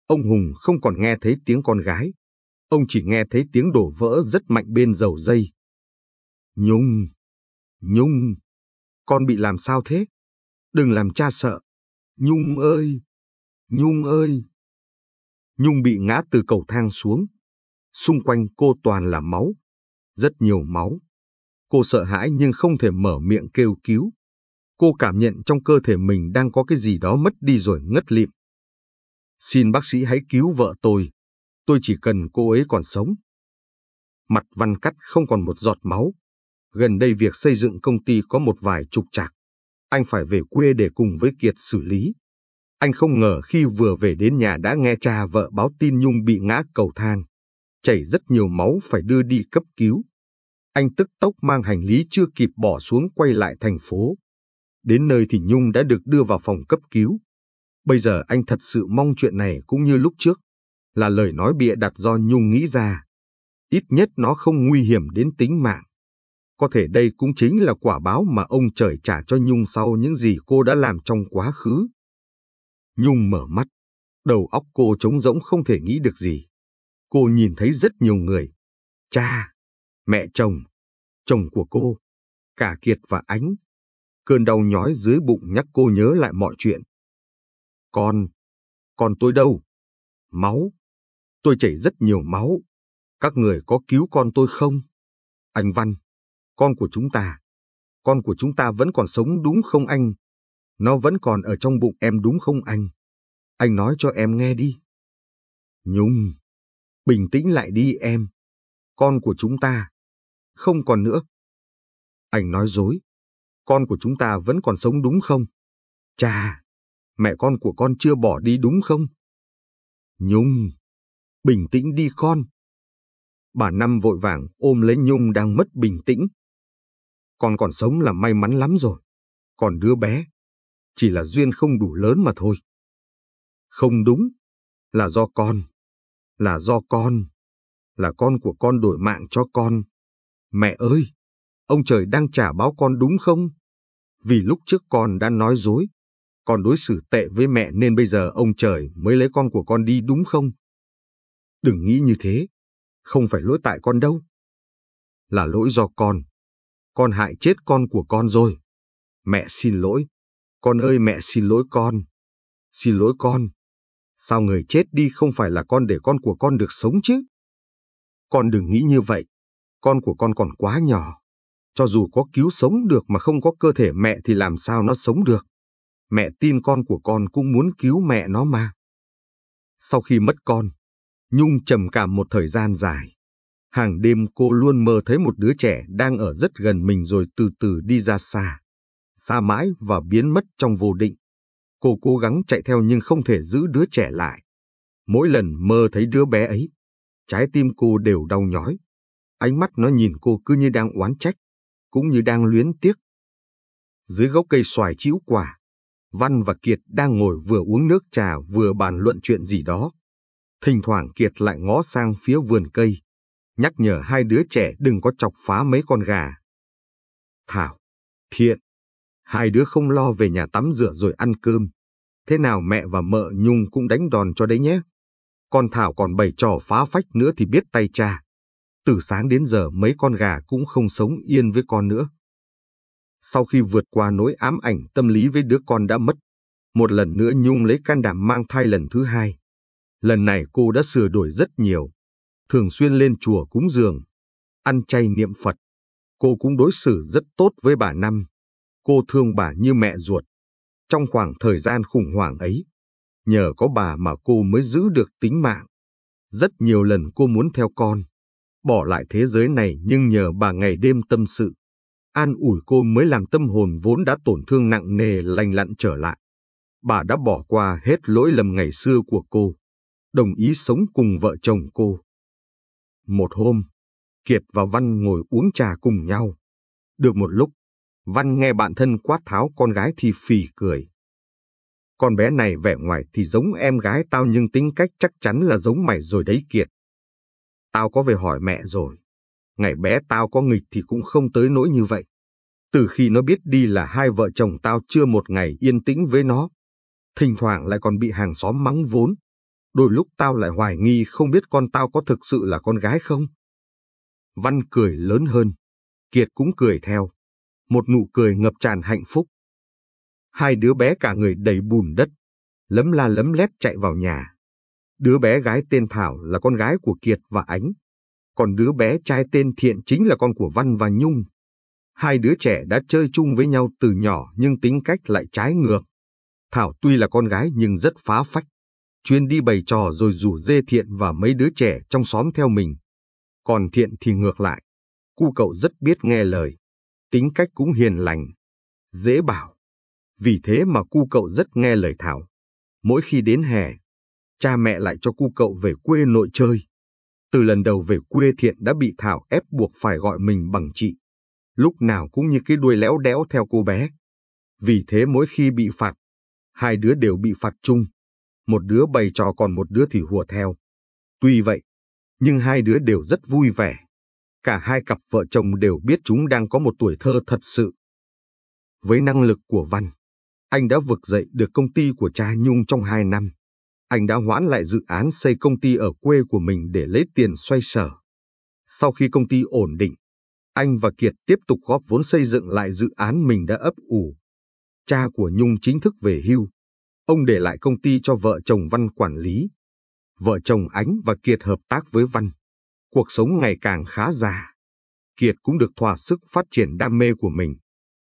Ông Hùng không còn nghe thấy tiếng con gái. Ông chỉ nghe thấy tiếng đổ vỡ rất mạnh bên dầu dây. Nhung! Nhung! Con bị làm sao thế? Đừng làm cha sợ. Nhung ơi! Nhung ơi! Nhung bị ngã từ cầu thang xuống. Xung quanh cô toàn là máu. Rất nhiều máu. Cô sợ hãi nhưng không thể mở miệng kêu cứu. Cô cảm nhận trong cơ thể mình đang có cái gì đó mất đi rồi ngất lịm. Xin bác sĩ hãy cứu vợ tôi. Tôi chỉ cần cô ấy còn sống. Mặt văn cắt không còn một giọt máu. Gần đây việc xây dựng công ty có một vài trục trặc. Anh phải về quê để cùng với Kiệt xử lý. Anh không ngờ khi vừa về đến nhà đã nghe cha vợ báo tin Nhung bị ngã cầu thang. Chảy rất nhiều máu phải đưa đi cấp cứu anh tức tốc mang hành lý chưa kịp bỏ xuống quay lại thành phố. Đến nơi thì Nhung đã được đưa vào phòng cấp cứu. Bây giờ anh thật sự mong chuyện này cũng như lúc trước, là lời nói bịa đặt do Nhung nghĩ ra. Ít nhất nó không nguy hiểm đến tính mạng. Có thể đây cũng chính là quả báo mà ông trời trả cho Nhung sau những gì cô đã làm trong quá khứ. Nhung mở mắt, đầu óc cô trống rỗng không thể nghĩ được gì. Cô nhìn thấy rất nhiều người. Cha, mẹ chồng, chồng của cô, cả Kiệt và Ánh. Cơn đau nhói dưới bụng nhắc cô nhớ lại mọi chuyện. Con, con tôi đâu? Máu. Tôi chảy rất nhiều máu. Các người có cứu con tôi không? Anh Văn, con của chúng ta. Con của chúng ta vẫn còn sống đúng không anh? Nó vẫn còn ở trong bụng em đúng không anh? Anh nói cho em nghe đi. Nhung, bình tĩnh lại đi em. Con của chúng ta, không còn nữa. Anh nói dối, con của chúng ta vẫn còn sống đúng không? Chà, mẹ con của con chưa bỏ đi đúng không? Nhung, bình tĩnh đi con. Bà Năm vội vàng ôm lấy Nhung đang mất bình tĩnh. Con còn sống là may mắn lắm rồi. Còn đứa bé, chỉ là duyên không đủ lớn mà thôi. Không đúng, là do con. Là do con. Là con của con đổi mạng cho con. Mẹ ơi! Ông trời đang trả báo con đúng không? Vì lúc trước con đã nói dối, con đối xử tệ với mẹ nên bây giờ ông trời mới lấy con của con đi đúng không? Đừng nghĩ như thế, không phải lỗi tại con đâu. Là lỗi do con. Con hại chết con của con rồi. Mẹ xin lỗi. Con ơi mẹ xin lỗi con. Xin lỗi con. Sao người chết đi không phải là con để con của con được sống chứ? Con đừng nghĩ như vậy con của con còn quá nhỏ. Cho dù có cứu sống được mà không có cơ thể mẹ thì làm sao nó sống được. Mẹ tin con của con cũng muốn cứu mẹ nó mà. Sau khi mất con, Nhung trầm cảm một thời gian dài. Hàng đêm cô luôn mơ thấy một đứa trẻ đang ở rất gần mình rồi từ từ đi ra xa. Xa mãi và biến mất trong vô định. Cô cố gắng chạy theo nhưng không thể giữ đứa trẻ lại. Mỗi lần mơ thấy đứa bé ấy, trái tim cô đều đau nhói. Ánh mắt nó nhìn cô cứ như đang oán trách, cũng như đang luyến tiếc. Dưới gốc cây xoài chĩu quả, Văn và Kiệt đang ngồi vừa uống nước trà vừa bàn luận chuyện gì đó. Thỉnh thoảng Kiệt lại ngó sang phía vườn cây, nhắc nhở hai đứa trẻ đừng có chọc phá mấy con gà. Thảo, Thiện, hai đứa không lo về nhà tắm rửa rồi ăn cơm. Thế nào mẹ và mợ Nhung cũng đánh đòn cho đấy nhé. Con Thảo còn bày trò phá phách nữa thì biết tay cha từ sáng đến giờ mấy con gà cũng không sống yên với con nữa. Sau khi vượt qua nỗi ám ảnh tâm lý với đứa con đã mất, một lần nữa Nhung lấy can đảm mang thai lần thứ hai. Lần này cô đã sửa đổi rất nhiều, thường xuyên lên chùa cúng dường, ăn chay niệm Phật. Cô cũng đối xử rất tốt với bà Năm. Cô thương bà như mẹ ruột. Trong khoảng thời gian khủng hoảng ấy, nhờ có bà mà cô mới giữ được tính mạng. Rất nhiều lần cô muốn theo con, bỏ lại thế giới này nhưng nhờ bà ngày đêm tâm sự. An ủi cô mới làm tâm hồn vốn đã tổn thương nặng nề lành lặn trở lại. Bà đã bỏ qua hết lỗi lầm ngày xưa của cô, đồng ý sống cùng vợ chồng cô. Một hôm, Kiệt và Văn ngồi uống trà cùng nhau. Được một lúc, Văn nghe bạn thân quát tháo con gái thì phì cười. Con bé này vẻ ngoài thì giống em gái tao nhưng tính cách chắc chắn là giống mày rồi đấy Kiệt. Tao có về hỏi mẹ rồi. Ngày bé tao có nghịch thì cũng không tới nỗi như vậy. Từ khi nó biết đi là hai vợ chồng tao chưa một ngày yên tĩnh với nó. Thỉnh thoảng lại còn bị hàng xóm mắng vốn. Đôi lúc tao lại hoài nghi không biết con tao có thực sự là con gái không. Văn cười lớn hơn. Kiệt cũng cười theo. Một nụ cười ngập tràn hạnh phúc. Hai đứa bé cả người đầy bùn đất. Lấm la lấm lét chạy vào nhà. Đứa bé gái tên Thảo là con gái của Kiệt và Ánh, còn đứa bé trai tên Thiện chính là con của Văn và Nhung. Hai đứa trẻ đã chơi chung với nhau từ nhỏ nhưng tính cách lại trái ngược. Thảo tuy là con gái nhưng rất phá phách, chuyên đi bày trò rồi rủ dê Thiện và mấy đứa trẻ trong xóm theo mình. Còn Thiện thì ngược lại, cu cậu rất biết nghe lời, tính cách cũng hiền lành, dễ bảo. Vì thế mà cu cậu rất nghe lời Thảo. Mỗi khi đến hè, cha mẹ lại cho cu cậu về quê nội chơi. Từ lần đầu về quê Thiện đã bị Thảo ép buộc phải gọi mình bằng chị. Lúc nào cũng như cái đuôi léo đéo theo cô bé. Vì thế mỗi khi bị phạt, hai đứa đều bị phạt chung. Một đứa bày trò còn một đứa thì hùa theo. Tuy vậy, nhưng hai đứa đều rất vui vẻ. Cả hai cặp vợ chồng đều biết chúng đang có một tuổi thơ thật sự. Với năng lực của Văn, anh đã vực dậy được công ty của cha Nhung trong hai năm anh đã hoãn lại dự án xây công ty ở quê của mình để lấy tiền xoay sở. Sau khi công ty ổn định, anh và Kiệt tiếp tục góp vốn xây dựng lại dự án mình đã ấp ủ. Cha của Nhung chính thức về hưu. Ông để lại công ty cho vợ chồng Văn quản lý. Vợ chồng Ánh và Kiệt hợp tác với Văn. Cuộc sống ngày càng khá giả. Kiệt cũng được thỏa sức phát triển đam mê của mình.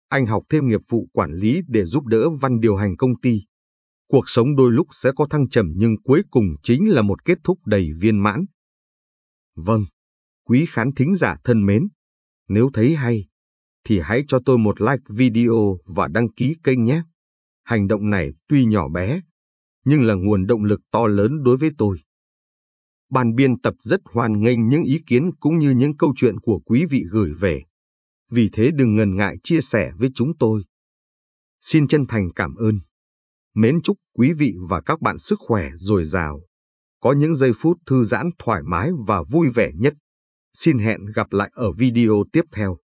Anh học thêm nghiệp vụ quản lý để giúp đỡ Văn điều hành công ty. Cuộc sống đôi lúc sẽ có thăng trầm nhưng cuối cùng chính là một kết thúc đầy viên mãn. Vâng, quý khán thính giả thân mến, nếu thấy hay, thì hãy cho tôi một like video và đăng ký kênh nhé. Hành động này tuy nhỏ bé, nhưng là nguồn động lực to lớn đối với tôi. bàn biên tập rất hoan nghênh những ý kiến cũng như những câu chuyện của quý vị gửi về. Vì thế đừng ngần ngại chia sẻ với chúng tôi. Xin chân thành cảm ơn mến chúc quý vị và các bạn sức khỏe dồi dào, có những giây phút thư giãn thoải mái và vui vẻ nhất. Xin hẹn gặp lại ở video tiếp theo.